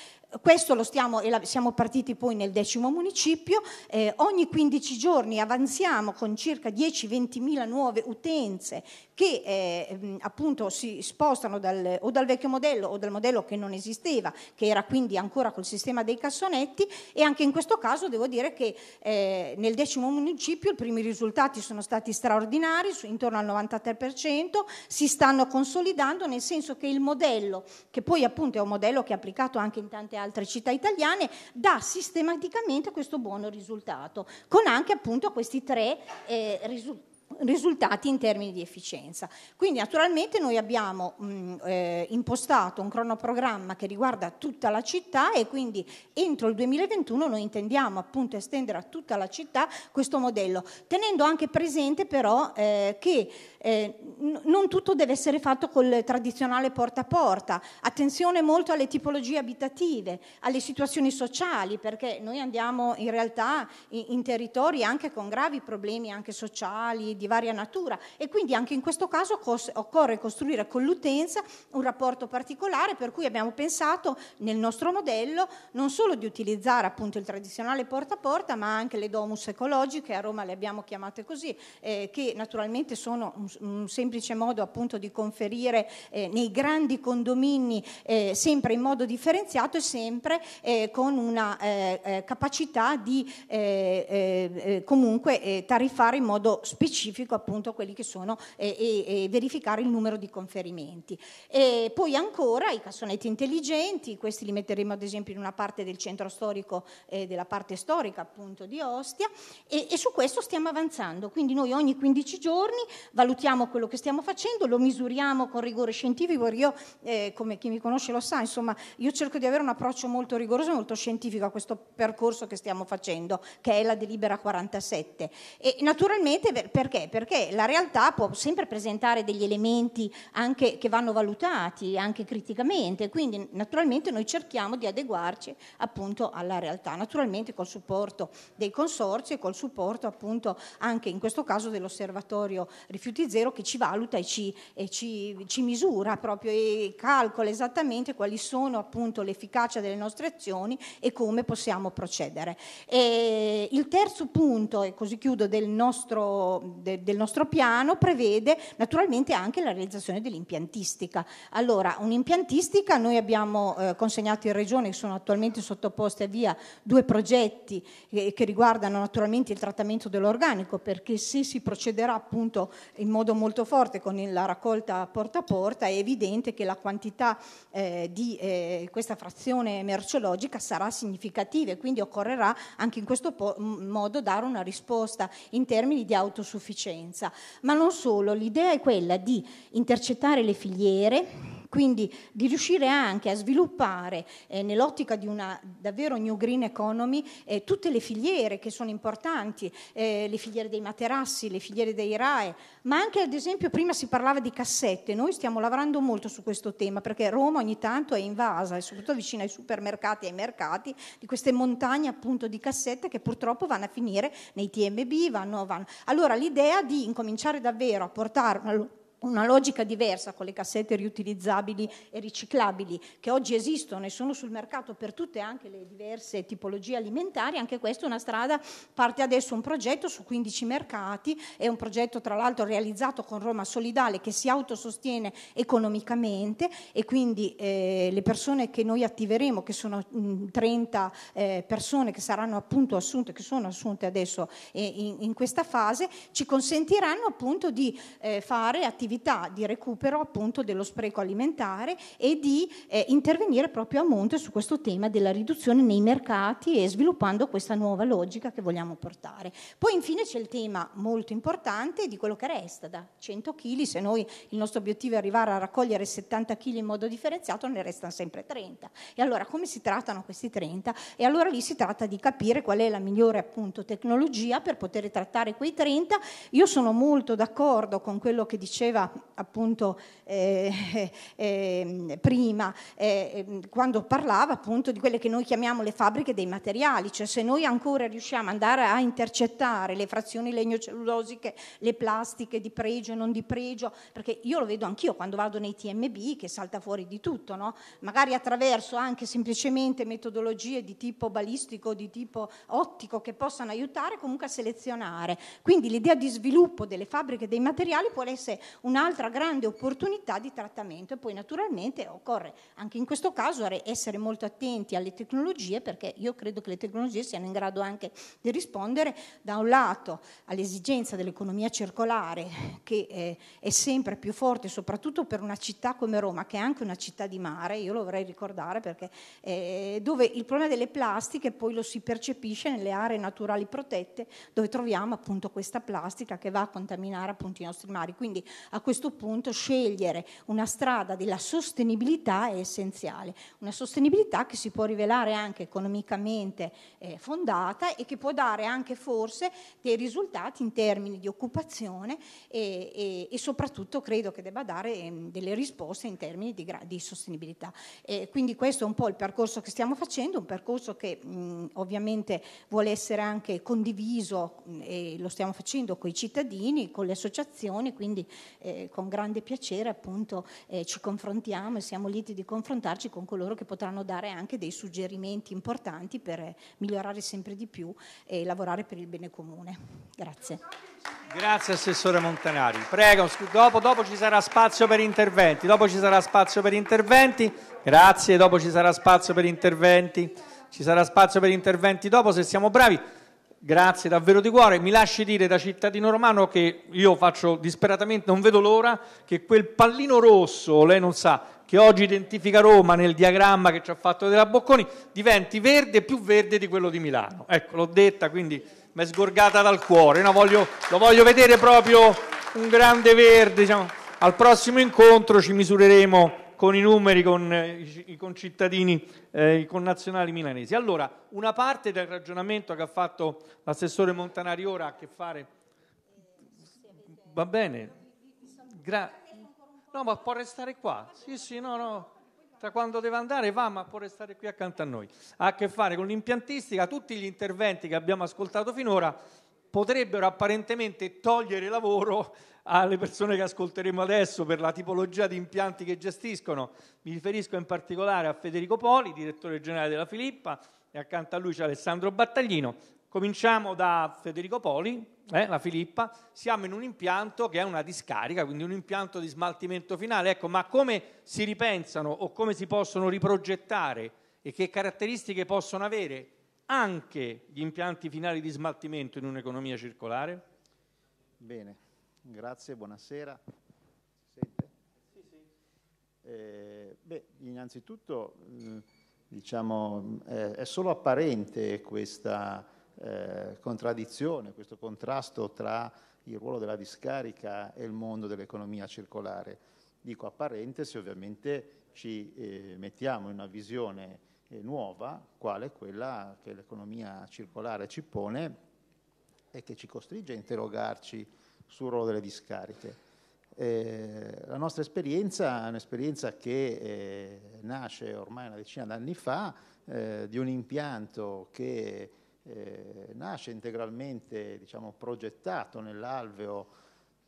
questo lo stiamo, siamo partiti poi nel decimo municipio, eh, ogni 15 giorni avanziamo con circa 10-20 mila nuove utenze che eh, appunto si spostano dal, o dal vecchio modello o dal modello che non esisteva, che era quindi ancora col sistema dei cassonetti e anche in questo caso devo dire che eh, nel decimo municipio i primi risultati sono stati straordinari, su, intorno al 93%, si stanno consolidando nel senso che il modello, che poi appunto è un modello che è applicato anche in tante altre altre città italiane, dà sistematicamente questo buono risultato, con anche appunto questi tre eh, risultati risultati in termini di efficienza. Quindi naturalmente noi abbiamo mh, eh, impostato un cronoprogramma che riguarda tutta la città e quindi entro il 2021 noi intendiamo appunto estendere a tutta la città questo modello, tenendo anche presente però eh, che eh, non tutto deve essere fatto col tradizionale porta a porta, attenzione molto alle tipologie abitative, alle situazioni sociali, perché noi andiamo in realtà in, in territori anche con gravi problemi anche sociali, di varia natura e quindi anche in questo caso cos- occorre costruire con l'utenza un rapporto particolare per cui abbiamo pensato nel nostro modello non solo di utilizzare appunto il tradizionale porta a porta ma anche le domus ecologiche, a Roma le abbiamo chiamate così, eh, che naturalmente sono un, un, semplice modo appunto di conferire eh, nei grandi condomini eh, sempre in modo differenziato e sempre eh, con una eh, eh, capacità di comunque tariffare in modo specifico specifico appunto quelli che sono e, e verificare il numero di conferimenti. E poi ancora i cassonetti intelligenti, questi li metteremo ad esempio in una parte del centro storico, eh, della parte storica appunto di Ostia e, e su questo stiamo avanzando, quindi noi ogni 15 giorni valutiamo quello che stiamo facendo, lo misuriamo con rigore scientifico, io eh, come chi mi conosce lo sa, insomma io cerco di avere un approccio molto rigoroso e molto scientifico a questo percorso che stiamo facendo, che è la delibera 47. E naturalmente perché? Perché? la realtà può sempre presentare degli elementi anche che vanno valutati, anche criticamente, quindi naturalmente noi cerchiamo di adeguarci appunto alla realtà, naturalmente col supporto dei consorzi e col supporto appunto anche in questo caso dell'osservatorio rifiuti zero che ci valuta e ci, e ci, ci misura proprio e calcola esattamente quali sono appunto l'efficacia delle nostre azioni e come possiamo procedere. E il terzo punto, e così chiudo, del nostro, del de, del nostro piano prevede naturalmente anche la realizzazione dell'impiantistica. Allora, un'impiantistica noi abbiamo eh, consegnato in regione, sono attualmente sottoposti a via due progetti eh, che riguardano naturalmente il trattamento dell'organico, perché se si procederà appunto in modo molto forte con la raccolta porta a porta, è evidente che la quantità eh, di eh, questa frazione merceologica sarà significativa e quindi occorrerà anche in questo modo dare una risposta in termini di autosufficienza sufficienza, ma non solo, l'idea è quella di intercettare le filiere quindi di riuscire anche a sviluppare eh, nell'ottica di una davvero new green economy eh, tutte le filiere che sono importanti, eh, le filiere dei materassi, le filiere dei RAE, ma anche ad esempio prima si parlava di cassette, noi stiamo lavorando molto su questo tema perché Roma ogni tanto è invasa e soprattutto vicino ai supermercati e ai mercati di queste montagne appunto di cassette che purtroppo vanno a finire nei TMB, vanno, vanno. Allora l'idea di incominciare davvero a portare una una logica diversa con le cassette riutilizzabili e riciclabili che oggi esistono e sono sul mercato per tutte anche le diverse tipologie alimentari, anche questa è una strada, parte adesso un progetto su 15 mercati, è un progetto tra l'altro realizzato con Roma Solidale che si autosostiene economicamente e quindi eh, le persone che noi attiveremo, che sono mh, mm, 30 eh, persone che saranno appunto assunte, che sono assunte adesso eh, in, in, questa fase, ci consentiranno appunto di eh, fare attività attività di recupero appunto dello spreco alimentare e di eh, intervenire proprio a monte su questo tema della riduzione nei mercati e sviluppando questa nuova logica che vogliamo portare. Poi infine c'è il tema molto importante di quello che resta da 100 kg, se noi il nostro obiettivo è arrivare a raccogliere 70 kg in modo differenziato ne restano sempre 30. E allora come si trattano questi 30? E allora lì si tratta di capire qual è la migliore appunto tecnologia per poter trattare quei 30. Io sono molto d'accordo con quello che diceva appunto eh, eh, prima, eh, quando parlava appunto di quelle che noi chiamiamo le fabbriche dei materiali, cioè se noi ancora riusciamo ad andare a intercettare le frazioni legnocellulosiche, le plastiche di pregio e non di pregio, perché io lo vedo anch'io quando vado nei TMB che salta fuori di tutto, no? magari attraverso anche semplicemente metodologie di tipo balistico, di tipo ottico che possano aiutare comunque a selezionare. Quindi l'idea di sviluppo delle fabbriche dei materiali può essere un'altra grande opportunità di trattamento e poi naturalmente occorre anche in questo caso essere molto attenti alle tecnologie perché io credo che le tecnologie siano in grado anche di rispondere da un lato all'esigenza dell'economia circolare che eh, è sempre più forte soprattutto per una città come Roma che è anche una città di mare, io lo vorrei ricordare perché eh, dove il problema delle plastiche poi lo si percepisce nelle aree naturali protette dove troviamo appunto questa plastica che va a contaminare appunto i nostri mari. Quindi a questo punto scegliere una strada della sostenibilità è essenziale, una sostenibilità che si può rivelare anche economicamente eh, fondata e che può dare anche forse dei risultati in termini di occupazione e, e, e soprattutto credo che debba dare eh, delle risposte in termini di, gra- di sostenibilità. Eh, quindi questo è un po' il percorso che stiamo facendo, un percorso che mh, ovviamente vuole essere anche condiviso mh, e lo stiamo facendo con i cittadini, con le associazioni, quindi eh, con grande piacere appunto eh, ci confrontiamo e siamo lieti di confrontarci con coloro che potranno dare anche dei suggerimenti importanti per eh, migliorare sempre di più e lavorare per il bene comune. Grazie. Grazie Assessore Montanari. Prego, dopo, dopo ci sarà spazio per interventi, dopo ci sarà spazio per interventi, grazie, dopo ci sarà spazio per interventi, ci sarà spazio per interventi dopo se siamo bravi. Grazie davvero di cuore. Mi lasci dire da cittadino romano che io faccio disperatamente, non vedo l'ora che quel pallino rosso, lei non sa, che oggi identifica Roma nel diagramma che ci ha fatto della Bocconi, diventi verde più verde di quello di Milano. Ecco, l'ho detta, quindi mi è sgorgata dal cuore. No, voglio, lo voglio vedere proprio un grande verde. Diciamo. Al prossimo incontro ci misureremo con i numeri, con eh, i concittadini, eh, i connazionali milanesi. Allora, una parte del ragionamento che ha fatto l'assessore Montanari ora ha a che fare... Va bene, grazie. No, ma può restare qua. Sì, sì, no, no. Tra quando deve andare va, ma può restare qui accanto a noi. Ha a che fare con l'impiantistica, tutti gli interventi che abbiamo ascoltato finora potrebbero apparentemente togliere lavoro alle persone che ascolteremo adesso per la tipologia di impianti che gestiscono. Mi riferisco in particolare a Federico Poli, direttore generale della Filippa, e accanto a lui c'è Alessandro Battaglino. Cominciamo da Federico Poli, eh, la Filippa. Siamo in un impianto che è una discarica, quindi un impianto di smaltimento finale. Ecco, ma come si ripensano o come si possono riprogettare e che caratteristiche possono avere anche gli impianti finali di smaltimento in un'economia circolare? Bene, Grazie, buonasera. Si sente? Sì, sì. Eh, beh, innanzitutto eh, diciamo, eh, è solo apparente questa eh, contraddizione, questo contrasto tra il ruolo della discarica e il mondo dell'economia circolare. Dico apparente se ovviamente ci eh, mettiamo in una visione eh, nuova, quale quella che l'economia circolare ci pone e che ci costringe a interrogarci sul ruolo delle discariche. Eh, la nostra esperienza è un'esperienza che eh, nasce ormai una decina d'anni fa eh, di un impianto che eh, nasce integralmente diciamo, progettato nell'alveo,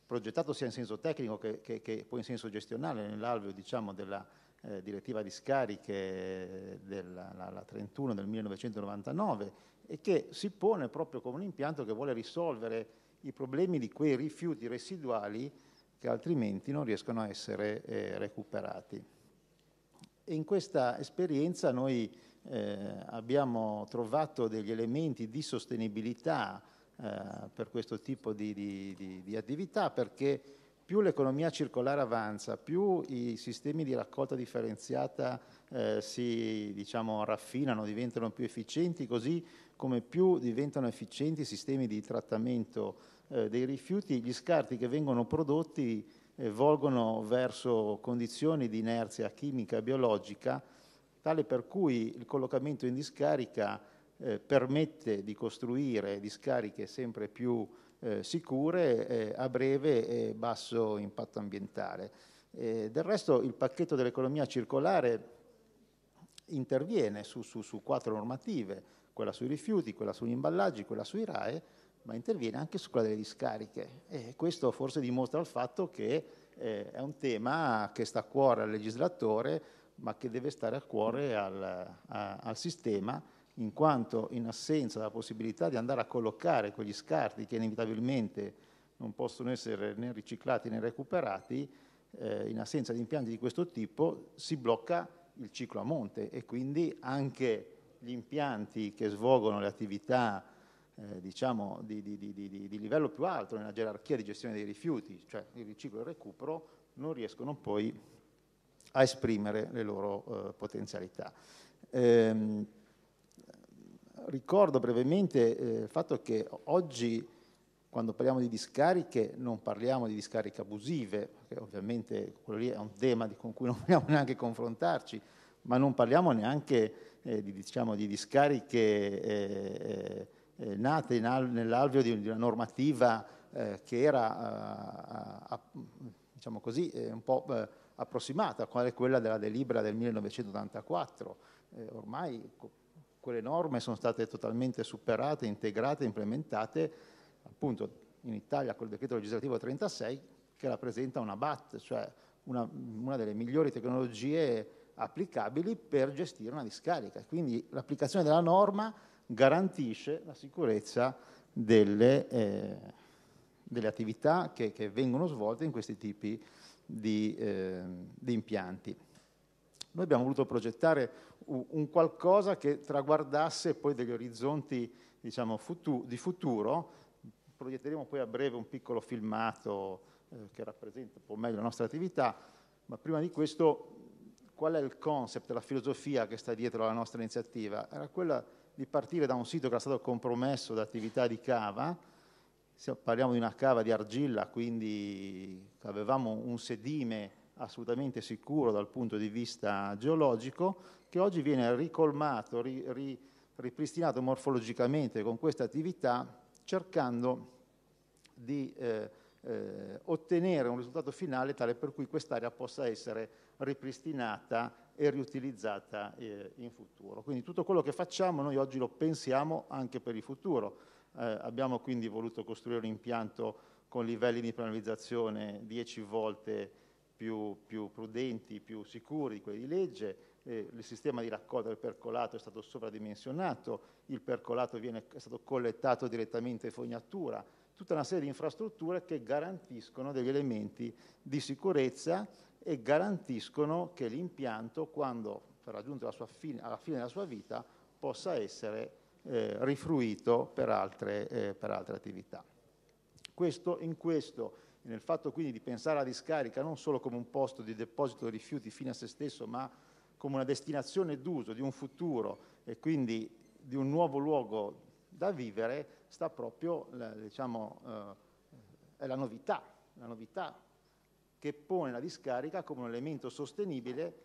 progettato sia in senso tecnico che, che, che poi in senso gestionale nell'alveo diciamo, della eh, direttiva discariche della la, la 31 del 1999 e che si pone proprio come un impianto che vuole risolvere i problemi di quei rifiuti residuali che altrimenti non riescono a essere eh, recuperati. E in questa esperienza noi eh, abbiamo trovato degli elementi di sostenibilità eh, per questo tipo di, di, di, di attività perché più l'economia circolare avanza, più i sistemi di raccolta differenziata eh, si diciamo, raffinano, diventano più efficienti, così come più diventano efficienti i sistemi di trattamento eh, dei rifiuti, gli scarti che vengono prodotti eh, volgono verso condizioni di inerzia chimica e biologica, tale per cui il collocamento in discarica eh, permette di costruire discariche sempre più eh, sicure eh, a breve e basso impatto ambientale. Eh, del resto il pacchetto dell'economia circolare interviene su, su, su quattro normative, quella sui rifiuti, quella sugli imballaggi, quella sui RAE ma interviene anche su quella delle discariche e questo forse dimostra il fatto che eh, è un tema che sta a cuore al legislatore, ma che deve stare a cuore al, a, al sistema in quanto in assenza della possibilità di andare a collocare quegli scarti che inevitabilmente non possono essere né riciclati né recuperati, eh, in assenza di impianti di questo tipo si blocca il ciclo a monte e quindi anche gli impianti che svolgono le attività eh, diciamo, di, di, di, di, livello più alto nella gerarchia di gestione dei rifiuti, cioè il riciclo e il recupero, non riescono poi a esprimere le loro eh, potenzialità. Ehm, ricordo brevemente eh, il fatto che oggi quando parliamo di discariche non parliamo di discariche abusive, perché ovviamente quello lì è un tema con cui non vogliamo neanche confrontarci, ma non parliamo neanche eh, di, diciamo, di, discariche eh, eh, nate nell'alveo di, una normativa eh, che era, a, eh, a, diciamo così, eh, un po' eh, approssimata, quale quella della delibera del 1984. ormai quelle norme sono state totalmente superate, integrate, implementate, appunto in Italia col decreto legislativo 36 che rappresenta una BAT, cioè una, una delle migliori tecnologie applicabili per gestire una discarica. Quindi l'applicazione della norma garantisce la sicurezza delle, eh, delle attività che, che, vengono svolte in questi tipi di, eh, di impianti. Noi abbiamo voluto progettare un qualcosa che traguardasse poi degli orizzonti diciamo, futu di futuro. Proietteremo poi a breve un piccolo filmato eh, che rappresenta un po' meglio la nostra attività, ma prima di questo qual è il concept, la filosofia che sta dietro alla nostra iniziativa? Era quella di partire da un sito che era stato compromesso da attività di cava, parliamo di una cava di argilla, quindi avevamo un sedime assolutamente sicuro dal punto di vista geologico, che oggi viene ricolmato, ri, ri, ripristinato morfologicamente con questa attività, cercando di eh, eh, ottenere un risultato finale tale per cui quest'area possa essere ripristinata e riutilizzata eh, in futuro. Quindi tutto quello che facciamo noi oggi lo pensiamo anche per il futuro. Eh, abbiamo quindi voluto costruire un impianto con livelli di penalizzazione 10 volte più, più, prudenti, più sicuri di quelli di legge, eh, il sistema di raccolta del percolato è stato sovradimensionato, il percolato viene, è stato collettato direttamente in fognatura, tutta una serie di infrastrutture che garantiscono degli elementi di sicurezza e garantiscono che l'impianto, quando raggiunto fine, alla fine della sua vita, possa essere eh, rifruito per altre, eh, per altre attività. Questo, in questo, nel fatto quindi di pensare alla discarica non solo come un posto di deposito di rifiuti fine a se stesso, ma come una destinazione d'uso di un futuro e quindi di un nuovo luogo da vivere, sta proprio diciamo, eh, è la novità, la novità che pone la discarica come un elemento sostenibile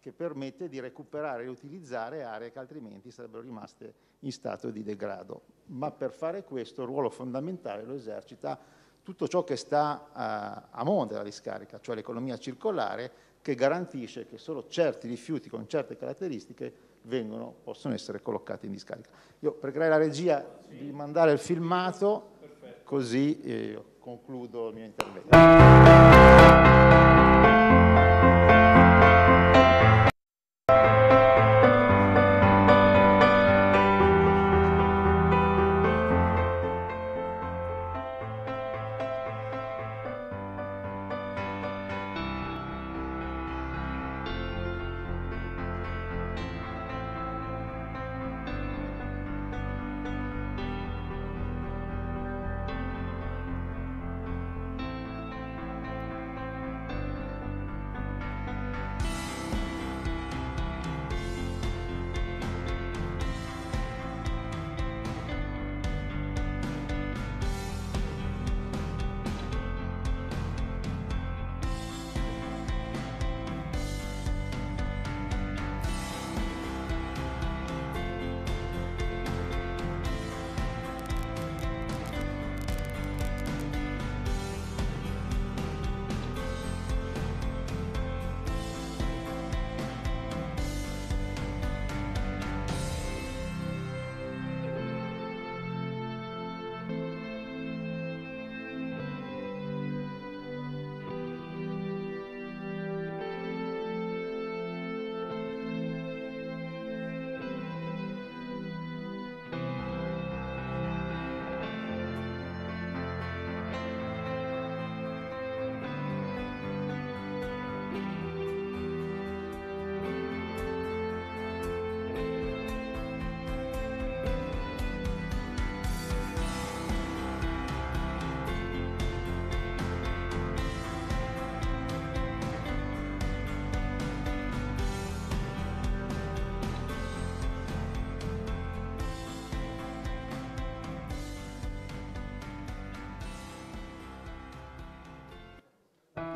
che permette di recuperare e utilizzare aree che altrimenti sarebbero rimaste in stato di degrado. Ma per fare questo il ruolo fondamentale lo esercita tutto ciò che sta a, eh, a monte della discarica, cioè l'economia circolare che garantisce che solo certi rifiuti con certe caratteristiche vengono, possono essere collocati in discarica. Io pregherei la regia di mandare il filmato, così eh, concludo il mio intervento.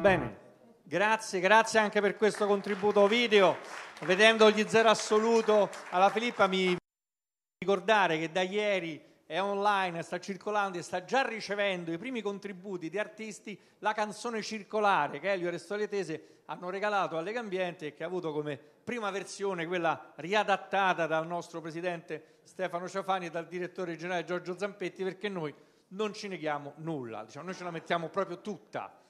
bene. Grazie, grazie anche per questo contributo video. Vedendo gli zero assoluto alla Filippa mi ricordare che da ieri è online, sta circolando e sta già ricevendo i primi contributi di artisti la canzone circolare che Elio e Restoletese hanno regalato a Lega Ambiente e che ha avuto come prima versione quella riadattata dal nostro presidente Stefano Ciafani e dal direttore generale Giorgio Zampetti perché noi non ci neghiamo nulla, diciamo, noi ce la mettiamo proprio tutta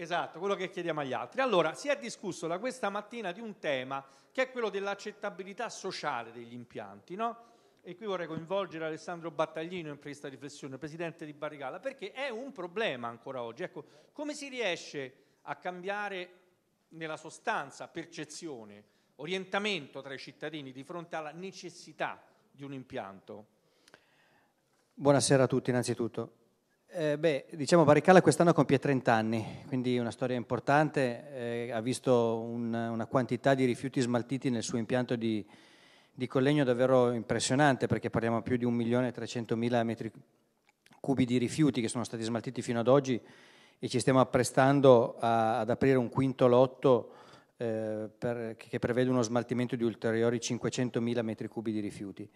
Esatto, quello che chiediamo agli altri. Allora, si è discusso da questa mattina di un tema che è quello dell'accettabilità sociale degli impianti, no? E qui vorrei coinvolgere Alessandro Battaglino in questa riflessione, presidente di Barricala, perché è un problema ancora oggi. Ecco, come si riesce a cambiare nella sostanza percezione, orientamento tra i cittadini di fronte alla necessità di un impianto? Buonasera a tutti innanzitutto. Eh, beh, diciamo Barricalla quest'anno compie 30 anni, quindi una storia importante, eh, ha visto un, una quantità di rifiuti smaltiti nel suo impianto di, di Collegno davvero impressionante perché parliamo più di 1.300.000 metri cubi di rifiuti che sono stati smaltiti fino ad oggi e ci stiamo apprestando a, ad aprire un quinto lotto eh, per, che prevede uno smaltimento di ulteriori 500.000 metri cubi di rifiuti.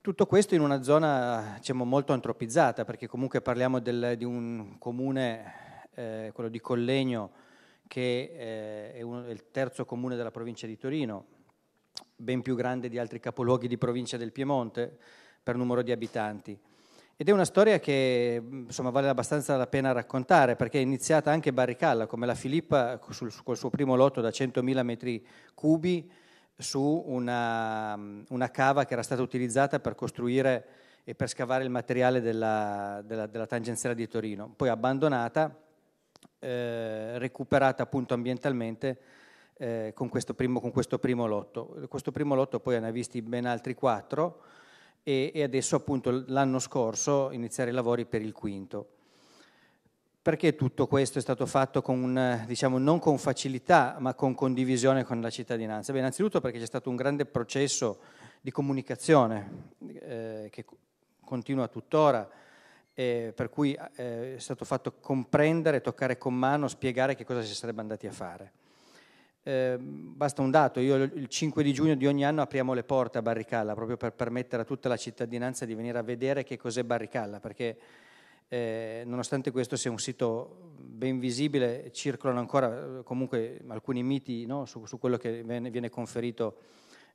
Tutto questo in una zona diciamo, molto antropizzata, perché comunque parliamo del, di un comune, eh, quello di Collegno, che eh, è, uno, è, il terzo comune della provincia di Torino, ben più grande di altri capoluoghi di provincia del Piemonte per numero di abitanti. Ed è una storia che insomma, vale abbastanza la pena raccontare, perché è iniziata anche Barricalla, come la Filippa, sul, col suo primo lotto da 100.000 metri cubi, su una, una, cava che era stata utilizzata per costruire e per scavare il materiale della, della, della tangenziale di Torino, poi abbandonata, eh, recuperata appunto ambientalmente eh, con, questo primo, con, questo primo, lotto. Questo primo lotto poi ne ha visti ben altri quattro e, e adesso appunto l'anno scorso iniziare i lavori per il quinto. Perché tutto questo è stato fatto con, diciamo, non con facilità, ma con condivisione con la cittadinanza? Beh, innanzitutto perché c'è stato un grande processo di comunicazione eh, che continua tuttora, eh, per cui eh, è stato fatto comprendere, toccare con mano, spiegare che cosa si sarebbe andati a fare. Eh, basta un dato, io il 5 di giugno di ogni anno apriamo le porte a Barricalla proprio per permettere a tutta la cittadinanza di venire a vedere che cos'è Barricalla, perché eh, nonostante questo sia un sito ben visibile, circolano ancora eh, comunque alcuni miti no, su, su, quello che viene conferito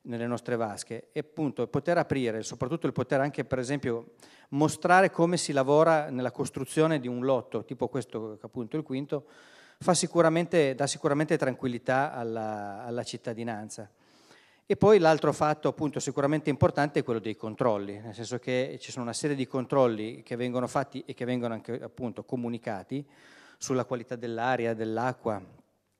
nelle nostre vasche e appunto poter aprire, soprattutto il poter anche per esempio mostrare come si lavora nella costruzione di un lotto, tipo questo appunto il quinto, sicuramente, dà sicuramente tranquillità alla, alla cittadinanza. E poi l'altro fatto appunto sicuramente importante è quello dei controlli, nel senso che ci sono una serie di controlli che vengono fatti e che vengono anche appunto comunicati sulla qualità dell'aria, dell'acqua,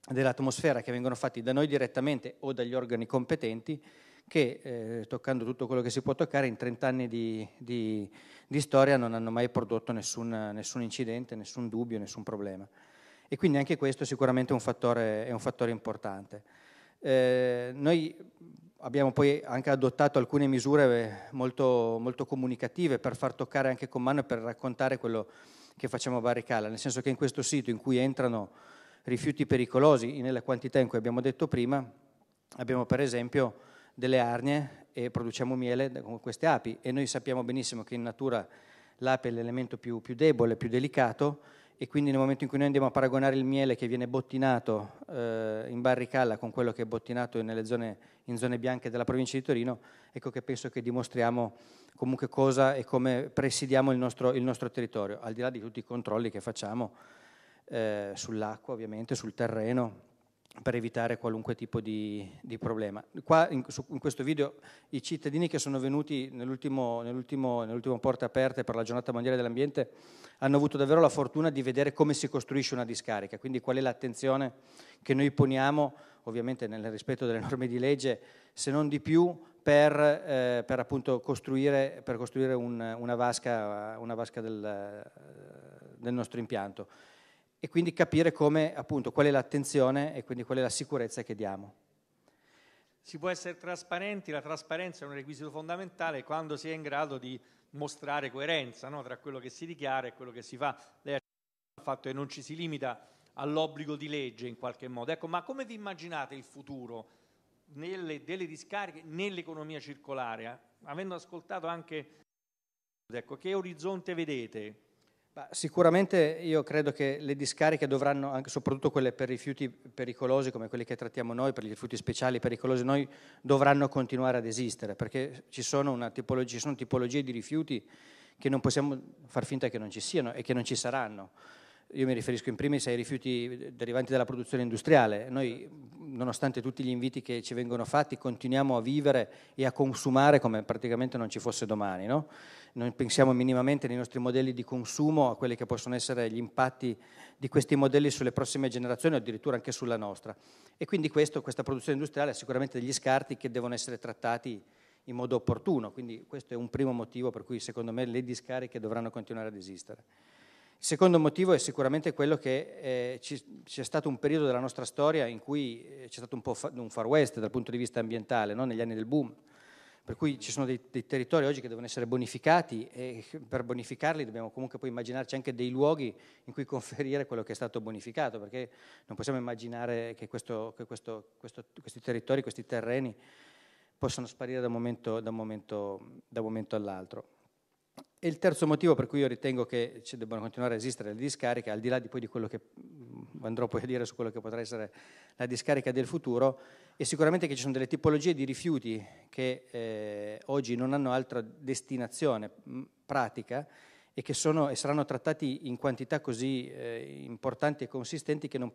dell'atmosfera che vengono fatti da noi direttamente o dagli organi competenti che eh, toccando tutto quello che si può toccare in 30 anni di, di, di storia non hanno mai prodotto nessun, nessun, incidente, nessun dubbio, nessun problema. E quindi anche questo sicuramente è un fattore, è un fattore importante. Eh, noi abbiamo poi anche adottato alcune misure eh, molto, molto, comunicative per far toccare anche con mano e per raccontare quello che facciamo a Barricala, nel senso che in questo sito in cui entrano rifiuti pericolosi nella quantità in cui abbiamo detto prima, abbiamo per esempio delle arnie e produciamo miele con queste api e noi sappiamo benissimo che in natura l'ape è l'elemento più, più debole, più delicato e quindi nel momento in cui noi andiamo a paragonare il miele che viene bottinato eh, in Barricalla con quello che è bottinato zone, in zone bianche della provincia di Torino, ecco che penso che dimostriamo comunque cosa e come presidiamo il nostro, il nostro territorio, al di là di tutti i controlli che facciamo eh, sull'acqua ovviamente, sul terreno, per evitare qualunque tipo di, di problema. Qua in, su, in, questo video i cittadini che sono venuti nell'ultimo, nell'ultimo, nell'ultimo porta aperta per la giornata mondiale dell'ambiente hanno avuto davvero la fortuna di vedere come si costruisce una discarica, quindi qual è l'attenzione che noi poniamo, ovviamente nel rispetto delle norme di legge, se non di più, per, eh, per appunto costruire, per costruire un, una vasca, una vasca del, del nostro impianto e quindi capire come, appunto, qual è l'attenzione e quindi qual è la sicurezza che diamo. Si può essere trasparenti, la trasparenza è un requisito fondamentale quando si è in grado di mostrare coerenza no? tra quello che si dichiara e quello che si fa. Lei ha fatto che non ci si limita all'obbligo di legge in qualche modo. Ecco, ma come vi immaginate il futuro nelle, delle discariche nell'economia circolare? Avendo ascoltato anche, ecco, che orizzonte vedete? sicuramente io credo che le discariche dovranno, soprattutto quelle per rifiuti pericolosi come quelli che trattiamo noi, per i rifiuti speciali pericolosi, noi dovranno continuare ad esistere perché ci sono, tipologia, ci sono tipologie di rifiuti che non possiamo far finta che non ci siano e che non ci saranno. Io mi riferisco in primis ai rifiuti derivanti dalla produzione industriale. Noi, nonostante tutti gli inviti che ci vengono fatti, continuiamo a vivere e a consumare come praticamente non ci fosse domani. No? Non pensiamo minimamente nei nostri modelli di consumo a quelli che possono essere gli impatti di questi modelli sulle prossime generazioni o addirittura anche sulla nostra. E quindi questo, questa produzione industriale ha sicuramente degli scarti che devono essere trattati in modo opportuno. Quindi questo è un primo motivo per cui secondo me le discariche dovranno continuare ad esistere. Il secondo motivo è sicuramente quello che eh, ci, c'è stato un periodo della nostra storia in cui eh, c'è stato un po' fa, un far west dal punto di vista ambientale, no? negli anni del boom, per cui ci sono dei, dei territori oggi che devono essere bonificati e per bonificarli dobbiamo comunque poi immaginarci anche dei luoghi in cui conferire quello che è stato bonificato, perché non possiamo immaginare che, questo, che questo, questo, questi territori, questi terreni possano sparire da un momento, da un momento, da un momento all'altro. E il terzo motivo per cui io ritengo che ci debbano continuare a esistere le discariche, al di là di, poi di quello che andrò poi a dire su quello che potrà essere la discarica del futuro, è sicuramente che ci sono delle tipologie di rifiuti che eh, oggi non hanno altra destinazione pratica e che sono, e saranno trattati in quantità così eh, importanti e consistenti che non,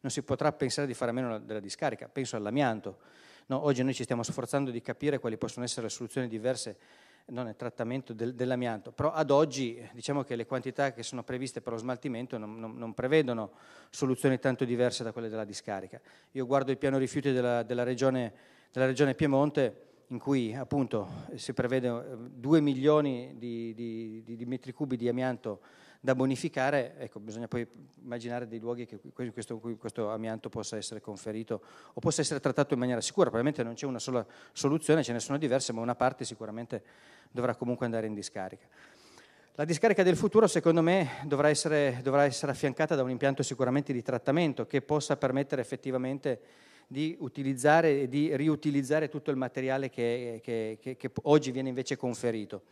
non, si potrà pensare di fare a meno della discarica. Penso all'amianto. No, oggi noi ci stiamo sforzando di capire quali possono essere le soluzioni diverse non è trattamento del, dell'amianto, però ad oggi diciamo che le quantità che sono previste per lo smaltimento non, non, non, prevedono soluzioni tanto diverse da quelle della discarica. Io guardo il piano rifiuti della, della, regione, della regione, Piemonte in cui appunto si prevede 2 eh, milioni di, di, di, di metri cubi di amianto da bonificare, ecco, bisogna poi immaginare dei luoghi in cui questo, questo, amianto possa essere conferito o possa essere trattato in maniera sicura. Probabilmente non c'è una sola soluzione, ce ne sono diverse, ma una parte sicuramente dovrà comunque andare in discarica. La discarica del futuro, secondo me, dovrà essere, dovrà essere affiancata da un impianto sicuramente di trattamento che possa permettere effettivamente di utilizzare e di riutilizzare tutto il materiale che, che, che, che oggi viene invece conferito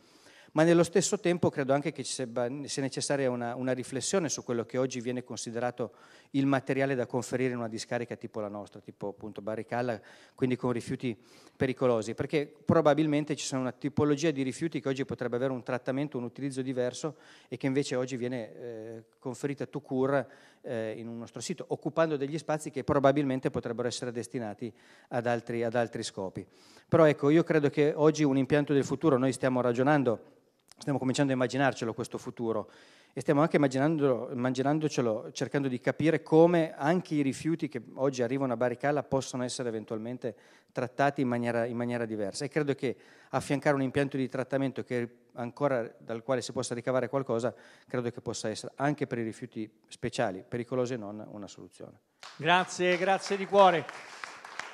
ma nello stesso tempo credo anche che sia necessaria una, una, riflessione su quello che oggi viene considerato il materiale da conferire in una discarica tipo la nostra, tipo appunto Barricalla, quindi con rifiuti pericolosi, perché probabilmente ci sono una tipologia di rifiuti che oggi potrebbe avere un trattamento, un utilizzo diverso e che invece oggi viene eh, conferita to cure eh, in un nostro sito, occupando degli spazi che probabilmente potrebbero essere destinati ad altri, ad altri scopi. Però ecco, io credo che oggi un impianto del futuro, noi stiamo ragionando stiamo cominciando a immaginarcelo questo futuro e stiamo anche immaginandocelo cercando di capire come anche i rifiuti che oggi arrivano a Baricalla possono essere eventualmente trattati in maniera, in maniera diversa e credo che affiancare un impianto di trattamento ancora, dal quale si possa ricavare qualcosa credo che possa essere anche per i rifiuti speciali, pericolosi e non, una soluzione. Grazie, grazie di cuore.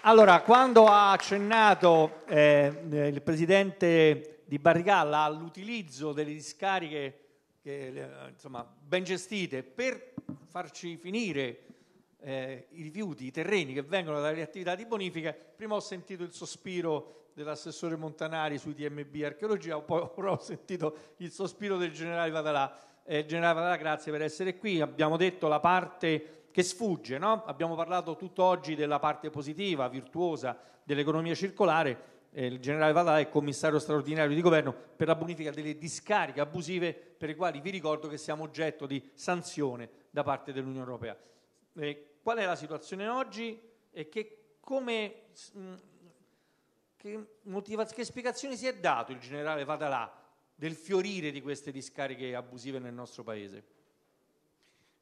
Allora, quando ha accennato eh, il Presidente di Barricalla all'utilizzo delle discariche che, eh, insomma, ben gestite per farci finire eh, i rifiuti, i terreni che vengono dalle attività di bonifica, prima ho sentito il sospiro dell'assessore Montanari sui TMB archeologia, poi ho sentito il sospiro del generale Vadalà. Eh, generale Vadalà, grazie per essere qui. Abbiamo detto la parte che sfugge, no? abbiamo parlato tutto oggi della parte positiva, virtuosa dell'economia circolare eh, il generale Vadà è commissario straordinario di governo per la bonifica delle discariche abusive per le quali vi ricordo che siamo oggetto di sanzione da parte dell'Unione Europea. Eh, qual è la situazione oggi e che, come, mh, mm, che, motivaz- che spiegazione si è dato il generale Vadalà del fiorire di queste discariche abusive nel nostro Paese?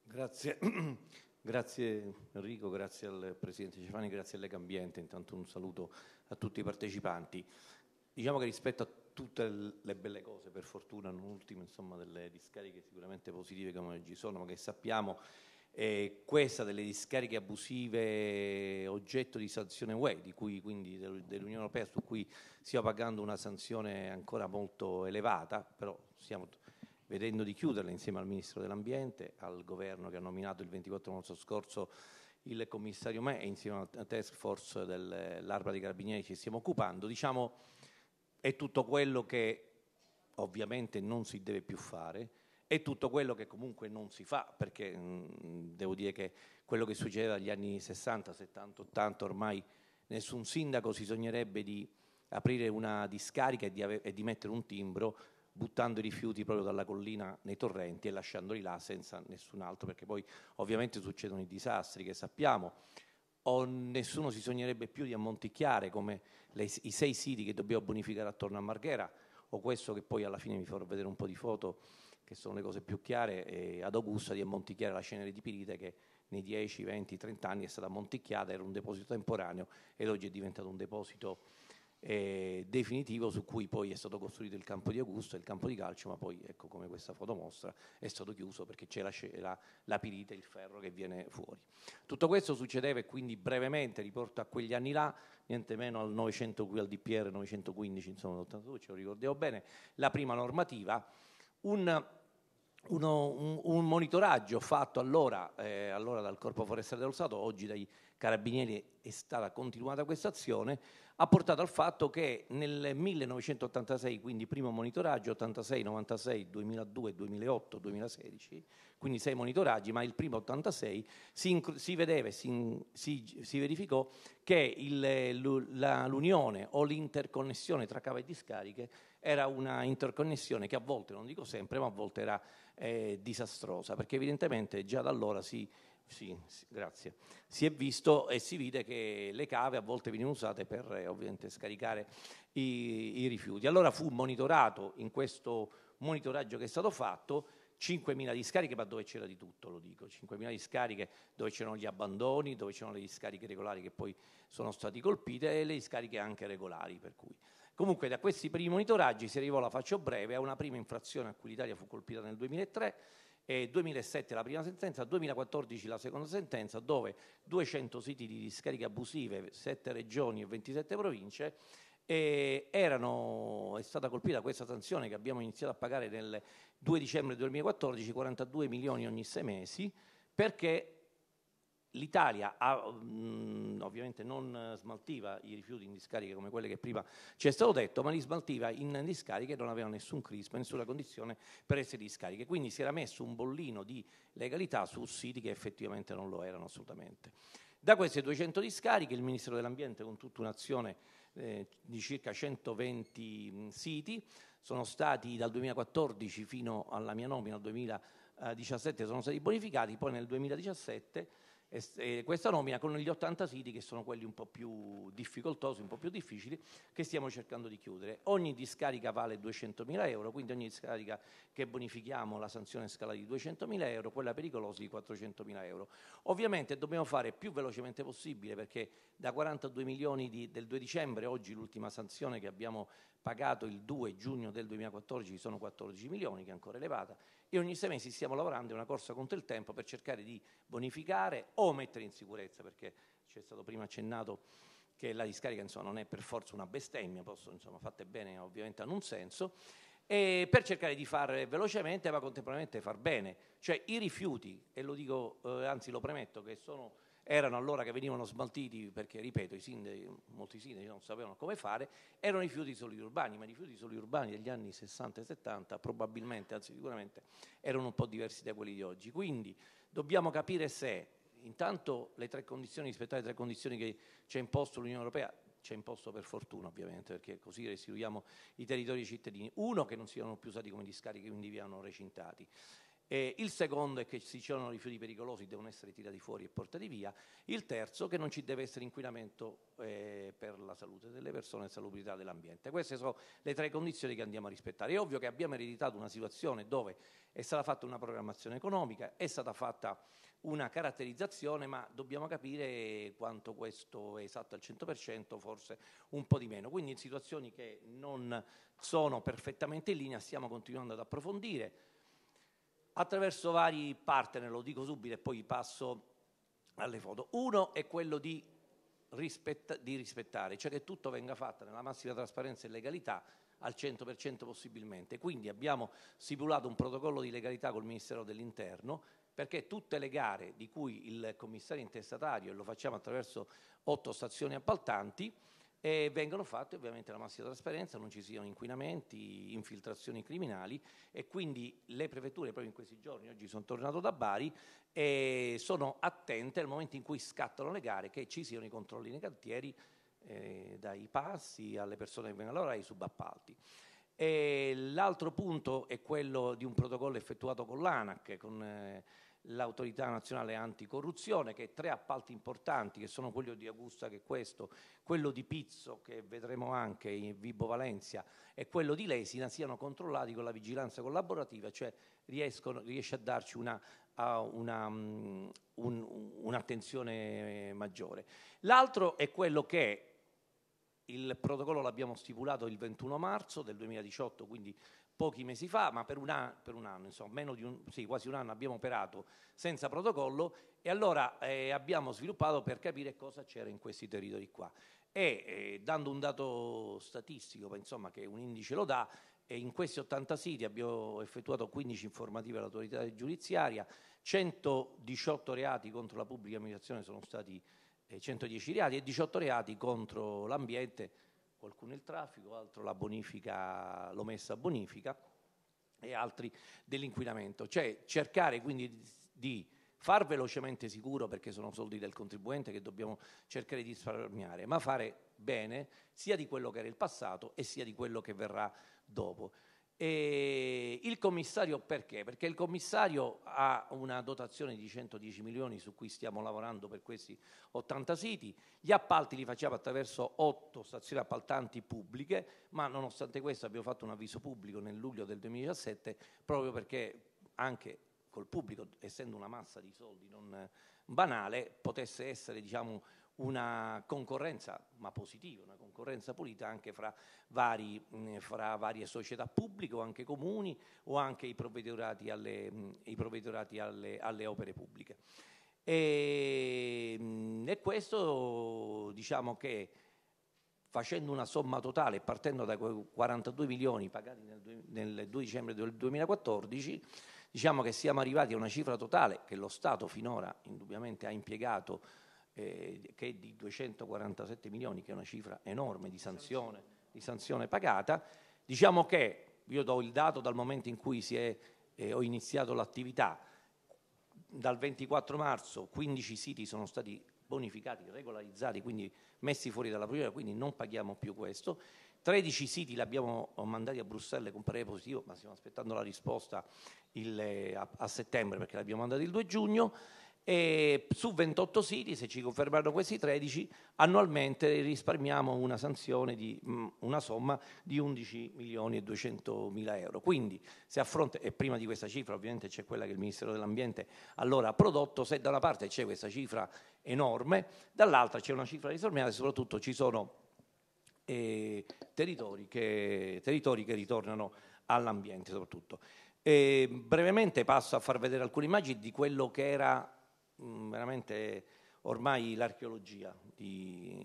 Grazie. grazie Enrico, grazie al Presidente Cefani, grazie a Lega Ambiente, intanto un saluto a tutti i partecipanti. Diciamo che rispetto a tutte le belle cose, per fortuna, non ultime insomma, delle discariche sicuramente positive che oggi sono, ma che sappiamo, è questa delle discariche abusive oggetto di sanzione UE, di cui, quindi dell'Unione Europea, su cui stiamo pagando una sanzione ancora molto elevata, però stiamo vedendo di chiuderla insieme al Ministro dell'Ambiente, al Governo che ha nominato il 24 marzo scorso il commissario Me e insieme al task force dell'Arpa dei Carabinieri ci stiamo occupando, diciamo è tutto quello che ovviamente non si deve più fare, è tutto quello che comunque non si fa, perché mh, devo dire che quello che succedeva dagli anni 60, 70, 80 ormai nessun sindaco si sognerebbe di aprire una discarica e di, e di mettere un timbro buttando i rifiuti proprio dalla collina nei torrenti e lasciandoli là senza nessun altro, perché poi ovviamente succedono i disastri che sappiamo. O nessuno si sognerebbe più di ammonticchiare come le, i sei siti che dobbiamo bonificare attorno a Marghera, o questo che poi alla fine vi farò vedere un po' di foto, che sono le cose più chiare, eh, ad Augusta di ammonticchiare la cenere di Pirite che nei 10, 20, 30 anni è stata ammonticchiata, era un deposito temporaneo ed oggi è diventato un deposito eh, definitivo su cui poi è stato costruito il campo di Augusto e il campo di calcio, ma poi, ecco come questa foto mostra, è stato chiuso perché c'è la, la, la pirite, il ferro che viene fuori. Tutto questo succedeva e quindi brevemente riporto a quegli anni là, niente meno al 900 qui al DPR 915, insomma, 82, ce lo ricordiamo bene, la prima normativa, un uno, un, un, monitoraggio fatto allora, eh, allora, dal Corpo Forestale dello Stato, oggi dai Carabinieri è stata continuata questa azione, ha portato al fatto che nel 1986, quindi primo monitoraggio, 86, 96, 2002, 2008, 2016, quindi sei monitoraggi, ma il primo 86 si, si vedeva, si, si, si, verificò che il, la, l'unione o l'interconnessione tra cava e discariche era una interconnessione che a volte, non dico sempre, ma a volte era eh, disastrosa, perché evidentemente già da allora si sì, sì, grazie. Si è visto e si vide che le cave a volte venivano usate per eh, ovviamente scaricare i, i, rifiuti. Allora fu monitorato in questo monitoraggio che è stato fatto 5.000 discariche, ma dove c'era di tutto, lo dico, 5.000 discariche dove c'erano gli abbandoni, dove c'erano le discariche regolari che poi sono state colpite e le discariche anche regolari. Comunque da questi primi monitoraggi si arrivò, la faccio breve, a una prima infrazione a cui l'Italia fu colpita nel 2003 2007 la prima sentenza, 2014 la seconda sentenza, dove 200 siti di discariche abusive, 7 regioni e 27 province, e erano, è stata colpita questa sanzione che abbiamo iniziato a pagare nel 2 dicembre 2014, 42 milioni ogni 6 mesi, perché L'Italia ha, mh, mm, ovviamente non smaltiva i rifiuti in discariche come quelle che prima ci è stato detto, ma li smaltiva in discariche che non avevano nessun crispo, nessuna condizione per essere discariche. Quindi si era messo un bollino di legalità su siti che effettivamente non lo erano assolutamente. Da queste 200 discariche il Ministero dell'Ambiente con tutta un'azione eh, di circa 120 mh, mm, siti sono stati dal 2014 fino alla mia nomina, al 2017 sono stati bonificati, poi nel 2017 questa nomina con gli 80 siti che sono quelli un po' più difficoltosi, un po' più difficili, che stiamo cercando di chiudere. Ogni discarica vale 200.000 euro, quindi ogni discarica che bonifichiamo la sanzione scala di 200.000 euro, quella pericolosa di 400.000 euro. Ovviamente dobbiamo fare più velocemente possibile perché da 42 milioni di, del 2 dicembre, oggi l'ultima sanzione che abbiamo pagato il 2 giugno del 2014 sono 14 milioni, che è ancora elevata, e ogni sei mesi stiamo lavorando in una corsa contro il tempo per cercare di bonificare o mettere in sicurezza, perché c'è stato prima accennato che la discarica insomma, non è per forza una bestemmia, posso, insomma, fatte bene ovviamente hanno un senso, e per cercare di fare velocemente ma contemporaneamente far bene. Cioè i rifiuti, e lo dico, eh, anzi lo premetto, che sono erano allora che venivano smaltiti perché, ripeto, i sindaci, molti sindaci non sapevano come fare, erano i rifiuti solidi urbani, ma i rifiuti solidi urbani degli anni 60 e 70 probabilmente, anzi sicuramente, erano un po' diversi da quelli di oggi. Quindi dobbiamo capire se intanto le tre condizioni, rispettare le tre condizioni che ci ha imposto l'Unione Europea, ci ha imposto per fortuna ovviamente, perché così restituiamo i territori ai cittadini. Uno, che non siano più usati come discariche, quindi vi hanno recintati. Eh, il secondo è che se ci sono rifiuti pericolosi devono essere tirati fuori e portati via. Il terzo è che non ci deve essere inquinamento eh, per la salute delle persone e salubrità dell'ambiente. Queste sono le tre condizioni che andiamo a rispettare. È ovvio che abbiamo ereditato una situazione dove è stata fatta una programmazione economica, è stata fatta una caratterizzazione, ma dobbiamo capire quanto questo è esatto al 100%, forse un po' di meno. Quindi in situazioni che non sono perfettamente in linea stiamo continuando ad approfondire attraverso vari partner, lo dico subito e poi passo alle foto. Uno è quello di, rispetta, di rispettare, cioè che tutto venga fatto nella massima trasparenza e legalità al 100% possibilmente. Quindi abbiamo stipulato un protocollo di legalità col Ministero dell'Interno perché tutte le gare di cui il commissario è intestatario, e lo facciamo attraverso otto stazioni appaltanti, e vengano fatte ovviamente la massima trasparenza, non ci siano inquinamenti, infiltrazioni criminali e quindi le prefetture proprio in questi giorni, oggi sono tornato da Bari, e sono attente al momento in cui scattano le gare che ci siano i controlli nei cantieri eh, dai passi alle persone che vengono a lavorare ai subappalti. E l'altro punto è quello di un protocollo effettuato con l'ANAC, con eh, l'autorità nazionale anticorruzione, che tre appalti importanti, che sono quello di Augusta, che è questo, quello di Pizzo, che vedremo anche in Vibo Valencia, e quello di Lesina, siano controllati con la vigilanza collaborativa, cioè riescono, riesce a darci una, a una, mm, un, un'attenzione maggiore. L'altro è quello che il protocollo l'abbiamo stipulato il 21 marzo del 2018, quindi pochi mesi fa, ma per un, anno, per un anno insomma, un, sì, quasi un anno abbiamo operato senza protocollo e allora eh, abbiamo sviluppato per capire cosa c'era in questi territori qua. E eh, dando un dato statistico, insomma, che un indice lo dà, eh, in questi 80 siti abbiamo effettuato 15 informative all'autorità giudiziaria, 118 reati contro la pubblica amministrazione sono stati 110 eh, reati e 18 reati contro l'ambiente qualcuno il traffico, altro la bonifica, a bonifica e altri dell'inquinamento. Cioè cercare quindi di far velocemente sicuro perché sono soldi del contribuente che dobbiamo cercare di risparmiare, ma fare bene sia di quello che era il passato e sia di quello che verrà dopo. E il commissario perché? Perché il commissario ha una dotazione di 110 milioni su cui stiamo lavorando per questi 80 siti, gli appalti li facciamo attraverso 8 stazioni appaltanti pubbliche, ma nonostante questo abbiamo fatto un avviso pubblico nel luglio del 2017 proprio perché anche col pubblico, essendo una massa di soldi non eh, banale, potesse essere diciamo, una concorrenza, ma positiva, una concorrenza pulita anche fra, vari, mm, fra varie società pubbliche o anche comuni o anche i provveditorati alle, mm, i provveditorati alle, alle opere pubbliche. E, mm, e, questo diciamo che facendo una somma totale, partendo da quei 42 milioni pagati nel, nel 2 dicembre del 2014, diciamo che siamo arrivati a una cifra totale che lo Stato finora indubbiamente ha impiegato eh, che è di 247 milioni, che è una cifra enorme di sanzione, di sanzione pagata. Diciamo che, io do il dato dal momento in cui è, eh, ho iniziato l'attività, dal 24 marzo 15 siti sono stati bonificati, regolarizzati, quindi messi fuori dalla priora, quindi non paghiamo più questo. 13 siti li abbiamo mandati a Bruxelles con parere positivo, ma stiamo aspettando la risposta il, eh, a, a settembre perché l'abbiamo mandati il 2 giugno e su 28 siti, se ci confermano questi 13, annualmente risparmiamo una sanzione di mm, una somma di 11 milioni e 200 mila euro. Quindi, se a fronte, e prima di questa cifra ovviamente c'è quella che il Ministero dell'Ambiente allora ha prodotto, se da una parte c'è questa cifra enorme, dall'altra c'è una cifra risparmiata e soprattutto ci sono eh, territori, che, territori che ritornano all'ambiente soprattutto. E ehm, brevemente passo a far vedere alcune immagini di quello che era Mm, veramente ormai l'archeologia di,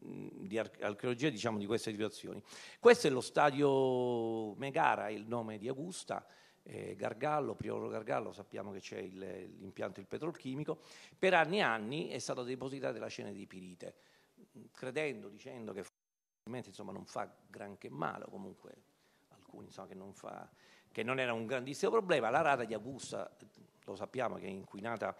di archeologia diciamo di queste situazioni. Questo è lo stadio Megara, il nome di Augusta, eh, Gargallo, Priolo Gargallo, sappiamo che c'è il, l'impianto il petrolchimico, per anni e anni è stata depositata la cena di pirite, credendo, dicendo che insomma, non fa granché male, o comunque alcuni insomma, che, non fa, che non era un grandissimo problema, la rata di Augusta, lo sappiamo che è inquinata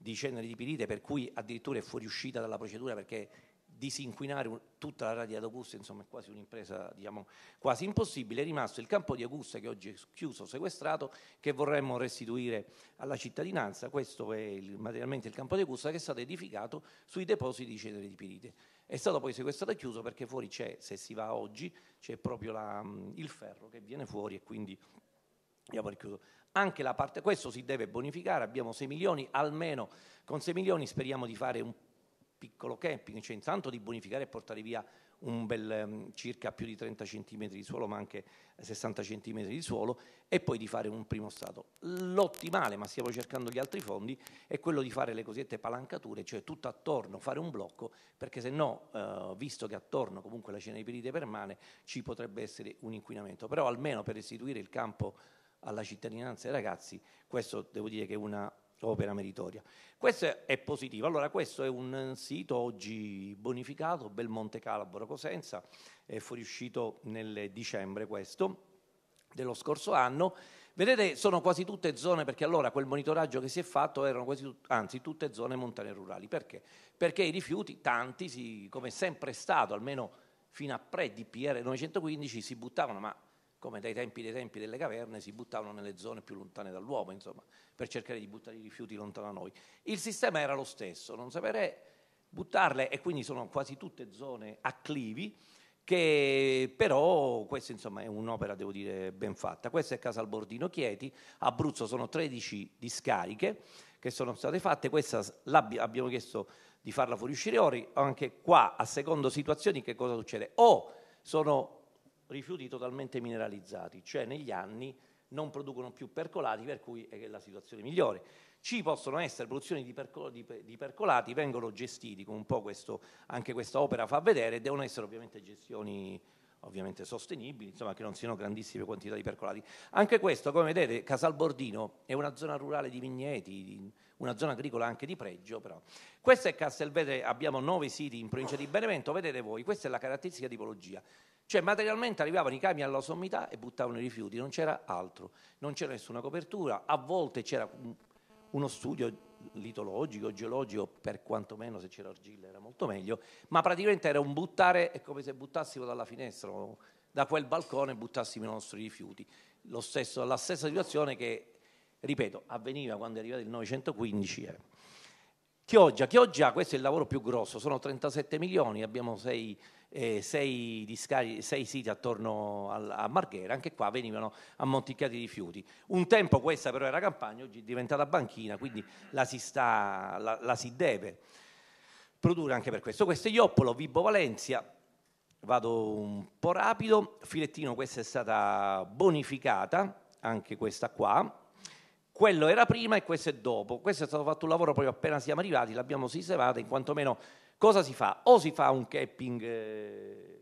di ceneri di pirite, per cui addirittura è fuoriuscita dalla procedura perché disinquinare tutta la radia di Augusta insomma, è quasi un'impresa diciamo, quasi impossibile. È rimasto il campo di Augusta che oggi è chiuso, sequestrato, che vorremmo restituire alla cittadinanza. Questo è il, materialmente il campo di Augusta che è stato edificato sui depositi di ceneri di pirite. È stato poi sequestrato e chiuso perché fuori c'è, se si va oggi, c'è proprio la, il ferro che viene fuori e quindi abbiamo richiuso. Anche la parte, questo si deve bonificare, abbiamo 6 milioni, almeno con 6 milioni speriamo di fare un piccolo camping, cioè intanto di bonificare e portare via un bel um, circa più di 30 cm di suolo, ma anche 60 cm di suolo, e poi di fare un primo strato. L'ottimale, ma stiamo cercando gli altri fondi, è quello di fare le cosiddette palancature, cioè tutto attorno, fare un blocco, perché se no, eh, visto che attorno comunque la ceneperite permane, ci potrebbe essere un inquinamento. Però almeno per restituire il campo alla cittadinanza dei ragazzi, questo devo dire che è una opera meritoria. Questo è positivo. Allora, questo è un sito oggi bonificato, Belmonte Calabro Cosenza, è fuoriuscito nel dicembre questo dello scorso anno. Vedete, sono quasi tutte zone, perché allora quel monitoraggio che si è fatto erano quasi tut- anzi tutte zone montane rurali. Perché? Perché i rifiuti, tanti, si, come sempre stato, almeno fino a pre-DPR 915, si buttavano, ma come dai tempi dei tempi delle caverne si buttavano nelle zone più lontane dall'uomo, insomma, per cercare di buttare i rifiuti lontano da noi. Il sistema era lo stesso, non sapere buttarle e quindi sono quasi tutte zone acclivi che però questa insomma è un'opera devo dire ben fatta. Questa è Casal Bordino Chieti, Abruzzo sono 13 discariche che sono state fatte, questa abbiamo chiesto di farla fuoriuscire ori, anche qua a secondo situazioni che cosa succede? O sono rifiuti totalmente mineralizzati, cioè negli anni non producono più percolati, per cui è la situazione migliore. Ci possono essere produzioni di, percol- di, di percolati, vengono gestiti, come un po' questo, anche questa opera fa vedere, devono essere ovviamente gestioni ovviamente sostenibili, insomma che non siano grandissime quantità di percolati. Anche questo, come vedete, Casalbordino è una zona rurale di vigneti, una zona agricola anche di pregio, però. Questa è Castelvetere, abbiamo nove siti in provincia di Benevento, vedete voi, questa è la caratteristica tipologia. Cioè materialmente arrivavano i camion alla sommità e buttavano i rifiuti, non c'era altro, non c'era nessuna copertura, a volte c'era uno studio litologico, geologico, per quanto meno se c'era argilla era molto meglio, ma praticamente era un buttare, è come se buttassimo dalla finestra, da quel balcone buttassimo i nostri rifiuti. Stesso, la stessa situazione che, ripeto, avveniva quando è arrivato il 915. Eh. Chioggia, Chioggia, questo è il lavoro più grosso, sono 37 milioni, abbiamo 6 eh, sei, discari, sei, siti attorno al, a Marghera, anche qua venivano ammonticchiati i rifiuti. Un tempo questa però era campagna, oggi è diventata banchina, quindi la si, sta, la, la si deve produrre anche per questo. Questo è Ioppolo, Vibo Valencia, vado un po' rapido, Filettino questa è stata bonificata, anche questa qua, quello era prima e questo è dopo, questo è stato fatto un lavoro proprio appena siamo arrivati, l'abbiamo sistemata, in quantomeno cosa si fa? O si fa un capping, eh,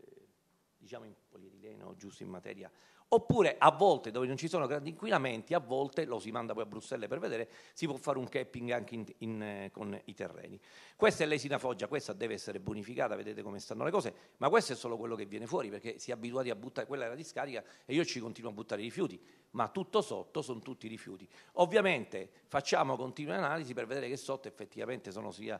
diciamo in polietileno, giusto in materia, Oppure a volte, dove non ci sono grandi inquinamenti, a volte, lo si manda poi a Bruxelles per vedere, si può fare un capping anche in, in, eh, con i terreni. Questa è l'esina foggia, questa deve essere bonificata, vedete come stanno le cose, ma questo è solo quello che viene fuori, perché si è abituati a buttare, quella è la discarica e io ci continuo a buttare i rifiuti, ma tutto sotto sono tutti i rifiuti. Ovviamente facciamo continue analisi per vedere che sotto effettivamente sono, sia,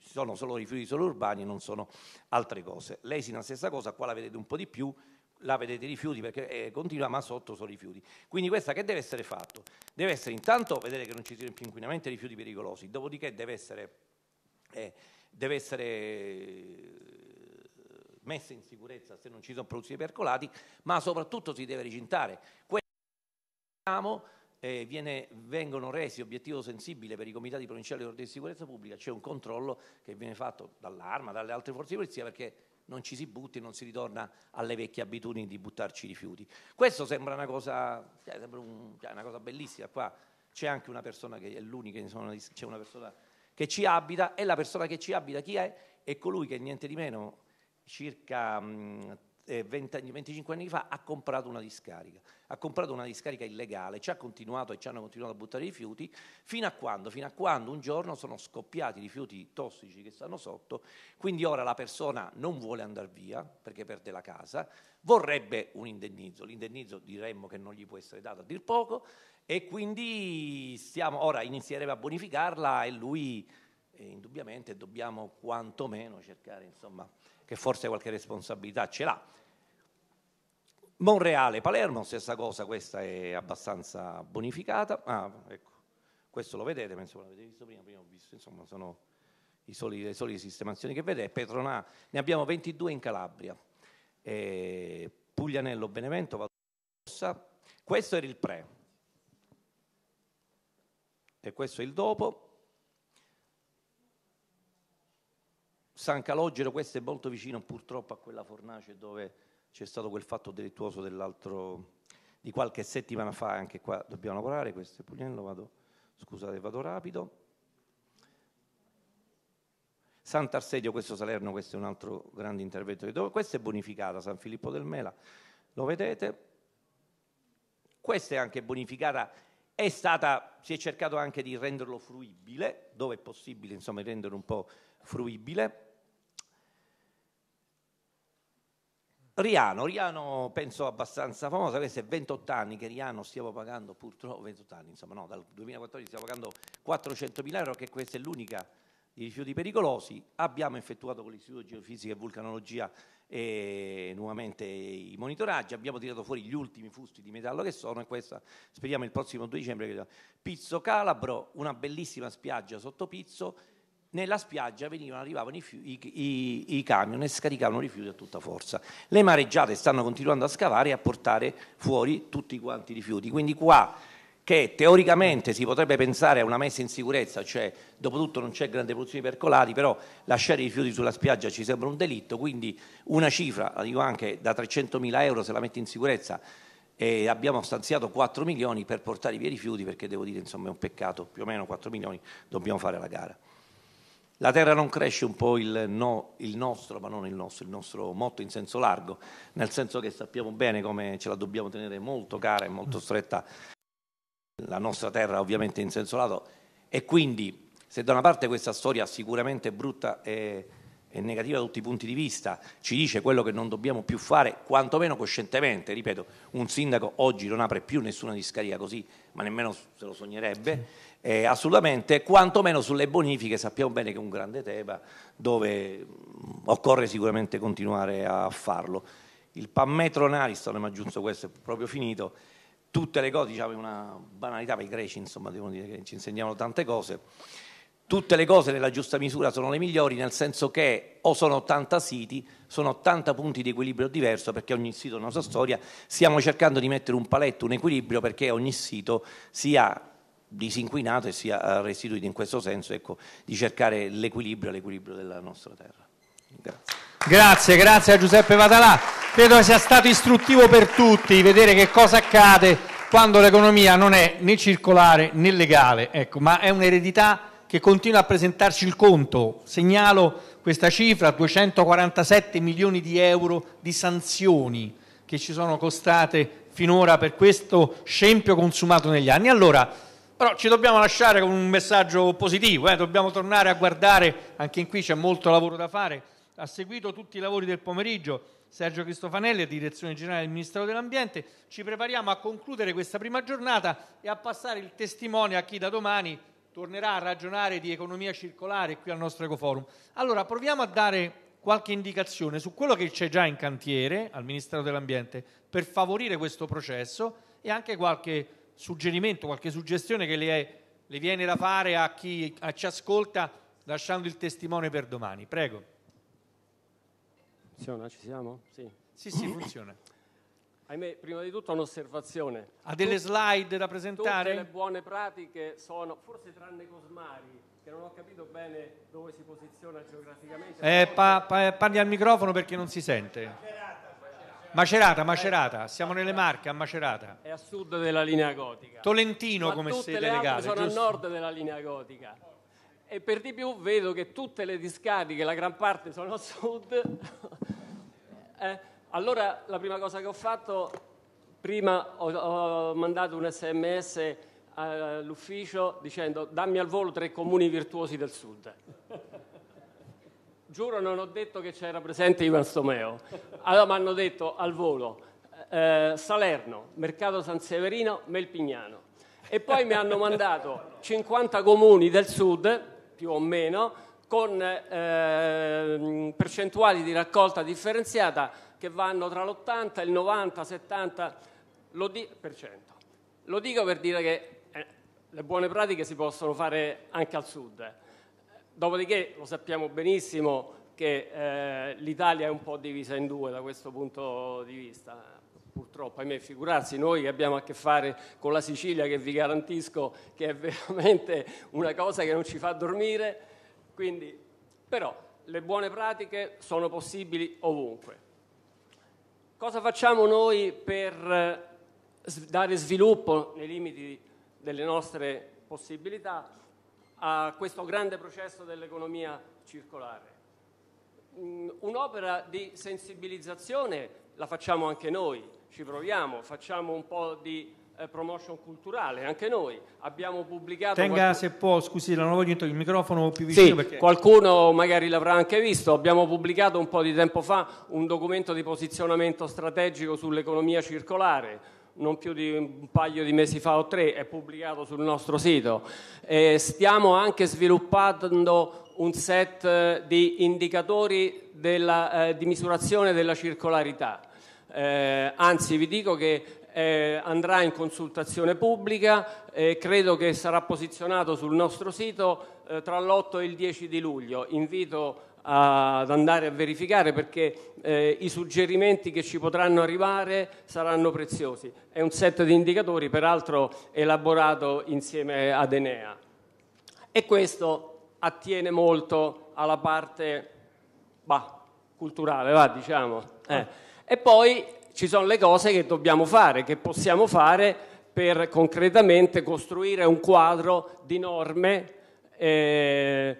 sono solo rifiuti solo urbani e non sono altre cose. L'esina stessa cosa, qua la vedete un po' di più, la vedete i rifiuti perché eh, continua, ma sotto sono i rifiuti. Quindi questa che deve essere fatto? Deve essere intanto vedere che non ci siano più inquinamenti e rifiuti pericolosi, dopodiché deve essere, eh, deve essere eh, messa in sicurezza se non ci sono prodotti percolati, ma soprattutto si deve ricintare. Questo eh, viene, vengono resi obiettivo sensibile per i comitati provinciali di ordine di sicurezza pubblica, c'è un controllo che viene fatto dall'arma, dalle altre forze di polizia perché non ci si butti, non si ritorna alle vecchie abitudini di buttarci i rifiuti. Questo sembra una cosa, cioè, sembra un, cioè, una cosa bellissima. Qua c'è anche una persona che è l'unica, insomma, c'è una persona che ci abita e la persona che ci abita chi è? È colui che niente di meno circa mh, eh, 20, 25 anni fa, ha comprato una discarica. Ha comprato una discarica illegale, ci ha continuato e ci hanno continuato a buttare rifiuti, fino a quando? Fino a quando un giorno sono scoppiati i rifiuti tossici che stanno sotto, quindi ora la persona non vuole andare via perché perde la casa, vorrebbe un indennizzo, l'indennizzo diremmo che non gli può essere dato a dir poco, e quindi stiamo, ora inizierebbe a bonificarla e lui... E eh, indubbiamente dobbiamo quantomeno cercare insomma, che forse qualche responsabilità ce l'ha. Monreale, Palermo, stessa cosa, questa è abbastanza bonificata. Ah, ecco, questo lo vedete, penso che l'avete visto prima, prima ho visto, insomma, sono i soli, le solite sistemazioni che vedete. Petronà, ne abbiamo 22 in Calabria. Eh, Puglianello, Benevento, Valdossa. Questo era il pre. E questo è il dopo. San Calogero, questo è molto vicino purtroppo a quella fornace dove c'è stato quel fatto delittuoso di qualche settimana fa, anche qua dobbiamo lavorare, questo è Pugliello, vado, scusate vado rapido. Sant'Arsedio, questo Salerno, questo è un altro grande intervento. dove Questa è bonificata, San Filippo del Mela, lo vedete. Questa è anche bonificata, è stata, si è cercato anche di renderlo fruibile, dove è possibile, insomma, renderlo un po' fruibile. Riano, Riano penso abbastanza famosa, questo è 28 anni che Riano stiamo pagando purtroppo, 28 anni insomma no, dal 2014 stiamo pagando 400 mila euro che questa è l'unica di rifiuti pericolosi, abbiamo effettuato con l'Istituto di Geofisica e Vulcanologia e eh, nuovamente i monitoraggi, abbiamo tirato fuori gli ultimi fusti di metallo che sono e questa speriamo il prossimo 2 dicembre. Pizzo Calabro, una bellissima spiaggia sotto Pizzo, nella spiaggia venivano, arrivavano i, i, i, i, camion e scaricavano rifiuti a tutta forza. Le mareggiate stanno continuando a scavare e a portare fuori tutti quanti i rifiuti. Quindi qua che teoricamente si potrebbe pensare a una messa in sicurezza, cioè dopo tutto non c'è grande produzione di percolati, però lasciare i rifiuti sulla spiaggia ci sembra un delitto, quindi una cifra, la dico anche da 300.000 euro se la metti in sicurezza, e abbiamo stanziato 4 milioni per portare via i rifiuti perché devo dire insomma è un peccato, più o meno 4 milioni dobbiamo fare la gara. La terra non cresce un po' il, no, il, nostro, ma non il nostro, il nostro motto in senso largo, nel senso che sappiamo bene come ce la dobbiamo tenere molto cara e molto mm. stretta la nostra terra ovviamente in senso lato e quindi se da una parte questa storia sicuramente brutta e, e negativa da tutti i punti di vista ci dice quello che non dobbiamo più fare, quantomeno coscientemente, ripeto, un sindaco oggi non apre più nessuna discarica così, ma nemmeno se lo sognerebbe eh, assolutamente, quantomeno sulle bonifiche sappiamo bene che è un grande tema dove mm, occorre sicuramente continuare a farlo. Il panmetron Ariston, ma giusto questo è proprio finito, tutte le cose, diciamo è una banalità, ma i greci insomma devono dire che ci insegnavano tante cose, tutte le cose nella giusta misura sono le migliori nel senso che o sono 80 siti, sono 80 punti di equilibrio diverso perché ogni sito ha una sua storia, stiamo cercando di mettere un paletto, un equilibrio perché ogni sito sia disinquinato e sia eh, restituito in questo senso ecco, di cercare l'equilibrio, l'equilibrio della nostra terra. Grazie. Grazie, grazie a Giuseppe Vatalà. Credo sia stato istruttivo per tutti vedere che cosa accade quando l'economia non è né circolare né legale, ecco, ma è un'eredità che continua a presentarci il conto. Segnalo questa cifra, 247 milioni di euro di sanzioni che ci sono costate finora per questo scempio consumato negli anni. Allora, però ci dobbiamo lasciare con un messaggio positivo, eh? dobbiamo tornare a guardare, anche in qui c'è molto lavoro da fare. Ha seguito tutti i lavori del pomeriggio Sergio Cristofanelli, direzione generale del Ministero dell'Ambiente. Ci prepariamo a concludere questa prima giornata e a passare il testimone a chi da domani tornerà a ragionare di economia circolare qui al nostro Ecoforum. Allora proviamo a dare qualche indicazione su quello che c'è già in cantiere al Ministero dell'Ambiente per favorire questo processo e anche qualche suggerimento, qualche suggestione che le, le viene da fare a chi a ci ascolta lasciando il testimone per domani. Prego. Funziona, ci siamo? Sì. Sì, sì, funziona. Ahimè, prima di tutto un'osservazione. Ha delle slide da presentare? Tutte le buone pratiche sono, forse tranne Cosmari, che non ho capito bene dove si posiziona geograficamente. Eh, pa- pa- parli al microfono perché non si sente. Macerata, eh, Macerata, eh, siamo nelle Marche, a Macerata. È a sud della linea gotica. Tolentino Ma come sede legale. sono giusto? a nord della linea gotica. E per di più vedo che tutte le discariche, la gran parte sono a sud. eh, allora la prima cosa che ho fatto, prima ho, ho mandato un sms eh, all'ufficio dicendo dammi al volo tre comuni virtuosi del sud. Giuro non ho detto che c'era presente Ivan Stomeo. Allora mi hanno detto al volo eh, Salerno, Mercato San Severino, Melpignano. E poi mi hanno mandato 50 comuni del sud, più o meno, con eh, percentuali di raccolta differenziata che vanno tra l'80 il 90, il 70%. Lo, di- Lo dico per dire che eh, le buone pratiche si possono fare anche al sud. Dopodiché lo sappiamo benissimo che eh, l'Italia è un po' divisa in due da questo punto di vista. Purtroppo, ahimè, figurarsi noi che abbiamo a che fare con la Sicilia, che vi garantisco che è veramente una cosa che non ci fa dormire. Quindi, però, le buone pratiche sono possibili ovunque. Cosa facciamo noi per eh, dare sviluppo nei limiti delle nostre possibilità? a questo grande processo dell'economia circolare. Mm, un'opera di sensibilizzazione la facciamo anche noi, ci proviamo, facciamo un po' di eh, promotion culturale, anche noi abbiamo pubblicato... Tenga qualche... se può, scusi, non voglio il microfono più vicino sì, perché... qualcuno magari l'avrà anche visto, abbiamo pubblicato un po' di tempo fa un documento di posizionamento strategico sull'economia circolare, non più di un paio di mesi fa o tre, è pubblicato sul nostro sito. Eh, stiamo anche sviluppando un set eh, di indicatori della, eh, di misurazione della circolarità. Eh, anzi, vi dico che eh, andrà in consultazione pubblica e credo che sarà posizionato sul nostro sito eh, tra l'8 e il 10 di luglio. Invito ad andare a verificare perché eh, i suggerimenti che ci potranno arrivare saranno preziosi. È un set di indicatori peraltro elaborato insieme ad Enea e questo attiene molto alla parte bah, culturale, va, diciamo. Eh. Ah. E poi ci sono le cose che dobbiamo fare, che possiamo fare per concretamente costruire un quadro di norme. Eh,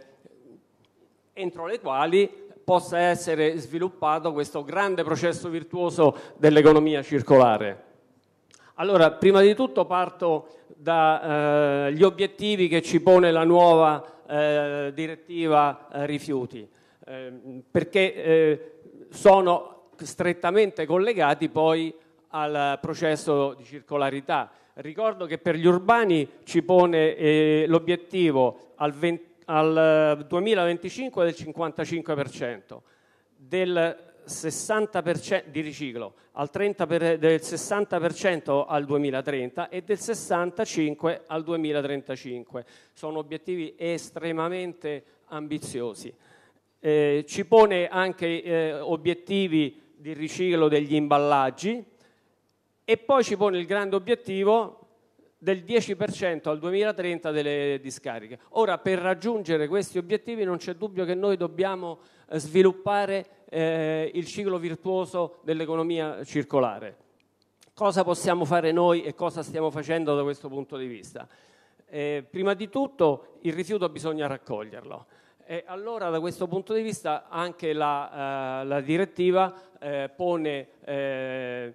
entro le quali possa essere sviluppato questo grande processo virtuoso dell'economia circolare. Allora, prima di tutto parto dagli eh, obiettivi che ci pone la nuova eh, direttiva eh, rifiuti, ehm, perché eh, sono strettamente collegati poi al processo di circolarità. Ricordo che per gli urbani ci pone eh, l'obiettivo al 20 al 2025 eh, del 55%, del 60% di riciclo al 30 per, del 60% al 2030 e del 65% al 2035. Sono obiettivi estremamente ambiziosi. Eh, ci pone anche eh, obiettivi di riciclo degli imballaggi e poi ci pone il grande obiettivo del 10% al 2030 delle discariche. Ora, per raggiungere questi obiettivi non c'è dubbio che noi dobbiamo eh, sviluppare eh, il ciclo virtuoso dell'economia circolare. Cosa possiamo fare noi e cosa stiamo facendo da questo punto di vista? Eh, prima di tutto il rifiuto bisogna raccoglierlo. E allora da questo punto di vista anche la, eh, la direttiva eh, pone eh,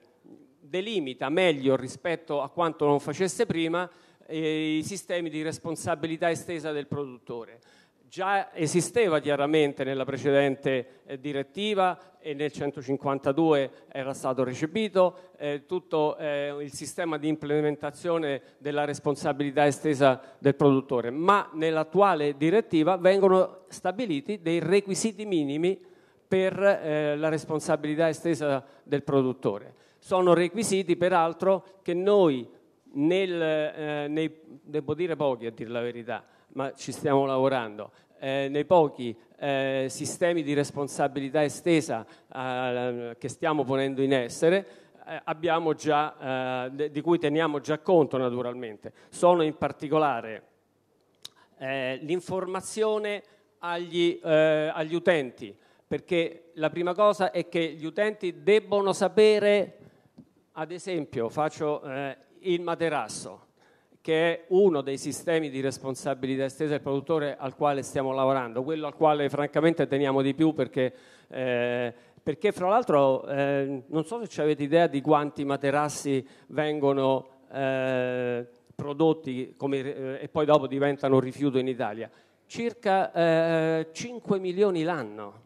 delimita meglio rispetto a quanto non facesse prima eh, i sistemi di responsabilità estesa del produttore. Già esisteva chiaramente nella precedente eh, direttiva e nel 152 era stato recepito eh, tutto eh, il sistema di implementazione della responsabilità estesa del produttore, ma nell'attuale direttiva vengono stabiliti dei requisiti minimi per eh, la responsabilità estesa del produttore sono requisiti, peraltro, che noi nel, eh, nei, devo dire pochi a dire la verità, ma ci stiamo lavorando, eh, nei pochi eh, sistemi di responsabilità estesa eh, che stiamo ponendo in essere, eh, già, eh, di cui teniamo già conto naturalmente. Sono in particolare l'informazione agli, agli utenti, perché la prima cosa è che gli utenti debbono sapere ad esempio, faccio eh, il materasso, che è uno dei sistemi di responsabilità estesa del produttore al quale stiamo lavorando, quello al quale francamente teniamo di più perché, eh, perché fra l'altro eh, non so se ci avete idea di quanti materassi vengono eh, prodotti come, eh, e poi dopo diventano rifiuto in Italia, circa 5 eh, milioni l'anno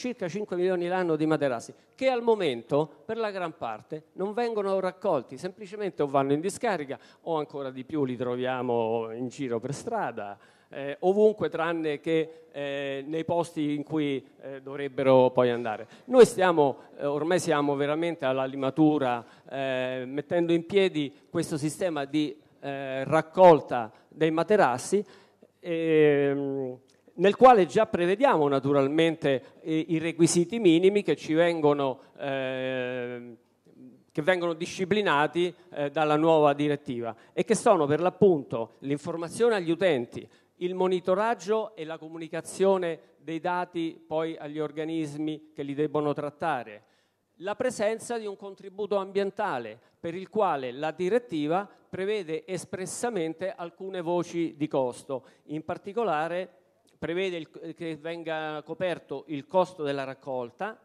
circa 5 milioni l'anno di materassi, che al momento per la gran parte non vengono raccolti, semplicemente o vanno in discarica o ancora di più li troviamo in giro per strada. Eh, ovunque tranne che eh, nei posti in cui eh, dovrebbero poi andare. Noi stiamo, eh, ormai siamo veramente alla limatura, eh, mettendo in piedi questo sistema di eh, raccolta dei materassi. Ehm, nel quale già prevediamo naturalmente i, requisiti minimi che ci vengono, eh, che vengono disciplinati eh, dalla nuova direttiva e che sono per l'appunto l'informazione agli utenti, il monitoraggio e la comunicazione dei dati poi agli organismi che li debbono trattare, la presenza di un contributo ambientale per il quale la direttiva prevede espressamente alcune voci di costo, in particolare prevede il, che venga coperto il costo della raccolta,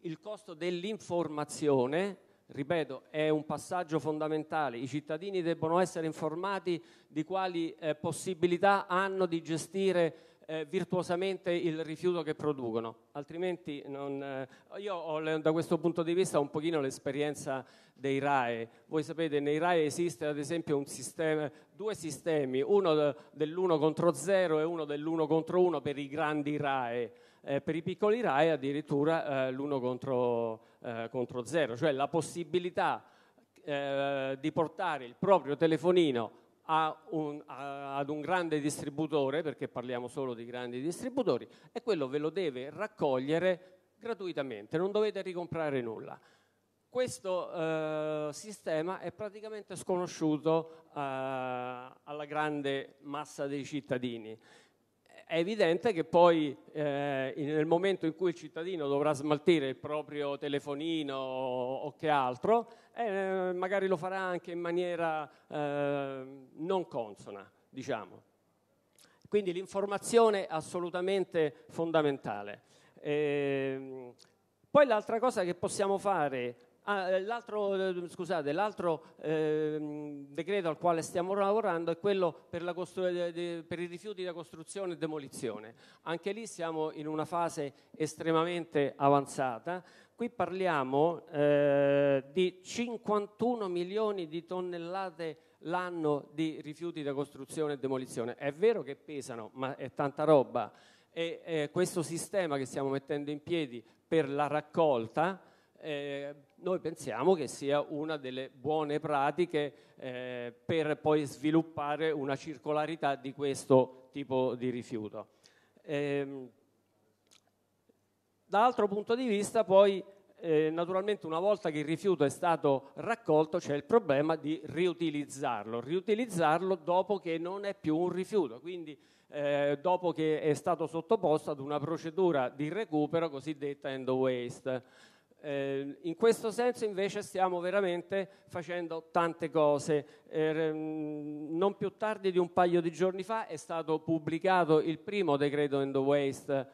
il costo dell'informazione, ripeto, è un passaggio fondamentale, i cittadini debbono essere informati di quali eh, possibilità hanno di gestire eh, virtuosamente il rifiuto che producono, altrimenti non, eh, io ho da questo punto di vista un pochino l'esperienza dei RAE. Voi sapete, nei RAE esiste ad esempio sistema, due sistemi, uno de, dell'1 contro 0 e uno dell'1 contro 1 per i grandi RAE. Eh, per i piccoli RAE addirittura eh, l'1 contro 0, eh, cioè la possibilità eh, di portare il proprio telefonino un, a, ad un grande distributore, perché parliamo solo di grandi distributori, e quello ve lo deve raccogliere gratuitamente, non dovete ricomprare nulla. Questo eh, sistema è praticamente sconosciuto eh, alla grande massa dei cittadini. È evidente che poi eh, nel momento in cui il cittadino dovrà smaltire il proprio telefonino o che altro, eh, magari lo farà anche in maniera eh, non consona, diciamo. Quindi l'informazione è assolutamente fondamentale. Eh, poi l'altra cosa che possiamo fare, ah, eh, l'altro, eh, scusate, l'altro eh, decreto al quale stiamo lavorando è quello per, la costru- de- eh, de- per i rifiuti da costruzione e demolizione. Anche lì siamo in una fase estremamente avanzata qui parliamo eh, di 51 milioni di tonnellate l'anno di rifiuti da costruzione e demolizione. È vero che pesano, ma è tanta roba. E eh, questo sistema che stiamo mettendo in piedi per la raccolta, eh, noi pensiamo che sia una delle buone pratiche eh, per poi sviluppare una circolarità di questo tipo di rifiuto. Ehm, D'altro punto di vista poi eh, naturalmente una volta che il rifiuto è stato raccolto c'è il problema di riutilizzarlo, riutilizzarlo dopo che non è più un rifiuto, quindi eh, dopo che è stato sottoposto ad una procedura di recupero cosiddetta end waste. Eh, in questo senso invece stiamo veramente facendo tante cose. Er, ehm, non più tardi di un paio di giorni fa è stato pubblicato il primo decreto end waste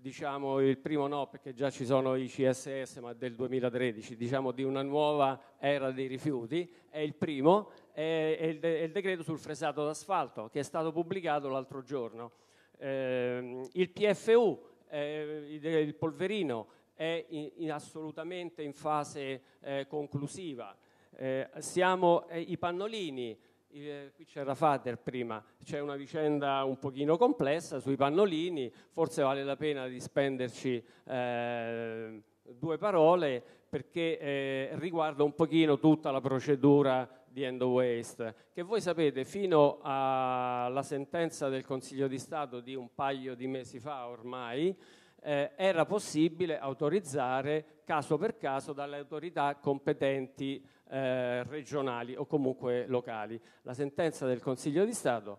diciamo il primo no perché già ci sono i CSS ma del 2013, diciamo di una nuova era dei rifiuti, è il primo, è, il, de- è il decreto sul fresato d'asfalto che è stato pubblicato l'altro giorno. Eh, il PFU, eh, il polverino, è in, in assolutamente in fase eh, conclusiva. Eh, siamo eh, i pannolini, eh, qui c'era Fader prima, c'è una vicenda un pochino complessa sui pannolini, forse vale la pena di spenderci eh, due parole perché eh, riguarda un pochino tutta la procedura di end waste, che voi sapete fino alla sentenza del Consiglio di Stato di un paio di mesi fa ormai, eh, era possibile autorizzare caso per caso dalle autorità competenti eh, regionali o comunque locali. La sentenza del Consiglio di Stato,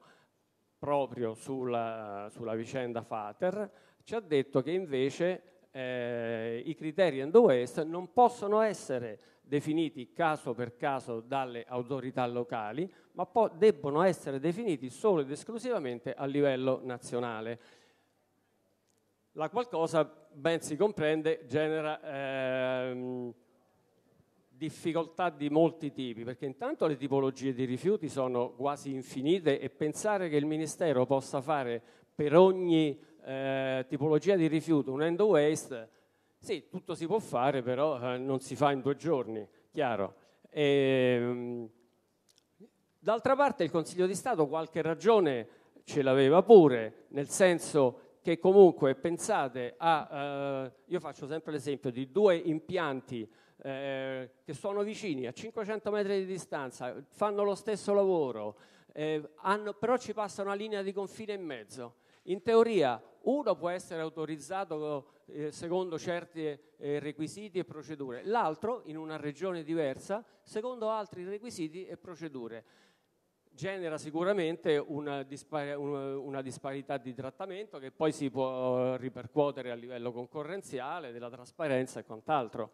proprio sulla, sulla vicenda Fater, ci ha detto che invece eh, i criteri end waste non possono essere definiti caso per caso dalle autorità locali, ma po- debbono essere definiti solo ed esclusivamente a livello nazionale. La qualcosa, ben si comprende, genera ehm, difficoltà di molti tipi, perché intanto le tipologie di rifiuti sono quasi infinite e pensare che il Ministero possa fare per ogni eh, tipologia di rifiuto un end waste, sì, tutto si può fare, però eh, non si fa in due giorni, chiaro. E, ehm, d'altra parte il Consiglio di Stato qualche ragione ce l'aveva pure, nel senso che comunque pensate a, eh, io faccio sempre l'esempio di due impianti eh, che sono vicini a 500 metri di distanza, fanno lo stesso lavoro, eh, hanno, però ci passa una linea di confine in mezzo. In teoria uno può essere autorizzato eh, secondo certi eh, requisiti e procedure, l'altro in una regione diversa secondo altri requisiti e procedure genera sicuramente una, dispar- una, disparità di trattamento che poi si può ripercuotere a livello concorrenziale, della trasparenza e quant'altro.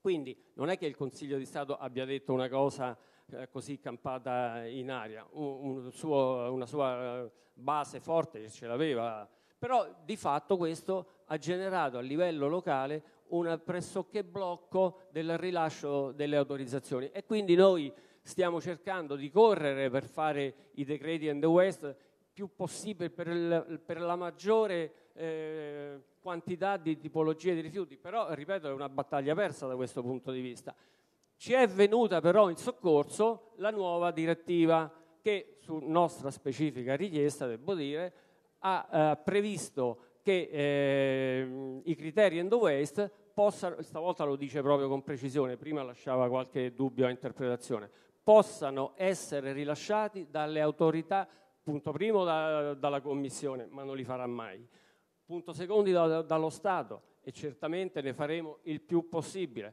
Quindi non è che il Consiglio di Stato abbia detto una cosa eh, così campata in aria, un, un suo, una sua eh, base forte ce l'aveva, però di fatto questo ha generato a livello locale un pressoché blocco del rilascio delle autorizzazioni e quindi noi stiamo cercando di correre per fare i decreti and the West più possibile per, il, per la maggiore eh, quantità di tipologie di rifiuti, però ripeto è una battaglia persa da questo punto di vista. Ci è venuta però in soccorso la nuova direttiva che su nostra specifica richiesta, devo dire, ha eh, previsto che eh, i criteri end of waste possano, stavolta lo dice proprio con precisione, prima lasciava qualche dubbio a interpretazione, possano essere rilasciati dalle autorità, punto primo da, dalla Commissione, ma non li farà mai, Punto secondi da, dallo Stato e certamente ne faremo il più possibile.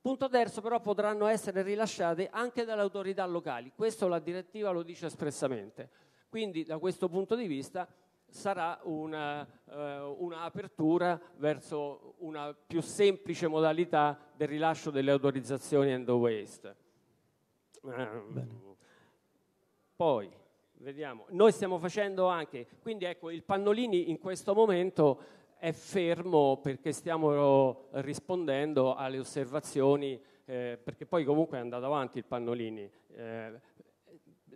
Punto terzo però potranno essere rilasciate anche dalle autorità locali, questo la direttiva lo dice espressamente, quindi da questo punto di vista sarà un'apertura eh, verso una più semplice modalità del rilascio delle autorizzazioni end waste. Eh, poi Vediamo. Noi stiamo facendo anche, quindi ecco, il Pannolini in questo momento è fermo perché stiamo rispondendo alle osservazioni, eh, perché poi comunque è andato avanti il Pannolini. Eh,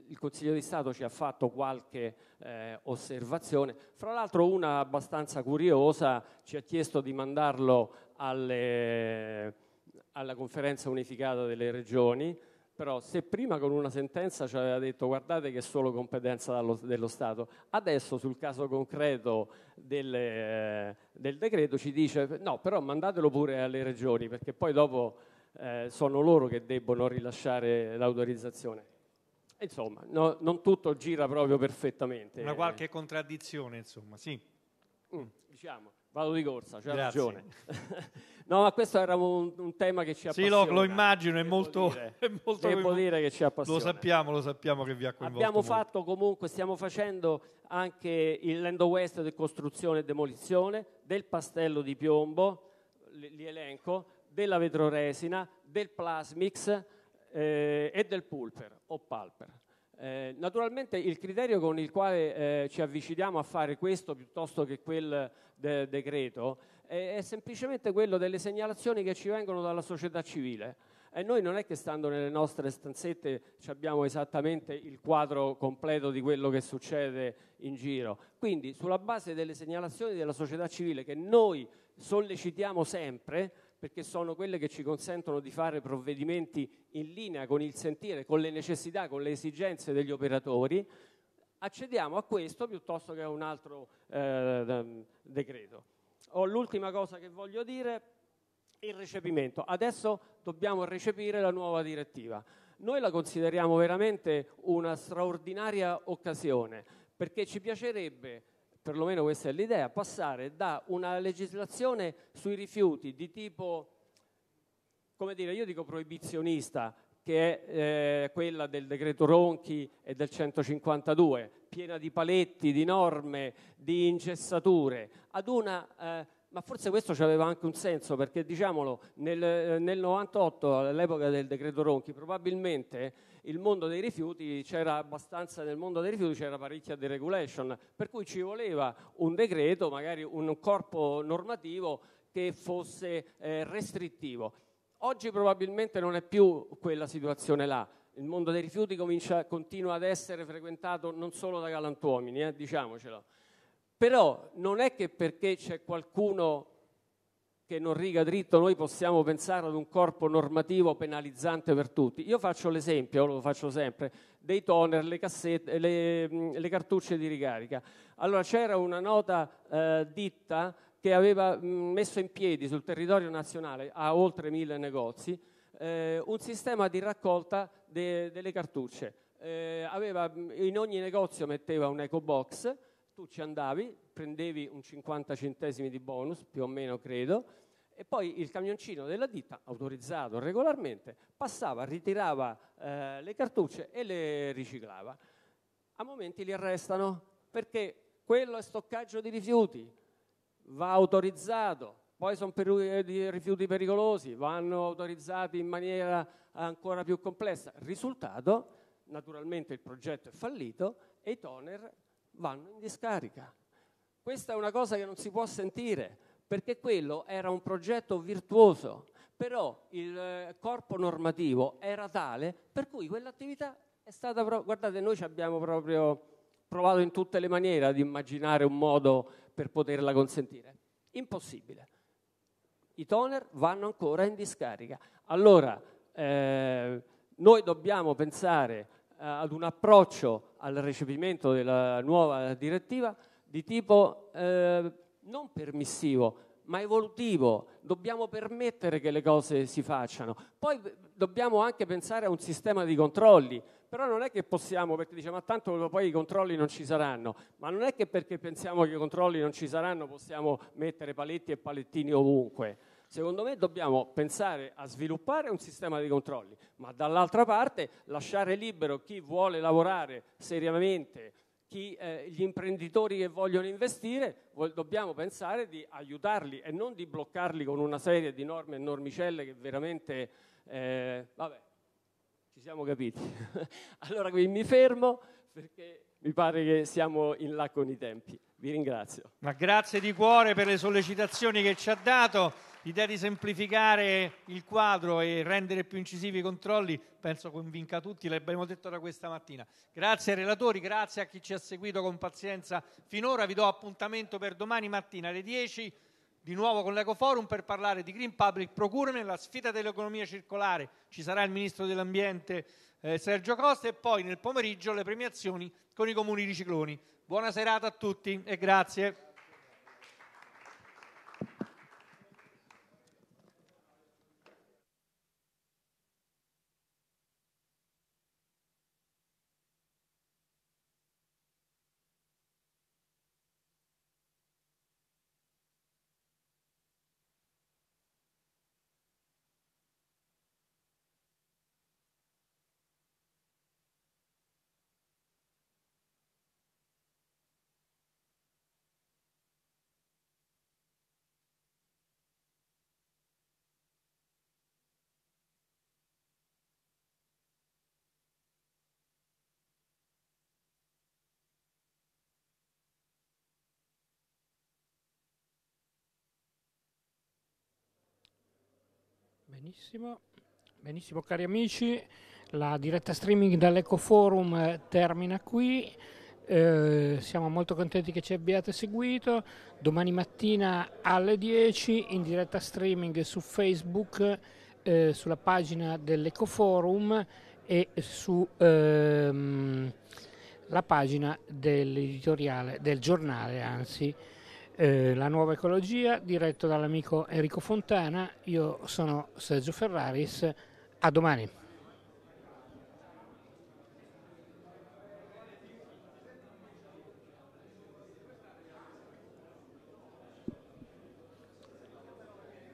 il Consiglio di Stato ci ha fatto qualche eh, osservazione, fra l'altro una abbastanza curiosa, ci ha chiesto di mandarlo alle, alla conferenza unificata delle regioni, però se prima con una sentenza ci aveva detto guardate che è solo competenza dallo, dello Stato, adesso sul caso concreto del, eh, del, decreto ci dice no, però mandatelo pure alle regioni perché poi dopo eh, sono loro che debbono rilasciare l'autorizzazione. Insomma, no, non tutto gira proprio perfettamente. Una qualche contraddizione, insomma, sì. Mm, diciamo, vado di corsa, c'è ragione. No, ma questo era un, un tema che ci ha appassiona. Sì, lo, lo immagino, è molto, dire, è molto... Devo dire che ci ha Lo sappiamo, lo sappiamo che vi ha coinvolto Abbiamo molto. fatto comunque, stiamo facendo anche il Land West di costruzione e demolizione, del pastello di piombo, li, elenco, della vetroresina, del plasmix eh, e del pulper o palper. Eh, naturalmente il criterio con il quale eh, ci avviciniamo a fare questo piuttosto che quel de- eh, decreto è, è semplicemente quello delle segnalazioni che ci vengono dalla società civile. E noi non è che stando nelle nostre stanzette abbiamo esattamente il quadro completo di quello che succede in giro. Quindi, sulla base delle segnalazioni della società civile che noi sollecitiamo sempre, perché sono quelle che ci consentono di fare provvedimenti in linea con il sentire, con le necessità, con le esigenze degli operatori, accediamo a questo piuttosto che a un altro eh, decreto ho l'ultima cosa che voglio dire, il recepimento. Adesso dobbiamo recepire la nuova direttiva. Noi la consideriamo veramente una straordinaria occasione perché ci piacerebbe, perlomeno questa è l'idea, passare da una legislazione sui rifiuti di tipo, come dire, io dico proibizionista, che è eh, quella del decreto Ronchi e del 152, piena di paletti, di norme, di ingessature, ad una... Eh, ma forse questo ci aveva anche un senso perché diciamolo nel, eh, nel 98 all'epoca del decreto Ronchi probabilmente il mondo dei rifiuti c'era abbastanza nel mondo dei rifiuti c'era parecchia deregulation per cui ci voleva un decreto magari un corpo normativo che fosse eh, restrittivo Oggi probabilmente non è più quella situazione là. Il mondo dei rifiuti comincia, continua ad essere frequentato non solo da galantuomini, eh, diciamocelo. Però non è che perché c'è qualcuno che non riga dritto noi possiamo pensare ad un corpo normativo penalizzante per tutti. Io faccio l'esempio, lo faccio sempre, dei toner, le, cassette, le, mm, le cartucce di ricarica. Allora c'era una nota eh, ditta che aveva mm, messo in piedi sul territorio nazionale a oltre mille negozi eh, un sistema di raccolta de- delle cartucce. Eh, aveva, mm, in ogni negozio metteva un eco box, tu ci andavi, prendevi un 50 centesimi di bonus, più o meno credo, e poi il camioncino della ditta, autorizzato regolarmente, passava, ritirava eh, le cartucce e le riciclava. A momenti li arrestano perché quello è stoccaggio di rifiuti, va autorizzato, poi sono per, eh, rifiuti pericolosi, vanno autorizzati in maniera ancora più complessa. Risultato, naturalmente il progetto è fallito e i toner vanno in discarica. Questa è una cosa che non si può sentire, perché quello era un progetto virtuoso, però il eh, corpo normativo era tale per cui quell'attività è stata... Guardate, noi ci abbiamo proprio provato in tutte le maniere ad immaginare un modo per poterla consentire? Impossibile. I toner vanno ancora in discarica. Allora, eh, noi dobbiamo pensare eh, ad un approccio al recepimento della nuova direttiva di tipo eh, non permissivo, ma evolutivo, dobbiamo permettere che le cose si facciano. Poi eh, dobbiamo anche pensare a un sistema di controlli, però non è che possiamo, perché diciamo, ma tanto poi i controlli non ci saranno, ma non è che perché pensiamo che i controlli non ci saranno possiamo mettere paletti e palettini ovunque. Secondo me dobbiamo pensare a sviluppare un sistema di controlli, ma dall'altra parte lasciare libero chi vuole lavorare seriamente chi, eh, gli imprenditori che vogliono investire, dobbiamo pensare di aiutarli e non di bloccarli con una serie di norme e normicelle che veramente, eh, vabbè, ci siamo capiti. allora qui mi fermo perché mi pare che siamo in là con i tempi. Vi ringrazio. Ma grazie di cuore per le sollecitazioni che ci ha dato. L'idea di semplificare il quadro e rendere più incisivi i controlli penso convinca tutti, l'abbiamo detto da questa mattina. Grazie ai relatori, grazie a chi ci ha seguito con pazienza finora. Vi do appuntamento per domani mattina alle 10 di nuovo con l'Ecoforum per parlare di Green Public Procurement, la sfida dell'economia circolare. Ci sarà il Ministro dell'Ambiente eh, Sergio Costa e poi nel pomeriggio le premiazioni con i comuni ricicloni. Buona serata a tutti e grazie. Benissimo. Benissimo cari amici, la diretta streaming dall'Ecoforum eh, termina qui, eh, siamo molto contenti che ci abbiate seguito, domani mattina alle 10 in diretta streaming su Facebook, eh, sulla pagina dell'Ecoforum e sulla ehm, pagina dell'editoriale, del giornale anzi eh, la nuova ecologia diretto dall'amico Enrico Fontana, io sono Sergio Ferraris, a domani.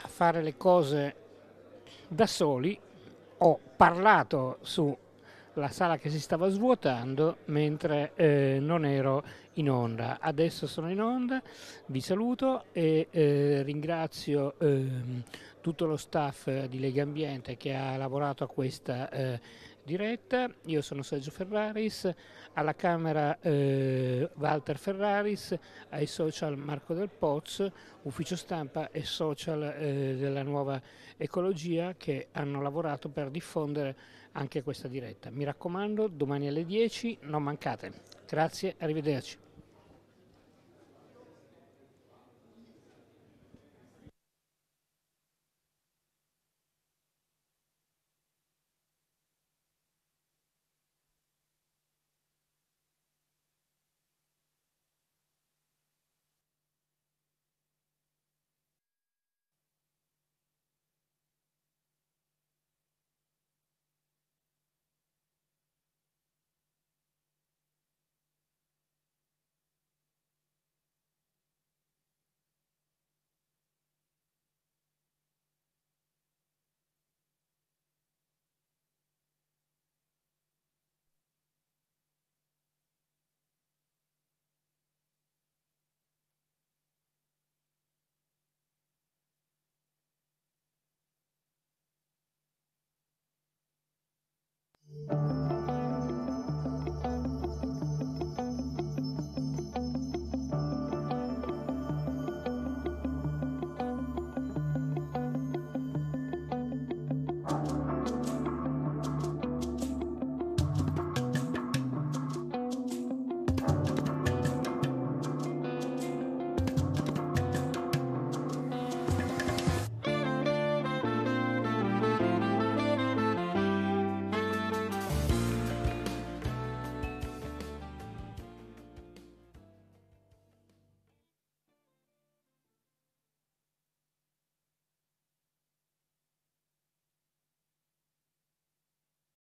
A fare le cose da soli ho parlato su la sala che si stava svuotando mentre eh, non ero in onda. Adesso sono in onda, vi saluto e eh, ringrazio eh, tutto lo staff di Lega Ambiente che ha lavorato a questa eh, diretta. Io sono Sergio Ferraris, alla Camera eh, Walter Ferraris, ai social Marco Del Poz, ufficio stampa e social eh, della nuova ecologia che hanno lavorato per diffondere anche questa diretta. Mi raccomando, domani alle 10 non mancate. Grazie, arrivederci.